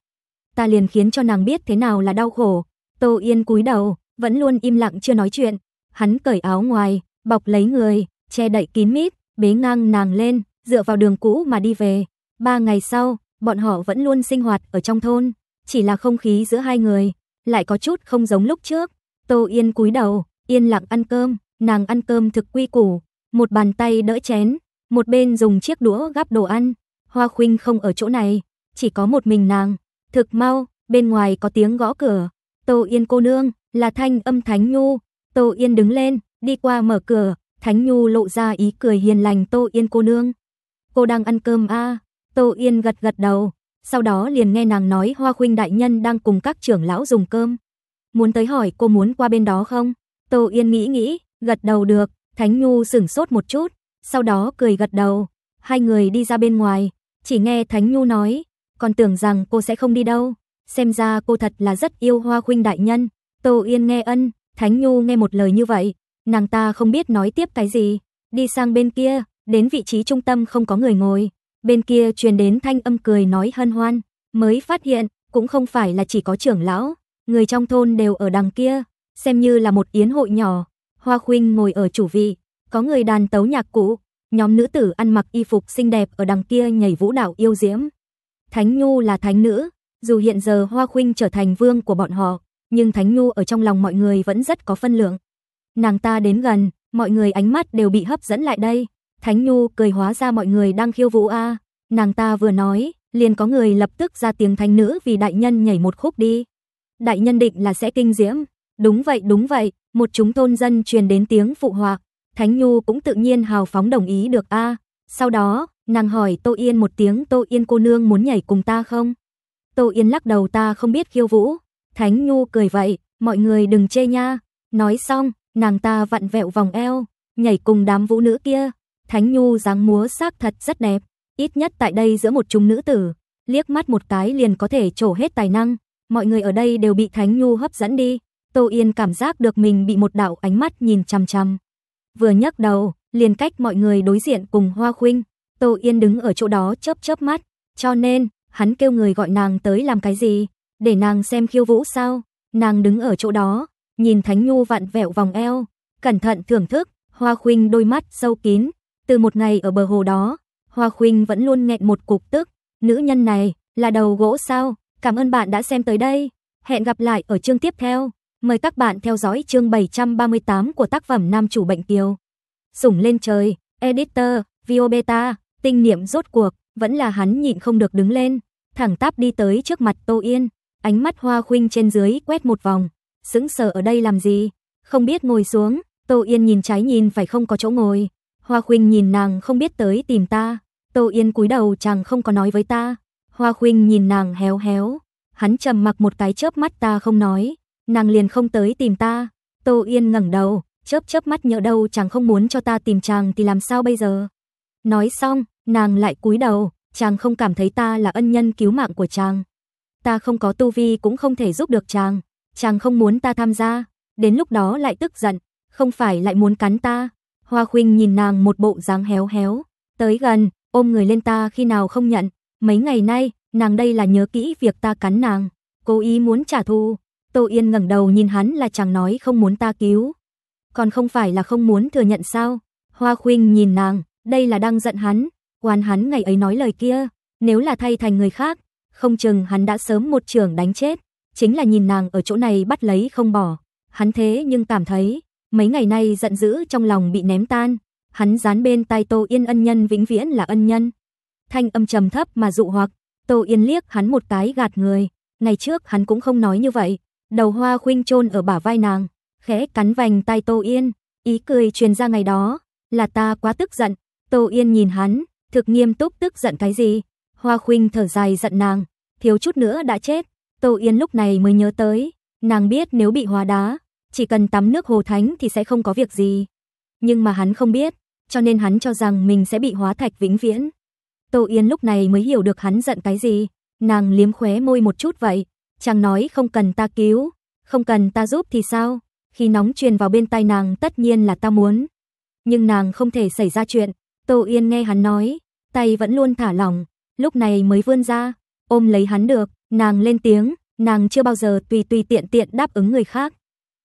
Ta liền khiến cho nàng biết thế nào là đau khổ. Tô Yên cúi đầu, vẫn luôn im lặng chưa nói chuyện, hắn cởi áo ngoài, bọc lấy người, che đậy kín mít, bế ngang nàng lên, dựa vào đường cũ mà đi về. Ba ngày sau, bọn họ vẫn luôn sinh hoạt ở trong thôn, chỉ là không khí giữa hai người lại có chút không giống lúc trước. Tô Yên cúi đầu, yên lặng ăn cơm, nàng ăn cơm thực quy củ, một bàn tay đỡ chén, một bên dùng chiếc đũa gắp đồ ăn. Hoa Khuynh không ở chỗ này, chỉ có một mình nàng. Thực mau, bên ngoài có tiếng gõ cửa. Tô Yên cô nương, là thanh âm thánh nhu, Tô Yên đứng lên, đi qua mở cửa, Thánh Nhu lộ ra ý cười hiền lành Tô Yên cô nương. Cô đang ăn cơm a à? Tô Yên gật gật đầu, sau đó liền nghe nàng nói Hoa Khuynh đại nhân đang cùng các trưởng lão dùng cơm. Muốn tới hỏi cô muốn qua bên đó không? Tô Yên nghĩ nghĩ, gật đầu được, Thánh Nhu sửng sốt một chút, sau đó cười gật đầu. Hai người đi ra bên ngoài, chỉ nghe Thánh Nhu nói, còn tưởng rằng cô sẽ không đi đâu, xem ra cô thật là rất yêu Hoa Khuynh đại nhân. Tô Yên nghe ân, Thánh Nhu nghe một lời như vậy, nàng ta không biết nói tiếp cái gì, đi sang bên kia, đến vị trí trung tâm không có người ngồi. Bên kia truyền đến thanh âm cười nói hân hoan, mới phát hiện cũng không phải là chỉ có trưởng lão, người trong thôn đều ở đằng kia, xem như là một yến hội nhỏ. Hoa Khuynh ngồi ở chủ vị, có người đàn tấu nhạc cụ, nhóm nữ tử ăn mặc y phục xinh đẹp ở đằng kia nhảy vũ đạo yêu diễm. Thánh Nhu là thánh nữ, dù hiện giờ Hoa Khuynh trở thành vương của bọn họ, nhưng Thánh Nhu ở trong lòng mọi người vẫn rất có phân lượng. Nàng ta đến gần, mọi người ánh mắt đều bị hấp dẫn lại đây. Thánh Nhu cười hóa ra mọi người đang khiêu vũ a. Nàng ta vừa nói, liền có người lập tức ra tiếng thanh nữ vì đại nhân nhảy một khúc đi. Đại nhân định là sẽ kinh diễm. Đúng vậy, đúng vậy, một chúng thôn dân truyền đến tiếng phụ họa. Thánh Nhu cũng tự nhiên hào phóng đồng ý được a. Sau đó, nàng hỏi Tô Yên một tiếng, "Tô Yên cô nương muốn nhảy cùng ta không?" Tô Yên lắc đầu, "Ta không biết khiêu vũ." Thánh Nhu cười vậy, mọi người đừng chê nha. Nói xong, nàng ta vặn vẹo vòng eo, nhảy cùng đám vũ nữ kia. Thánh Nhu dáng múa sắc thật rất đẹp, ít nhất tại đây giữa một chúng nữ tử, liếc mắt một cái liền có thể trổ hết tài năng. Mọi người ở đây đều bị Thánh Nhu hấp dẫn đi. Tô Yên cảm giác được mình bị một đạo ánh mắt nhìn chằm chằm. Vừa nhấc đầu, liền cách mọi người đối diện cùng Hoa Khuynh, Tô Yên đứng ở chỗ đó chớp chớp mắt, cho nên, hắn kêu người gọi nàng tới làm cái gì? để nàng xem khiêu vũ sao? Nàng đứng ở chỗ đó, nhìn Thánh Nhu vặn vẹo vòng eo, cẩn thận thưởng thức, Hoa Khuynh đôi mắt sâu kín, từ một ngày ở bờ hồ đó, Hoa Khuynh vẫn luôn nghẹn một cục tức, nữ nhân này là đầu gỗ sao? Cảm ơn bạn đã xem tới đây, hẹn gặp lại ở chương tiếp theo. Mời các bạn theo dõi chương 738 của tác phẩm Nam chủ bệnh kiều. Sủng lên trời, editor, Viobeta, tinh niệm rốt cuộc, vẫn là hắn nhịn không được đứng lên, thẳng tắp đi tới trước mặt Tô Yên. Ánh mắt Hoa Khuynh trên dưới quét một vòng, sững sờ ở đây làm gì? Không biết ngồi xuống, Tô Yên nhìn trái nhìn phải không có chỗ ngồi. Hoa Khuynh nhìn nàng không biết tới tìm ta. Tô Yên cúi đầu chàng không có nói với ta. Hoa Khuynh nhìn nàng héo héo, hắn trầm mặc một cái chớp mắt ta không nói, nàng liền không tới tìm ta. Tô Yên ngẩng đầu, chớp chớp mắt nhỡ đâu chàng không muốn cho ta tìm chàng thì làm sao bây giờ? Nói xong, nàng lại cúi đầu, chàng không cảm thấy ta là ân nhân cứu mạng của chàng ta không có tu vi cũng không thể giúp được chàng, chàng không muốn ta tham gia, đến lúc đó lại tức giận, không phải lại muốn cắn ta. Hoa Khuynh nhìn nàng một bộ dáng héo héo, tới gần, ôm người lên ta khi nào không nhận, mấy ngày nay, nàng đây là nhớ kỹ việc ta cắn nàng, cố ý muốn trả thù. Tô Yên ngẩng đầu nhìn hắn là chàng nói không muốn ta cứu, còn không phải là không muốn thừa nhận sao? Hoa Khuynh nhìn nàng, đây là đang giận hắn, oán hắn ngày ấy nói lời kia, nếu là thay thành người khác, không chừng hắn đã sớm một trường đánh chết, chính là nhìn nàng ở chỗ này bắt lấy không bỏ. Hắn thế nhưng cảm thấy, mấy ngày nay giận dữ trong lòng bị ném tan, hắn dán bên tai Tô Yên ân nhân vĩnh viễn là ân nhân. Thanh âm trầm thấp mà dụ hoặc, Tô Yên liếc hắn một cái gạt người, ngày trước hắn cũng không nói như vậy. Đầu hoa khuynh chôn ở bả vai nàng, khẽ cắn vành tai Tô Yên, ý cười truyền ra ngày đó, là ta quá tức giận. Tô Yên nhìn hắn, thực nghiêm túc tức giận cái gì? Hoa Khuynh thở dài giận nàng, thiếu chút nữa đã chết. Tô Yên lúc này mới nhớ tới, nàng biết nếu bị hóa đá, chỉ cần tắm nước hồ thánh thì sẽ không có việc gì. Nhưng mà hắn không biết, cho nên hắn cho rằng mình sẽ bị hóa thạch vĩnh viễn. Tô Yên lúc này mới hiểu được hắn giận cái gì, nàng liếm khóe môi một chút vậy, chàng nói không cần ta cứu, không cần ta giúp thì sao? Khi nóng truyền vào bên tai nàng tất nhiên là ta muốn, nhưng nàng không thể xảy ra chuyện. Tô Yên nghe hắn nói, tay vẫn luôn thả lỏng, lúc này mới vươn ra, ôm lấy hắn được, nàng lên tiếng, nàng chưa bao giờ tùy tùy tiện tiện đáp ứng người khác.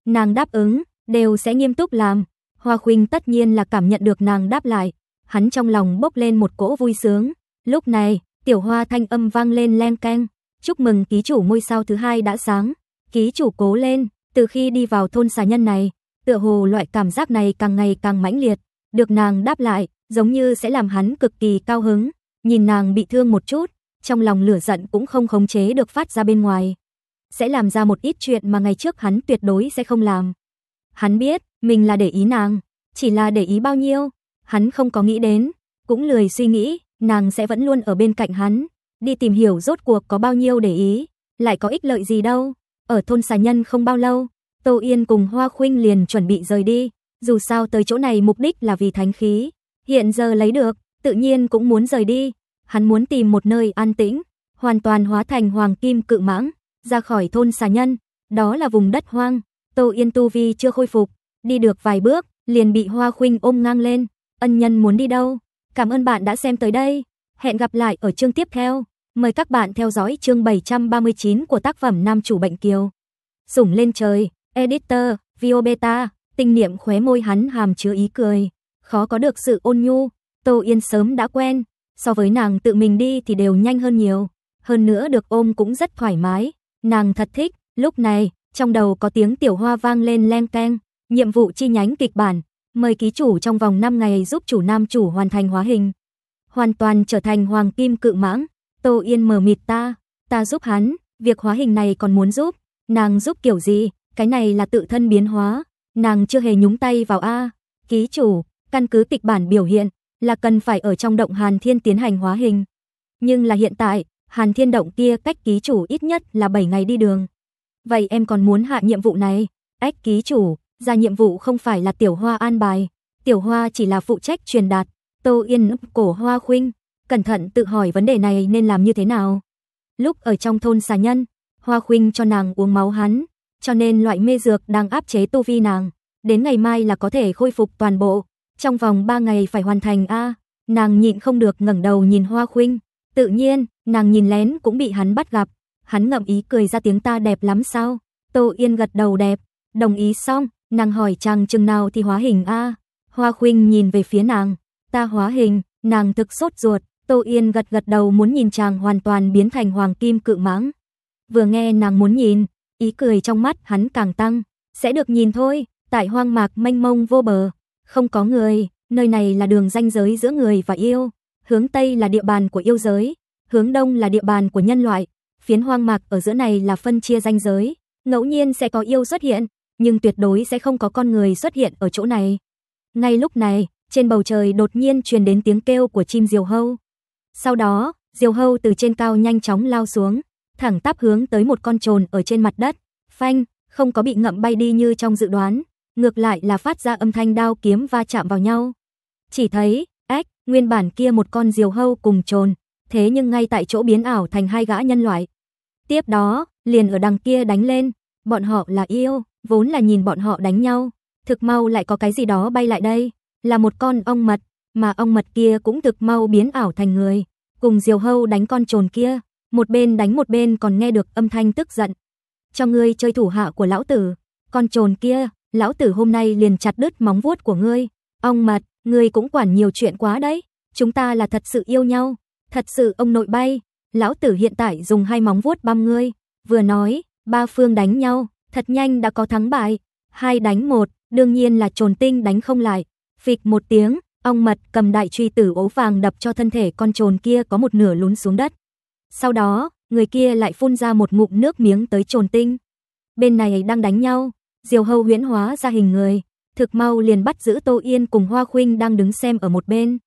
Nàng đáp ứng, đều sẽ nghiêm túc làm. Hoa Khuynh tất nhiên là cảm nhận được nàng đáp lại, hắn trong lòng bốc lên một cỗ vui sướng. Lúc này, tiểu hoa thanh âm vang lên len keng, "Chúc mừng ký chủ ngôi sao thứ hai đã sáng." Ký chủ cố lên, từ khi đi vào thôn xà nhân này, tựa hồ loại cảm giác này càng ngày càng mãnh liệt, được nàng đáp lại, giống như sẽ làm hắn cực kỳ cao hứng nhìn nàng bị thương một chút, trong lòng lửa giận cũng không khống chế được phát ra bên ngoài. Sẽ làm ra một ít chuyện mà ngày trước hắn tuyệt đối sẽ không làm. Hắn biết, mình là để ý nàng, chỉ là để ý bao nhiêu, hắn không có nghĩ đến, cũng lười suy nghĩ, nàng sẽ vẫn luôn ở bên cạnh hắn, đi tìm hiểu rốt cuộc có bao nhiêu để ý, lại có ích lợi gì đâu. Ở thôn xà nhân không bao lâu, Tô Yên cùng Hoa Khuynh liền chuẩn bị rời đi, dù sao tới chỗ này mục đích là vì thánh khí, hiện giờ lấy được, tự nhiên cũng muốn rời đi. Hắn muốn tìm một nơi an tĩnh, hoàn toàn hóa thành hoàng kim cự mãng, ra khỏi thôn xà nhân. Đó là vùng đất hoang, Tô Yên Tu Vi chưa khôi phục, đi được vài bước, liền bị Hoa Khuynh ôm ngang lên. Ân nhân muốn đi đâu? Cảm ơn bạn đã xem tới đây. Hẹn gặp lại ở chương tiếp theo. Mời các bạn theo dõi chương 739 của tác phẩm Nam chủ bệnh kiều. Sủng lên trời, editor, Viobeta, tình niệm khóe môi hắn hàm chứa ý cười, khó có được sự ôn nhu, Tô Yên sớm đã quen, so với nàng tự mình đi thì đều nhanh hơn nhiều, hơn nữa được ôm cũng rất thoải mái, nàng thật thích. Lúc này, trong đầu có tiếng tiểu hoa vang lên leng keng, nhiệm vụ chi nhánh kịch bản, mời ký chủ trong vòng 5 ngày giúp chủ nam chủ hoàn thành hóa hình, hoàn toàn trở thành hoàng kim cự mãng. Tô Yên mở mịt ta, ta giúp hắn, việc hóa hình này còn muốn giúp, nàng giúp kiểu gì, cái này là tự thân biến hóa, nàng chưa hề nhúng tay vào a. Ký chủ, căn cứ kịch bản biểu hiện, là cần phải ở trong động Hàn Thiên tiến hành hóa hình. Nhưng là hiện tại, Hàn Thiên động kia cách ký chủ ít nhất là 7 ngày đi đường. Vậy em còn muốn hạ nhiệm vụ này? Ách ký chủ, ra nhiệm vụ không phải là tiểu hoa an bài, tiểu hoa chỉ là phụ trách truyền đạt. Tô Yên ấp cổ hoa khuynh, cẩn thận tự hỏi vấn đề này nên làm như thế nào. Lúc ở trong thôn xà nhân, hoa khuynh cho nàng uống máu hắn, cho nên loại mê dược đang áp chế tu vi nàng. Đến ngày mai là có thể khôi phục toàn bộ, trong vòng 3 ngày phải hoàn thành a." nàng nhịn không được ngẩng đầu nhìn Hoa Khuynh, tự nhiên, nàng nhìn lén cũng bị hắn bắt gặp. Hắn ngậm ý cười ra tiếng ta đẹp lắm sao? Tô Yên gật đầu đẹp, đồng ý xong, nàng hỏi chàng chừng nào thì hóa hình a? Hoa Khuynh nhìn về phía nàng, ta hóa hình, nàng thực sốt ruột, Tô Yên gật gật đầu muốn nhìn chàng hoàn toàn biến thành hoàng kim cự mãng. Vừa nghe nàng muốn nhìn, ý cười trong mắt hắn càng tăng, sẽ được nhìn thôi, tại hoang mạc mênh mông vô bờ, không có người, nơi này là đường ranh giới giữa người và yêu, hướng tây là địa bàn của yêu giới, hướng đông là địa bàn của nhân loại, phiến hoang mạc ở giữa này là phân chia ranh giới, ngẫu nhiên sẽ có yêu xuất hiện, nhưng tuyệt đối sẽ không có con người xuất hiện ở chỗ này. Ngay lúc này, trên bầu trời đột nhiên truyền đến tiếng kêu của chim diều hâu. Sau đó, diều hâu từ trên cao nhanh chóng lao xuống, thẳng tắp hướng tới một con trồn ở trên mặt đất. Phanh, không có bị ngậm bay đi như trong dự đoán, ngược lại là phát ra âm thanh đao kiếm va chạm vào nhau. Chỉ thấy, ếch, nguyên bản kia một con diều hâu cùng trồn, thế nhưng ngay tại chỗ biến ảo thành hai gã nhân loại. Tiếp đó, liền ở đằng kia đánh lên, bọn họ là yêu, vốn là nhìn bọn họ đánh nhau, thực mau lại có cái gì đó bay lại đây, là một con ong mật, mà ong mật kia cũng thực mau biến ảo thành người, cùng diều hâu đánh con trồn kia, một bên đánh một bên còn nghe được âm thanh tức giận. Cho ngươi chơi thủ hạ của lão tử, con trồn kia, lão tử hôm nay liền chặt đứt móng vuốt của ngươi. Ông mật, ngươi cũng quản nhiều chuyện quá đấy. Chúng ta là thật sự yêu nhau. Thật sự ông nội bay, lão tử hiện tại dùng hai móng vuốt băm ngươi. Vừa nói, ba phương đánh nhau, thật nhanh đã có thắng bại. Hai đánh một, đương nhiên là trồn tinh đánh không lại. Phịch một tiếng, ông mật cầm đại truy tử ố vàng đập cho thân thể con trồn kia có một nửa lún xuống đất. Sau đó, người kia lại phun ra một ngụm nước miếng tới trồn tinh. Bên này đang đánh nhau, Diều hâu huyễn hóa ra hình người, thực mau liền bắt giữ Tô Yên cùng Hoa Khuynh đang đứng xem ở một bên.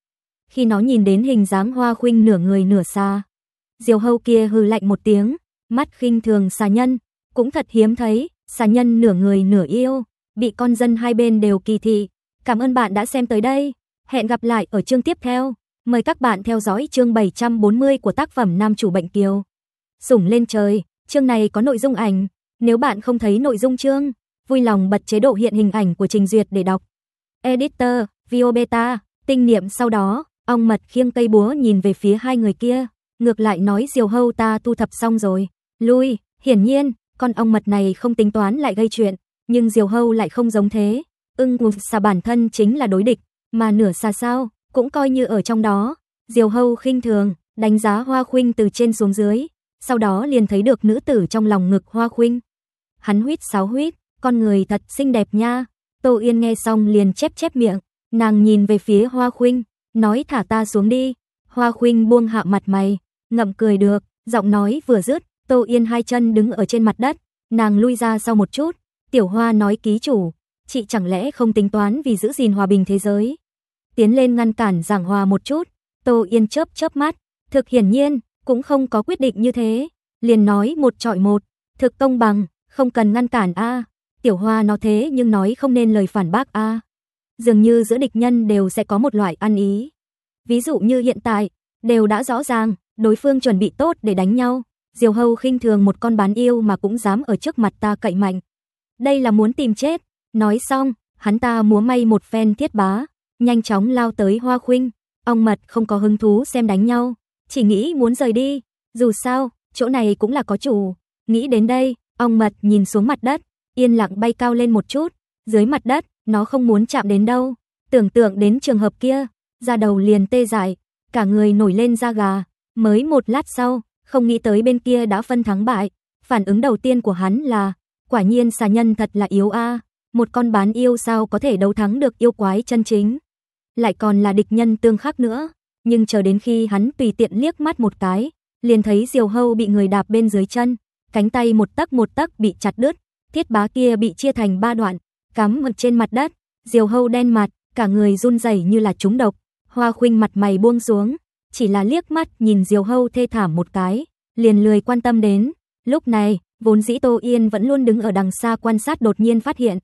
Khi nó nhìn đến hình dáng Hoa Khuynh nửa người nửa xa, diều hâu kia hừ lạnh một tiếng, mắt khinh thường xà nhân, cũng thật hiếm thấy, xà nhân nửa người nửa yêu, bị con dân hai bên đều kỳ thị. Cảm ơn bạn đã xem tới đây, hẹn gặp lại ở chương tiếp theo. Mời các bạn theo dõi chương 740 của tác phẩm Nam chủ bệnh kiều. Sủng lên trời, chương này có nội dung ảnh, nếu bạn không thấy nội dung chương vui lòng bật chế độ hiện hình ảnh của trình duyệt để đọc. Editor, viobeta tinh niệm sau đó, ong mật khiêng cây búa nhìn về phía hai người kia, ngược lại nói diều hâu ta tu thập xong rồi, lui, hiển nhiên, con ong mật này không tính toán lại gây chuyện, nhưng diều hâu lại không giống thế, ưng ngục xà bản thân chính là đối địch, mà nửa xà sao, cũng coi như ở trong đó, diều hâu khinh thường, đánh giá hoa khuynh từ trên xuống dưới, sau đó liền thấy được nữ tử trong lòng ngực hoa khuynh. Hắn huyết sáo huyết, con người thật xinh đẹp nha. Tô Yên nghe xong liền chép chép miệng, nàng nhìn về phía Hoa Khuynh, nói thả ta xuống đi. Hoa Khuynh buông hạ mặt mày, ngậm cười được, giọng nói vừa dứt, Tô Yên hai chân đứng ở trên mặt đất, nàng lui ra sau một chút, Tiểu Hoa nói ký chủ, chị chẳng lẽ không tính toán vì giữ gìn hòa bình thế giới. Tiến lên ngăn cản giảng hòa một chút, Tô Yên chớp chớp mắt, thực hiển nhiên, cũng không có quyết định như thế, liền nói một trọi một, thực công bằng, không cần ngăn cản a. Tiểu Hoa nó thế nhưng nói không nên lời phản bác a. Dường như giữa địch nhân đều sẽ có một loại ăn ý. Ví dụ như hiện tại, đều đã rõ ràng, đối phương chuẩn bị tốt để đánh nhau. Diều Hâu khinh thường một con bán yêu mà cũng dám ở trước mặt ta cậy mạnh. Đây là muốn tìm chết. Nói xong, hắn ta múa may một phen thiết bá, nhanh chóng lao tới Hoa Khuynh. Ông Mật không có hứng thú xem đánh nhau, chỉ nghĩ muốn rời đi. Dù sao, chỗ này cũng là có chủ. Nghĩ đến đây, ông Mật nhìn xuống mặt đất, yên lặng bay cao lên một chút, dưới mặt đất, nó không muốn chạm đến đâu. Tưởng tượng đến trường hợp kia, da đầu liền tê dại, cả người nổi lên da gà. Mới một lát sau, không nghĩ tới bên kia đã phân thắng bại, phản ứng đầu tiên của hắn là, quả nhiên xà nhân thật là yếu a, một con bán yêu sao có thể đấu thắng được yêu quái chân chính. Lại còn là địch nhân tương khắc nữa, nhưng chờ đến khi hắn tùy tiện liếc mắt một cái, liền thấy Diều Hâu bị người đạp bên dưới chân, cánh tay một tấc một tấc bị chặt đứt, thiết bá kia bị chia thành ba đoạn, cắm mực trên mặt đất, diều hâu đen mặt, cả người run rẩy như là trúng độc. Hoa khuynh mặt mày buông xuống, chỉ là liếc mắt nhìn diều hâu thê thảm một cái, liền lười quan tâm đến. Lúc này, vốn dĩ Tô Yên vẫn luôn đứng ở đằng xa quan sát đột nhiên phát hiện.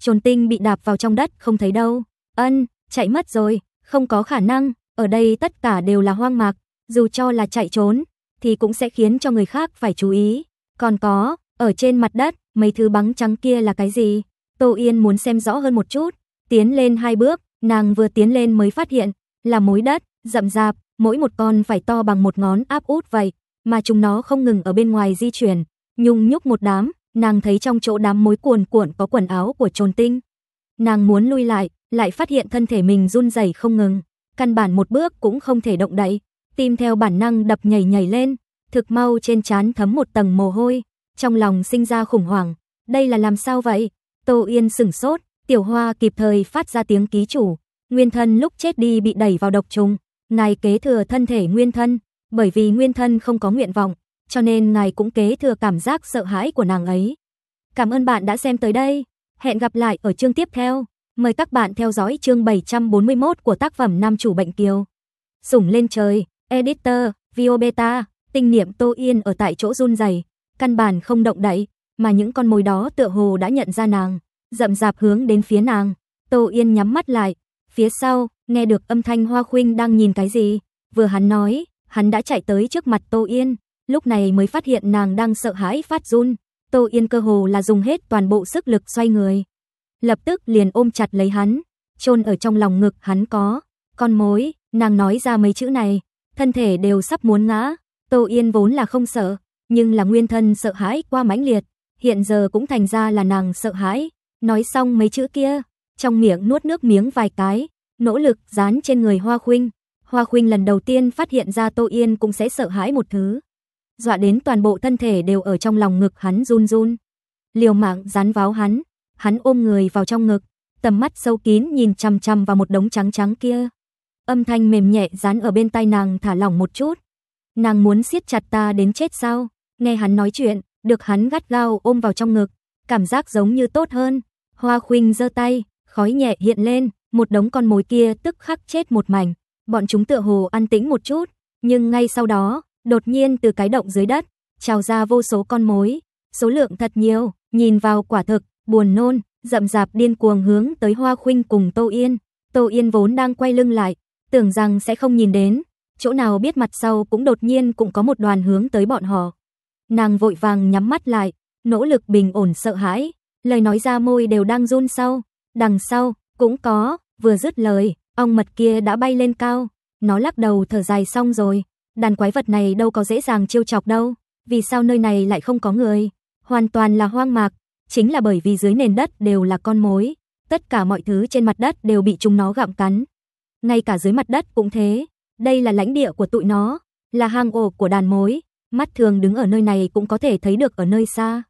Trồn tinh bị đạp vào trong đất không thấy đâu. Ân, chạy mất rồi, không có khả năng, ở đây tất cả đều là hoang mạc, dù cho là chạy trốn, thì cũng sẽ khiến cho người khác phải chú ý. Còn có, ở trên mặt đất, mấy thứ bắn trắng kia là cái gì? Tô Yên muốn xem rõ hơn một chút, tiến lên hai bước, nàng vừa tiến lên mới phát hiện, là mối đất, rậm rạp, mỗi một con phải to bằng một ngón áp út vậy, mà chúng nó không ngừng ở bên ngoài di chuyển, nhung nhúc một đám, nàng thấy trong chỗ đám mối cuồn cuộn có quần áo của trồn tinh. Nàng muốn lui lại, lại phát hiện thân thể mình run rẩy không ngừng, căn bản một bước cũng không thể động đậy, tim theo bản năng đập nhảy nhảy lên, thực mau trên chán thấm một tầng mồ hôi, trong lòng sinh ra khủng hoảng, đây là làm sao vậy? Tô Yên sửng sốt, Tiểu Hoa kịp thời phát ra tiếng ký chủ, Nguyên thân lúc chết đi bị đẩy vào độc trùng, ngài kế thừa thân thể Nguyên thân, bởi vì Nguyên thân không có nguyện vọng, cho nên ngài cũng kế thừa cảm giác sợ hãi của nàng ấy. Cảm ơn bạn đã xem tới đây, hẹn gặp lại ở chương tiếp theo. Mời các bạn theo dõi chương 741 của tác phẩm Nam chủ bệnh kiều. Sủng lên trời, editor, Viobeta, tinh niệm Tô Yên ở tại chỗ run dày căn bản không động đậy, mà những con mồi đó tựa hồ đã nhận ra nàng, rậm rạp hướng đến phía nàng. Tô Yên nhắm mắt lại, phía sau, nghe được âm thanh Hoa Khuynh đang nhìn cái gì, vừa hắn nói, hắn đã chạy tới trước mặt Tô Yên, lúc này mới phát hiện nàng đang sợ hãi phát run. Tô Yên cơ hồ là dùng hết toàn bộ sức lực xoay người, lập tức liền ôm chặt lấy hắn, chôn ở trong lòng ngực hắn có con mối, nàng nói ra mấy chữ này, thân thể đều sắp muốn ngã, Tô Yên vốn là không sợ, nhưng là nguyên thân sợ hãi qua mãnh liệt, hiện giờ cũng thành ra là nàng sợ hãi. Nói xong mấy chữ kia, trong miệng nuốt nước miếng vài cái, nỗ lực dán trên người Hoa Khuynh. Hoa Khuynh lần đầu tiên phát hiện ra Tô Yên cũng sẽ sợ hãi một thứ. Dọa đến toàn bộ thân thể đều ở trong lòng ngực hắn run run. Liều mạng dán váo hắn, hắn ôm người vào trong ngực, tầm mắt sâu kín nhìn chằm chằm vào một đống trắng trắng kia. Âm thanh mềm nhẹ dán ở bên tai nàng thả lỏng một chút. Nàng muốn siết chặt ta đến chết sao? Nghe hắn nói chuyện, được hắn gắt gao ôm vào trong ngực, cảm giác giống như tốt hơn. Hoa Khuynh giơ tay, khói nhẹ hiện lên, một đống con mối kia tức khắc chết một mảnh. Bọn chúng tựa hồ ăn tĩnh một chút, nhưng ngay sau đó, đột nhiên từ cái động dưới đất trào ra vô số con mối, số lượng thật nhiều, nhìn vào quả thực buồn nôn, rậm rạp điên cuồng hướng tới Hoa Khuynh cùng Tô Yên. Tô Yên vốn đang quay lưng lại, tưởng rằng sẽ không nhìn đến, chỗ nào biết mặt sau cũng đột nhiên cũng có một đoàn hướng tới bọn họ. Nàng vội vàng nhắm mắt lại, nỗ lực bình ổn sợ hãi, lời nói ra môi đều đang run sau, đằng sau cũng có, vừa dứt lời, ong mật kia đã bay lên cao, nó lắc đầu thở dài xong rồi, đàn quái vật này đâu có dễ dàng chiêu chọc đâu, vì sao nơi này lại không có người, hoàn toàn là hoang mạc, chính là bởi vì dưới nền đất đều là con mối, tất cả mọi thứ trên mặt đất đều bị chúng nó gặm cắn. Ngay cả dưới mặt đất cũng thế, đây là lãnh địa của tụi nó, là hang ổ của đàn mối, Mắt thường đứng ở nơi này cũng có thể thấy được ở nơi xa.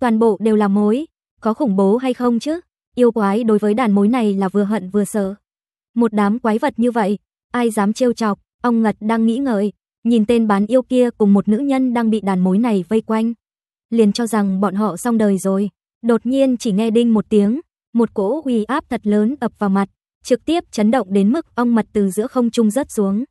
Toàn bộ đều là mối, có khủng bố hay không chứ? Yêu quái đối với đàn mối này là vừa hận vừa sợ. Một đám quái vật như vậy, ai dám trêu chọc? Ông Ngật đang nghĩ ngợi, nhìn tên bán yêu kia cùng một nữ nhân đang bị đàn mối này vây quanh, liền cho rằng bọn họ xong đời rồi. Đột nhiên chỉ nghe đinh một tiếng, một cỗ huy áp thật lớn ập vào mặt, trực tiếp chấn động đến mức ông Mật từ giữa không trung rớt xuống.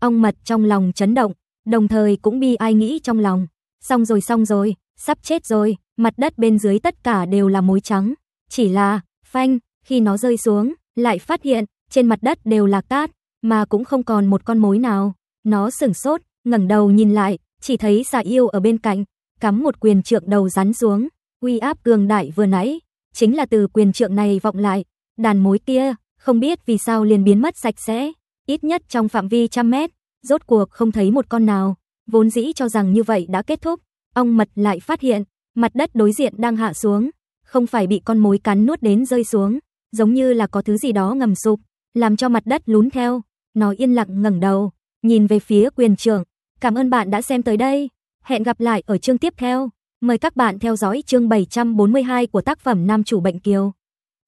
Ông Mật trong lòng chấn động, đồng thời cũng bi ai nghĩ trong lòng. Xong rồi xong rồi, sắp chết rồi, mặt đất bên dưới tất cả đều là mối trắng. Chỉ là, phanh, khi nó rơi xuống, lại phát hiện, trên mặt đất đều là cát, mà cũng không còn một con mối nào. Nó sửng sốt, ngẩng đầu nhìn lại, chỉ thấy xà yêu ở bên cạnh, cắm một quyền trượng đầu rắn xuống. Quy áp cường đại vừa nãy, chính là từ quyền trượng này vọng lại. Đàn mối kia, không biết vì sao liền biến mất sạch sẽ, ít nhất trong phạm vi trăm mét rốt cuộc không thấy một con nào, vốn dĩ cho rằng như vậy đã kết thúc, ong mật lại phát hiện, mặt đất đối diện đang hạ xuống, không phải bị con mối cắn nuốt đến rơi xuống, giống như là có thứ gì đó ngầm sụp, làm cho mặt đất lún theo, nó yên lặng ngẩng đầu, nhìn về phía quyền trưởng, cảm ơn bạn đã xem tới đây, hẹn gặp lại ở chương tiếp theo, mời các bạn theo dõi chương 742 của tác phẩm Nam chủ bệnh kiều.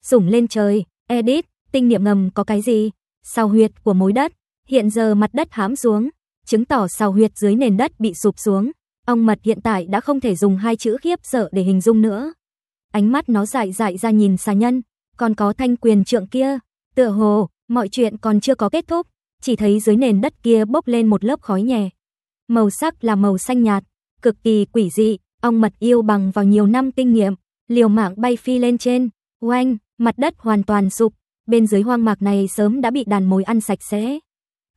Sủng lên trời, edit, tinh niệm ngầm có cái gì? Sao huyệt của mối đất Hiện giờ mặt đất hám xuống, chứng tỏ sào huyệt dưới nền đất bị sụp xuống. ông mật hiện tại đã không thể dùng hai chữ khiếp sợ để hình dung nữa. Ánh mắt nó dại dại ra nhìn xà nhân, còn có thanh quyền trượng kia. Tựa hồ, mọi chuyện còn chưa có kết thúc, chỉ thấy dưới nền đất kia bốc lên một lớp khói nhẹ. Màu sắc là màu xanh nhạt, cực kỳ quỷ dị, ông mật yêu bằng vào nhiều năm kinh nghiệm, liều mạng bay phi lên trên, oanh, mặt đất hoàn toàn sụp, bên dưới hoang mạc này sớm đã bị đàn mối ăn sạch sẽ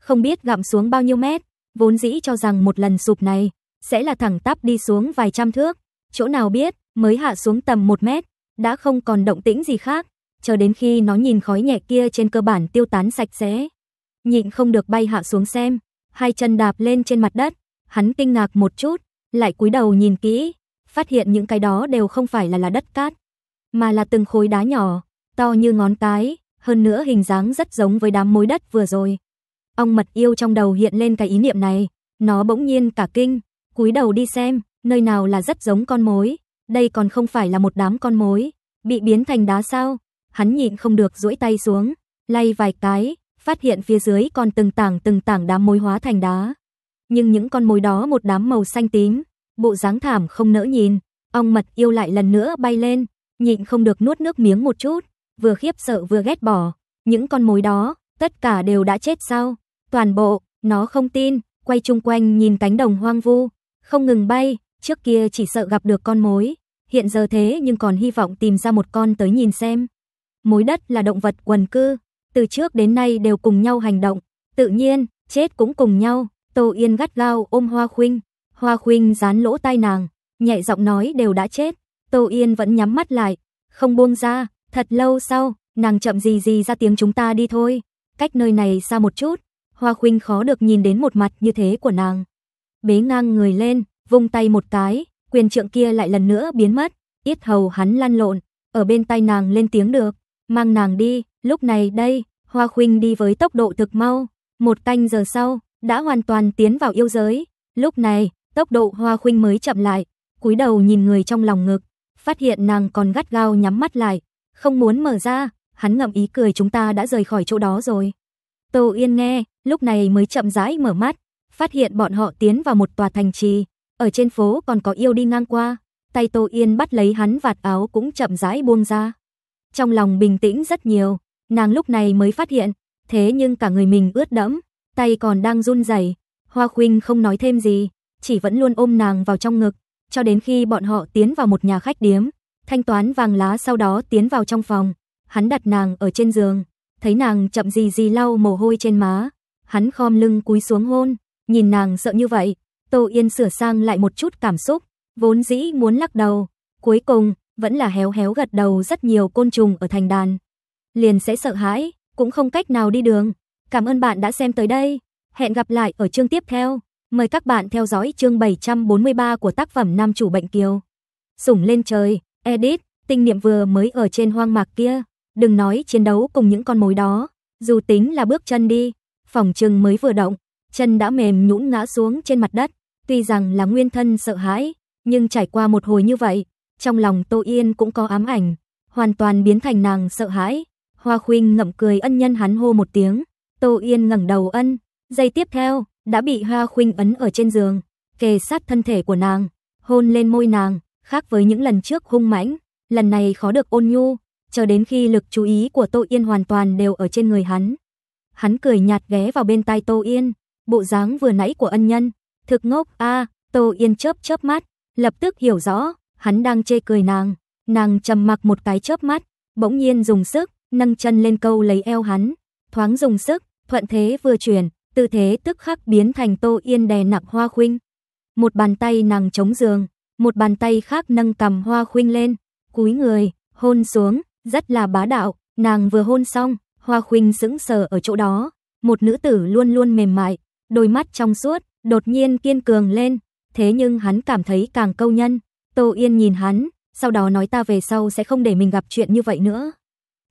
không biết gặm xuống bao nhiêu mét, vốn dĩ cho rằng một lần sụp này sẽ là thẳng tắp đi xuống vài trăm thước, chỗ nào biết, mới hạ xuống tầm một mét, đã không còn động tĩnh gì khác, chờ đến khi nó nhìn khói nhẹ kia trên cơ bản tiêu tán sạch sẽ. Nhịn không được bay hạ xuống xem, hai chân đạp lên trên mặt đất, hắn kinh ngạc một chút, lại cúi đầu nhìn kỹ, phát hiện những cái đó đều không phải là là đất cát, mà là từng khối đá nhỏ, to như ngón cái, hơn nữa hình dáng rất giống với đám mối đất vừa rồi. Ông mật yêu trong đầu hiện lên cái ý niệm này, nó bỗng nhiên cả kinh, cúi đầu đi xem, nơi nào là rất giống con mối, đây còn không phải là một đám con mối, bị biến thành đá sao? Hắn nhịn không được duỗi tay xuống, lay vài cái, phát hiện phía dưới còn từng tảng từng tảng đám mối hóa thành đá. Nhưng những con mối đó một đám màu xanh tím, bộ dáng thảm không nỡ nhìn, ong mật yêu lại lần nữa bay lên, nhịn không được nuốt nước miếng một chút, vừa khiếp sợ vừa ghét bỏ, những con mối đó, tất cả đều đã chết sao? Toàn bộ, nó không tin, quay chung quanh nhìn cánh đồng hoang vu, không ngừng bay, trước kia chỉ sợ gặp được con mối, hiện giờ thế nhưng còn hy vọng tìm ra một con tới nhìn xem. Mối đất là động vật quần cư, từ trước đến nay đều cùng nhau hành động, tự nhiên, chết cũng cùng nhau. Tô Yên gắt gao ôm Hoa Khuynh, Hoa Khuynh dán lỗ tai nàng, nhẹ giọng nói đều đã chết. Tô Yên vẫn nhắm mắt lại, không buông ra, thật lâu sau, nàng chậm gì gì ra tiếng chúng ta đi thôi, cách nơi này xa một chút, Hoa Khuynh khó được nhìn đến một mặt như thế của nàng. Bế ngang người lên, vung tay một cái, quyền trượng kia lại lần nữa biến mất, yết hầu hắn lăn lộn, ở bên tay nàng lên tiếng được, mang nàng đi, lúc này đây, Hoa Khuynh đi với tốc độ thực mau, một canh giờ sau, đã hoàn toàn tiến vào yêu giới, lúc này, tốc độ Hoa Khuynh mới chậm lại, cúi đầu nhìn người trong lòng ngực, phát hiện nàng còn gắt gao nhắm mắt lại, không muốn mở ra, hắn ngậm ý cười chúng ta đã rời khỏi chỗ đó rồi. Tô Yên nghe, lúc này mới chậm rãi mở mắt, phát hiện bọn họ tiến vào một tòa thành trì, ở trên phố còn có yêu đi ngang qua, tay Tô Yên bắt lấy hắn vạt áo cũng chậm rãi buông ra. Trong lòng bình tĩnh rất nhiều, nàng lúc này mới phát hiện, thế nhưng cả người mình ướt đẫm, tay còn đang run rẩy. Hoa Khuynh không nói thêm gì, chỉ vẫn luôn ôm nàng vào trong ngực, cho đến khi bọn họ tiến vào một nhà khách điếm, thanh toán vàng lá sau đó tiến vào trong phòng, hắn đặt nàng ở trên giường, thấy nàng chậm gì gì lau mồ hôi trên má, hắn khom lưng cúi xuống hôn, nhìn nàng sợ như vậy, Tô Yên sửa sang lại một chút cảm xúc, vốn dĩ muốn lắc đầu, cuối cùng vẫn là héo héo gật đầu rất nhiều côn trùng ở thành đàn. Liền sẽ sợ hãi, cũng không cách nào đi đường. Cảm ơn bạn đã xem tới đây, hẹn gặp lại ở chương tiếp theo. Mời các bạn theo dõi chương 743 của tác phẩm Nam chủ bệnh kiều. Sủng lên trời, edit, tinh niệm vừa mới ở trên hoang mạc kia, đừng nói chiến đấu cùng những con mối đó, dù tính là bước chân đi, phòng trừng mới vừa động, chân đã mềm nhũn ngã xuống trên mặt đất, tuy rằng là nguyên thân sợ hãi, nhưng trải qua một hồi như vậy, trong lòng Tô Yên cũng có ám ảnh, hoàn toàn biến thành nàng sợ hãi. Hoa Khuynh ngậm cười ân nhân hắn hô một tiếng, Tô Yên ngẩng đầu ân, dây tiếp theo đã bị Hoa Khuynh ấn ở trên giường, kề sát thân thể của nàng, hôn lên môi nàng, khác với những lần trước hung mãnh, lần này khó được ôn nhu, chờ đến khi lực chú ý của Tô Yên hoàn toàn đều ở trên người hắn, Hắn cười nhạt ghé vào bên tai Tô Yên, bộ dáng vừa nãy của ân nhân, thực ngốc a, Tô Yên chớp chớp mắt, lập tức hiểu rõ, hắn đang chê cười nàng. Nàng trầm mặc một cái chớp mắt, bỗng nhiên dùng sức, nâng chân lên câu lấy eo hắn, thoáng dùng sức, thuận thế vừa chuyển, tư thế tức khắc biến thành Tô Yên đè nặng Hoa Khuynh. Một bàn tay nàng chống giường, một bàn tay khác nâng cầm Hoa Khuynh lên, cúi người, hôn xuống, rất là bá đạo, nàng vừa hôn xong, Hoa Khuynh sững sờ ở chỗ đó, một nữ tử luôn luôn mềm mại, đôi mắt trong suốt, đột nhiên kiên cường lên, thế nhưng hắn cảm thấy càng câu nhân. Tô Yên nhìn hắn, sau đó nói ta về sau sẽ không để mình gặp chuyện như vậy nữa.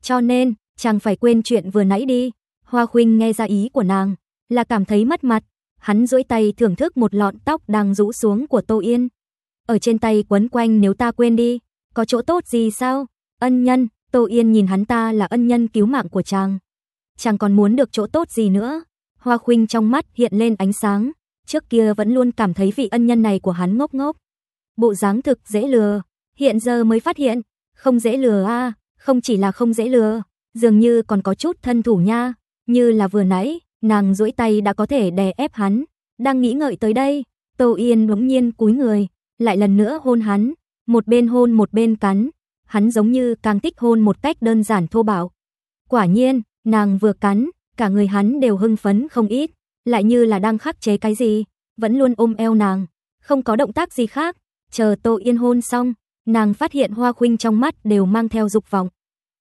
Cho nên, chàng phải quên chuyện vừa nãy đi. Hoa Khuynh nghe ra ý của nàng, là cảm thấy mất mặt, hắn duỗi tay thưởng thức một lọn tóc đang rũ xuống của Tô Yên. Ở trên tay quấn quanh nếu ta quên đi, có chỗ tốt gì sao? Ân nhân, Tô Yên nhìn hắn ta là ân nhân cứu mạng của chàng. Chàng còn muốn được chỗ tốt gì nữa. Hoa khuynh trong mắt hiện lên ánh sáng. Trước kia vẫn luôn cảm thấy vị ân nhân này của hắn ngốc ngốc. Bộ dáng thực dễ lừa. Hiện giờ mới phát hiện. Không dễ lừa a Không chỉ là không dễ lừa. Dường như còn có chút thân thủ nha. Như là vừa nãy, nàng duỗi tay đã có thể đè ép hắn. Đang nghĩ ngợi tới đây. Tô Yên bỗng nhiên cúi người. Lại lần nữa hôn hắn. Một bên hôn một bên cắn hắn giống như càng thích hôn một cách đơn giản thô bạo. Quả nhiên, nàng vừa cắn, cả người hắn đều hưng phấn không ít, lại như là đang khắc chế cái gì, vẫn luôn ôm eo nàng, không có động tác gì khác, chờ Tô Yên hôn xong, nàng phát hiện Hoa Khuynh trong mắt đều mang theo dục vọng.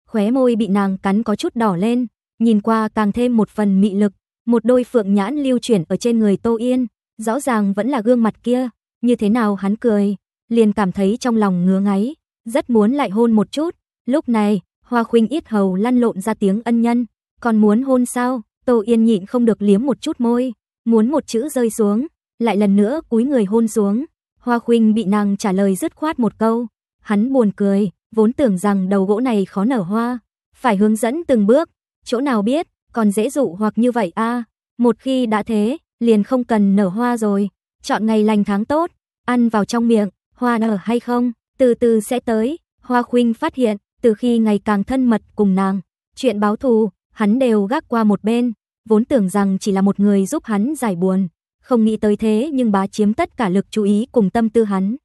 Khóe môi bị nàng cắn có chút đỏ lên, nhìn qua càng thêm một phần mị lực, một đôi phượng nhãn lưu chuyển ở trên người Tô Yên, rõ ràng vẫn là gương mặt kia, như thế nào hắn cười, liền cảm thấy trong lòng ngứa ngáy. Rất muốn lại hôn một chút. Lúc này, Hoa Khuynh yết hầu lăn lộn ra tiếng ân nhân. Còn muốn hôn sao? Tô Yên nhịn không được liếm một chút môi. Muốn một chữ rơi xuống. Lại lần nữa cúi người hôn xuống. Hoa Khuynh bị nàng trả lời dứt khoát một câu. Hắn buồn cười, vốn tưởng rằng đầu gỗ này khó nở hoa. Phải hướng dẫn từng bước. Chỗ nào biết, còn dễ dụ hoặc như vậy a Một khi đã thế, liền không cần nở hoa rồi. Chọn ngày lành tháng tốt, ăn vào trong miệng, hoa nở hay không? từ từ sẽ tới. Hoa Khuynh phát hiện, từ khi ngày càng thân mật cùng nàng, chuyện báo thù, hắn đều gác qua một bên, vốn tưởng rằng chỉ là một người giúp hắn giải buồn, không nghĩ tới thế nhưng bá chiếm tất cả lực chú ý cùng tâm tư hắn.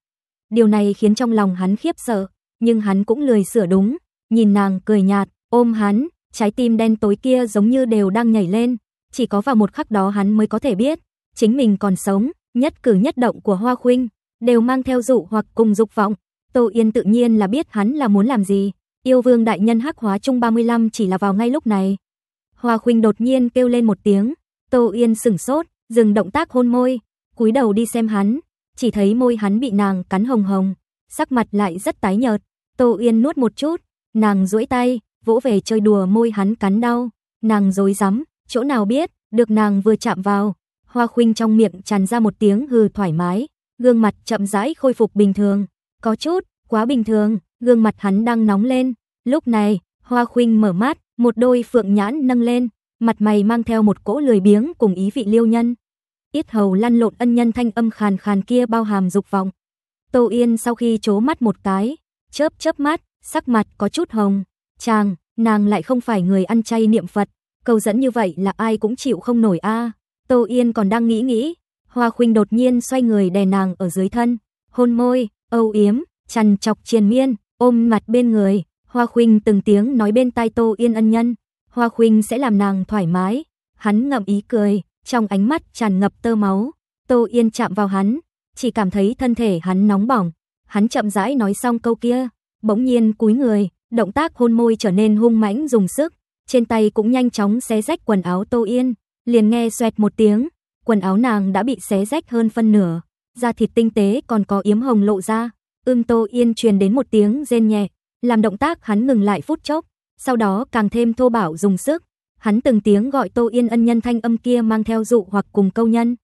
Điều này khiến trong lòng hắn khiếp sợ, nhưng hắn cũng lười sửa đúng, nhìn nàng cười nhạt, ôm hắn, trái tim đen tối kia giống như đều đang nhảy lên, chỉ có vào một khắc đó hắn mới có thể biết, chính mình còn sống, nhất cử nhất động của Hoa Khuynh đều mang theo dụ hoặc cùng dục vọng, Tô Yên tự nhiên là biết hắn là muốn làm gì, yêu vương đại nhân hắc hóa chung 35 chỉ là vào ngay lúc này. Hoa Khuynh đột nhiên kêu lên một tiếng, Tô Yên sửng sốt, dừng động tác hôn môi, cúi đầu đi xem hắn, chỉ thấy môi hắn bị nàng cắn hồng hồng, sắc mặt lại rất tái nhợt. Tô Yên nuốt một chút, nàng duỗi tay, vỗ về chơi đùa môi hắn cắn đau, nàng dối rắm, chỗ nào biết, được nàng vừa chạm vào, Hoa Khuynh trong miệng tràn ra một tiếng hừ thoải mái, gương mặt chậm rãi khôi phục bình thường có chút, quá bình thường, gương mặt hắn đang nóng lên. Lúc này, Hoa Khuynh mở mắt, một đôi phượng nhãn nâng lên, mặt mày mang theo một cỗ lười biếng cùng ý vị liêu nhân. ít hầu lăn lộn ân nhân thanh âm khàn khàn kia bao hàm dục vọng. Tô Yên sau khi chố mắt một cái, chớp chớp mắt, sắc mặt có chút hồng. Chàng, nàng lại không phải người ăn chay niệm Phật, cầu dẫn như vậy là ai cũng chịu không nổi a. Tô Yên còn đang nghĩ nghĩ, Hoa Khuynh đột nhiên xoay người đè nàng ở dưới thân, hôn môi, âu yếm, chằn chọc triền miên, ôm mặt bên người, Hoa Khuynh từng tiếng nói bên tai Tô Yên ân nhân, Hoa Khuynh sẽ làm nàng thoải mái. Hắn ngậm ý cười, trong ánh mắt tràn ngập tơ máu. Tô Yên chạm vào hắn, chỉ cảm thấy thân thể hắn nóng bỏng. Hắn chậm rãi nói xong câu kia, bỗng nhiên cúi người, động tác hôn môi trở nên hung mãnh dùng sức, trên tay cũng nhanh chóng xé rách quần áo Tô Yên, liền nghe xoẹt một tiếng, quần áo nàng đã bị xé rách hơn phân nửa da thịt tinh tế còn có yếm hồng lộ ra. Ưm Tô Yên truyền đến một tiếng rên nhẹ, làm động tác hắn ngừng lại phút chốc, sau đó càng thêm thô bảo dùng sức. Hắn từng tiếng gọi Tô Yên ân nhân thanh âm kia mang theo dụ hoặc cùng câu nhân.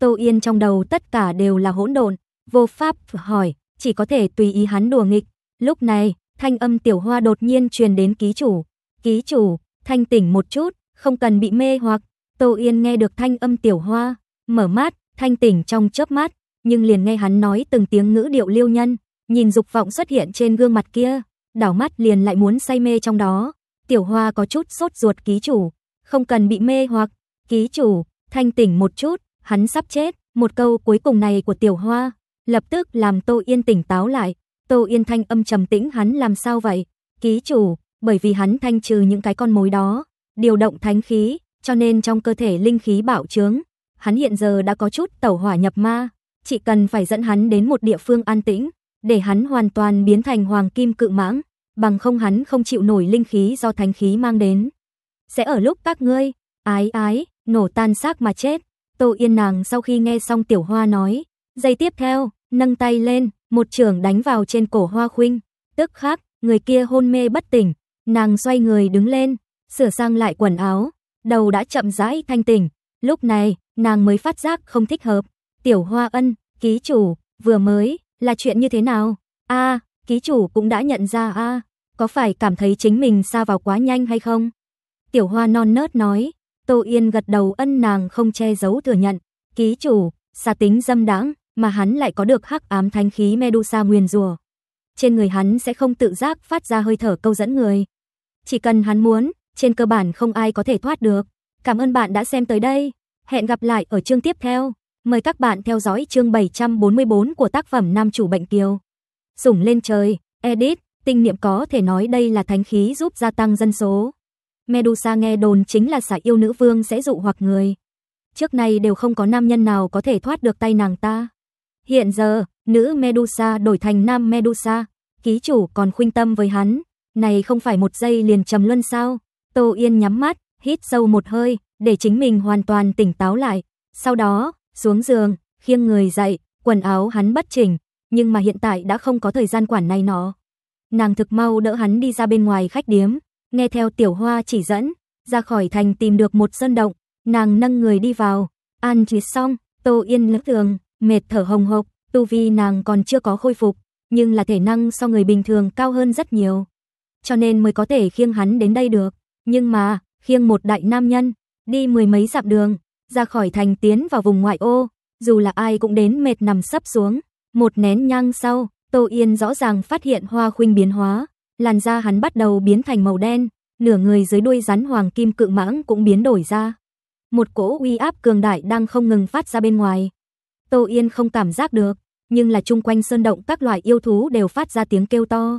Tô Yên trong đầu tất cả đều là hỗn độn, vô pháp hỏi, chỉ có thể tùy ý hắn đùa nghịch. Lúc này, thanh âm tiểu hoa đột nhiên truyền đến ký chủ. Ký chủ, thanh tỉnh một chút, không cần bị mê hoặc. Tô Yên nghe được thanh âm tiểu hoa, mở mắt, thanh tỉnh trong chớp mắt nhưng liền nghe hắn nói từng tiếng ngữ điệu liêu nhân, nhìn dục vọng xuất hiện trên gương mặt kia, đảo mắt liền lại muốn say mê trong đó. Tiểu Hoa có chút sốt ruột ký chủ, không cần bị mê hoặc, ký chủ, thanh tỉnh một chút, hắn sắp chết, một câu cuối cùng này của Tiểu Hoa, lập tức làm Tô Yên tỉnh táo lại, Tô Yên thanh âm trầm tĩnh hắn làm sao vậy? Ký chủ, bởi vì hắn thanh trừ những cái con mối đó, điều động thánh khí, cho nên trong cơ thể linh khí bảo trướng, hắn hiện giờ đã có chút tẩu hỏa nhập ma, chỉ cần phải dẫn hắn đến một địa phương an tĩnh, để hắn hoàn toàn biến thành hoàng kim cự mãng, bằng không hắn không chịu nổi linh khí do thánh khí mang đến. Sẽ ở lúc các ngươi, ái ái, nổ tan xác mà chết. Tô Yên nàng sau khi nghe xong Tiểu Hoa nói, giây tiếp theo, nâng tay lên, một trường đánh vào trên cổ Hoa Khuynh, tức khắc, người kia hôn mê bất tỉnh, nàng xoay người đứng lên, sửa sang lại quần áo, đầu đã chậm rãi thanh tỉnh, lúc này, nàng mới phát giác không thích hợp. Tiểu Hoa Ân, ký chủ, vừa mới, là chuyện như thế nào? a ký chủ cũng đã nhận ra a có phải cảm thấy chính mình xa vào quá nhanh hay không? Tiểu Hoa non nớt nói, Tô Yên gật đầu ân nàng không che giấu thừa nhận, ký chủ, xa tính dâm đãng mà hắn lại có được hắc ám thánh khí Medusa nguyền rùa. Trên người hắn sẽ không tự giác phát ra hơi thở câu dẫn người. Chỉ cần hắn muốn, trên cơ bản không ai có thể thoát được. Cảm ơn bạn đã xem tới đây. Hẹn gặp lại ở chương tiếp theo. Mời các bạn theo dõi chương 744 của tác phẩm Nam chủ bệnh kiều. Sủng lên trời, edit, tinh niệm có thể nói đây là thánh khí giúp gia tăng dân số. Medusa nghe đồn chính là xả yêu nữ vương sẽ dụ hoặc người. Trước nay đều không có nam nhân nào có thể thoát được tay nàng ta. Hiện giờ, nữ Medusa đổi thành nam Medusa, ký chủ còn khuynh tâm với hắn. Này không phải một giây liền trầm luân sao? Tô Yên nhắm mắt, hít sâu một hơi, để chính mình hoàn toàn tỉnh táo lại. Sau đó, xuống giường, khiêng người dậy, quần áo hắn bất chỉnh, nhưng mà hiện tại đã không có thời gian quản này nó. Nàng thực mau đỡ hắn đi ra bên ngoài khách điếm, nghe theo tiểu hoa chỉ dẫn, ra khỏi thành tìm được một sơn động, nàng nâng người đi vào, an trí xong, Tô Yên lấp tường, mệt thở hồng hộc, tu vi nàng còn chưa có khôi phục, nhưng là thể năng so người bình thường cao hơn rất nhiều. Cho nên mới có thể khiêng hắn đến đây được, nhưng mà, khiêng một đại nam nhân, đi mười mấy dặm đường, ra khỏi thành tiến vào vùng ngoại ô, dù là ai cũng đến mệt nằm sấp xuống. Một nén nhang sau, Tô Yên rõ ràng phát hiện Hoa Khuynh biến hóa, làn da hắn bắt đầu biến thành màu đen, nửa người dưới đuôi rắn hoàng kim cự mãng cũng biến đổi ra. Một cỗ uy áp cường đại đang không ngừng phát ra bên ngoài. Tô Yên không cảm giác được, nhưng là chung quanh sơn động các loài yêu thú đều phát ra tiếng kêu to.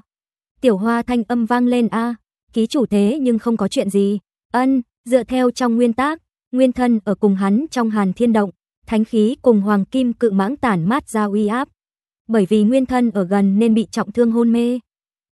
Tiểu Hoa thanh âm vang lên a, ký chủ thế nhưng không có chuyện gì. Ân, dựa theo trong nguyên tác nguyên thân ở cùng hắn trong hàn thiên động, thánh khí cùng hoàng kim cự mãng tản mát ra uy áp. Bởi vì nguyên thân ở gần nên bị trọng thương hôn mê.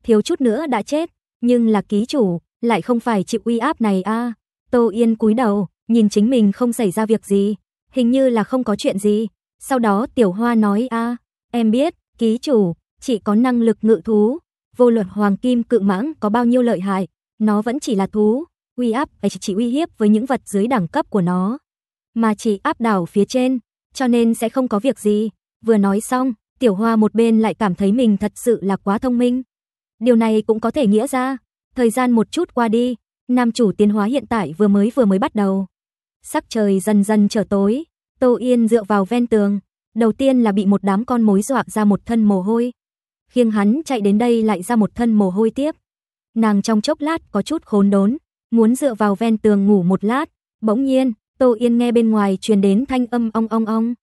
Thiếu chút nữa đã chết, nhưng là ký chủ, lại không phải chịu uy áp này a à. Tô Yên cúi đầu, nhìn chính mình không xảy ra việc gì, hình như là không có chuyện gì. Sau đó tiểu hoa nói a em biết, ký chủ, chỉ có năng lực ngự thú, vô luận hoàng kim cự mãng có bao nhiêu lợi hại, nó vẫn chỉ là thú, uy áp ấy chỉ uy hiếp với những vật dưới đẳng cấp của nó, mà chỉ áp đảo phía trên, cho nên sẽ không có việc gì. Vừa nói xong, Tiểu Hoa một bên lại cảm thấy mình thật sự là quá thông minh. Điều này cũng có thể nghĩa ra, thời gian một chút qua đi, nam chủ tiến hóa hiện tại vừa mới vừa mới bắt đầu. Sắc trời dần dần trở tối, Tô Yên dựa vào ven tường, đầu tiên là bị một đám con mối dọa ra một thân mồ hôi. Khiêng hắn chạy đến đây lại ra một thân mồ hôi tiếp. Nàng trong chốc lát có chút khốn đốn, muốn dựa vào ven tường ngủ một lát, bỗng nhiên, Tô Yên nghe bên ngoài truyền đến thanh âm ong ong ong.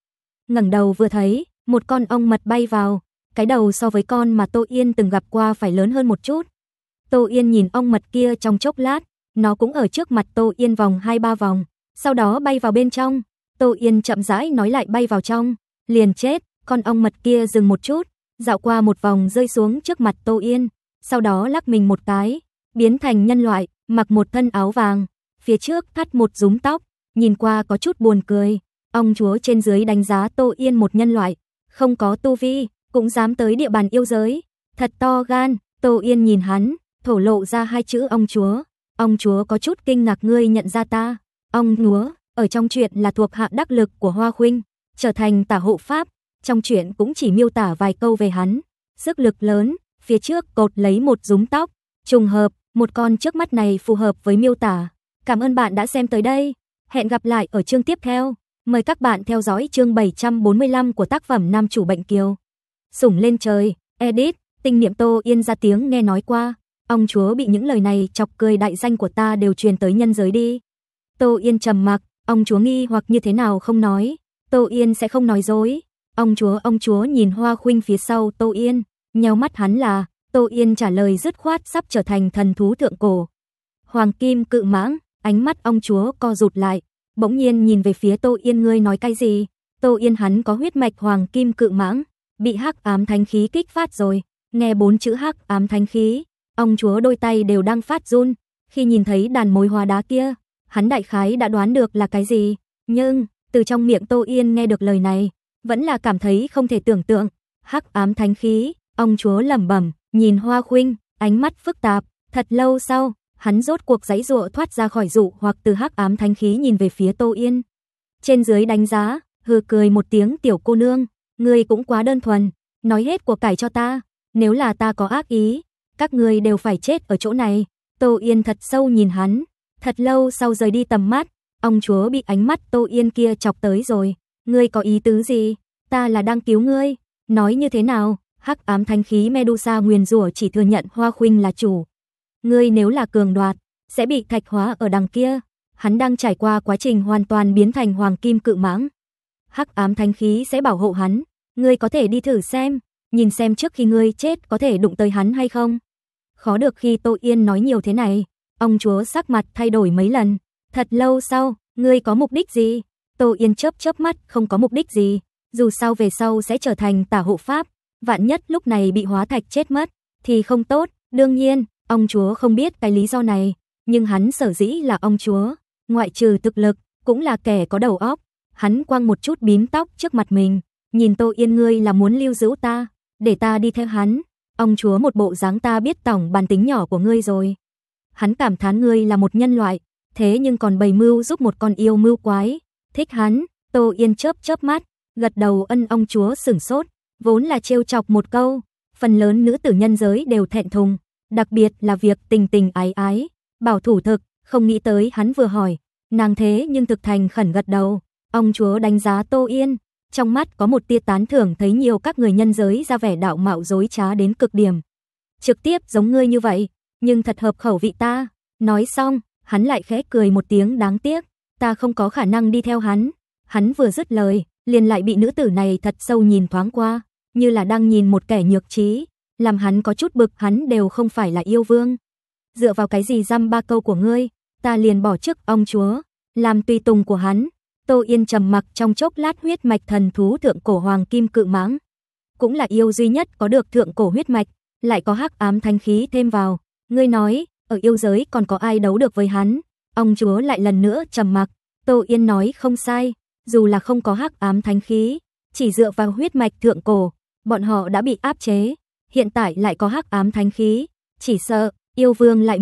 Ngẩng đầu vừa thấy, một con ong mật bay vào, cái đầu so với con mà Tô Yên từng gặp qua phải lớn hơn một chút. Tô Yên nhìn ong mật kia trong chốc lát, nó cũng ở trước mặt Tô Yên vòng hai ba vòng, sau đó bay vào bên trong. Tô Yên chậm rãi nói lại bay vào trong, liền chết, con ong mật kia dừng một chút, dạo qua một vòng rơi xuống trước mặt Tô Yên, sau đó lắc mình một cái, biến thành nhân loại, mặc một thân áo vàng, phía trước thắt một rúm tóc, nhìn qua có chút buồn cười. Ông chúa trên dưới đánh giá Tô Yên một nhân loại, không có tu vi, cũng dám tới địa bàn yêu giới, thật to gan. Tô Yên nhìn hắn, thổ lộ ra hai chữ ông chúa. Ông chúa có chút kinh ngạc ngươi nhận ra ta. Ông chúa, ở trong chuyện là thuộc hạ đắc lực của Hoa Khuynh, trở thành tả hộ pháp, trong chuyện cũng chỉ miêu tả vài câu về hắn. Sức lực lớn, phía trước cột lấy một rúm tóc, trùng hợp, một con trước mắt này phù hợp với miêu tả. Cảm ơn bạn đã xem tới đây. Hẹn gặp lại ở chương tiếp theo. Mời các bạn theo dõi chương 745 của tác phẩm Nam chủ bệnh kiều. Sủng lên trời, edit, tinh niệm Tô Yên ra tiếng nghe nói qua. Ông chúa bị những lời này chọc cười đại danh của ta đều truyền tới nhân giới đi. Tô Yên trầm mặc, ông chúa nghi hoặc như thế nào không nói. Tô Yên sẽ không nói dối. Ông chúa ông chúa nhìn hoa khuynh phía sau Tô Yên, nheo mắt hắn là, Tô Yên trả lời dứt khoát sắp trở thành thần thú thượng cổ. Hoàng Kim cự mãng, ánh mắt ông chúa co rụt lại, bỗng nhiên nhìn về phía Tô Yên ngươi nói cái gì? Tô Yên hắn có huyết mạch Hoàng Kim cự mãng, bị hắc ám thánh khí kích phát rồi. Nghe bốn chữ hắc ám thánh khí, ông chúa đôi tay đều đang phát run, khi nhìn thấy đàn mối hóa đá kia, hắn đại khái đã đoán được là cái gì, nhưng từ trong miệng Tô Yên nghe được lời này, vẫn là cảm thấy không thể tưởng tượng. Hắc ám thánh khí, ông chúa lẩm bẩm, Nhìn Hoa Khuynh, ánh mắt phức tạp, thật lâu sau, hắn rốt cuộc giãy giụa thoát ra khỏi dụ hoặc từ hắc ám thánh khí nhìn về phía Tô Yên. Trên dưới đánh giá, hừ cười một tiếng tiểu cô nương, ngươi cũng quá đơn thuần, nói hết của cải cho ta, nếu là ta có ác ý, các ngươi đều phải chết ở chỗ này. Tô Yên thật sâu nhìn hắn, thật lâu sau rời đi tầm mắt, ông chúa bị ánh mắt Tô Yên kia chọc tới rồi, ngươi có ý tứ gì? Ta là đang cứu ngươi, nói như thế nào? Hắc ám thanh khí Medusa nguyền rủa chỉ thừa nhận Hoa Khuynh là chủ. Ngươi nếu là cường đoạt, sẽ bị thạch hóa ở đằng kia. Hắn đang trải qua quá trình hoàn toàn biến thành hoàng kim cự mãng. Hắc ám thanh khí sẽ bảo hộ hắn, ngươi có thể đi thử xem, nhìn xem trước khi ngươi chết có thể đụng tới hắn hay không. Khó được khi Tô Yên nói nhiều thế này, ông chúa sắc mặt thay đổi mấy lần. Thật lâu sau, ngươi có mục đích gì? Tô Yên chớp chớp mắt, không có mục đích gì, dù sao về sau sẽ trở thành tả hộ pháp, vạn nhất lúc này bị hóa thạch chết mất, thì không tốt. Đương nhiên, ông chúa không biết cái lý do này, nhưng hắn sở dĩ là ông chúa, ngoại trừ thực lực, cũng là kẻ có đầu óc. Hắn quăng một chút bím tóc trước mặt mình, nhìn Tô Yên ngươi là muốn lưu giữ ta, để ta đi theo hắn. Ông chúa một bộ dáng ta biết tổng bản tính nhỏ của ngươi rồi. Hắn cảm thán ngươi là một nhân loại, thế nhưng còn bày mưu giúp một con yêu mưu quái. Thích hắn, Tô Yên chớp chớp mắt, gật đầu ân ông chúa sửng sốt, vốn là trêu chọc một câu, phần lớn nữ tử nhân giới đều thẹn thùng, đặc biệt là việc tình tình ái ái, bảo thủ thực, không nghĩ tới hắn vừa hỏi, nàng thế nhưng thực thành khẩn gật đầu, ông chúa đánh giá Tô Yên, trong mắt có một tia tán thưởng thấy nhiều các người nhân giới ra vẻ đạo mạo dối trá đến cực điểm. Trực tiếp giống ngươi như vậy, nhưng thật hợp khẩu vị ta, nói xong, hắn lại khẽ cười một tiếng đáng tiếc, ta không có khả năng đi theo hắn, hắn vừa dứt lời liền lại bị nữ tử này thật sâu nhìn thoáng qua như là đang nhìn một kẻ nhược trí, làm hắn có chút bực, hắn đều không phải là yêu vương. Dựa vào cái gì dăm ba câu của ngươi, ta liền bỏ chức ông chúa, làm tùy tùng của hắn. Tô Yên trầm mặc trong chốc lát huyết mạch thần thú thượng cổ hoàng kim cự mãng, cũng là yêu duy nhất có được thượng cổ huyết mạch, lại có hắc ám thánh khí thêm vào, ngươi nói, ở yêu giới còn có ai đấu được với hắn? Ông chúa lại lần nữa trầm mặc, Tô Yên nói không sai, dù là không có hắc ám thánh khí, chỉ dựa vào huyết mạch thượng cổ, bọn họ đã bị áp chế, hiện tại lại có hắc ám thánh khí, chỉ sợ yêu vương lại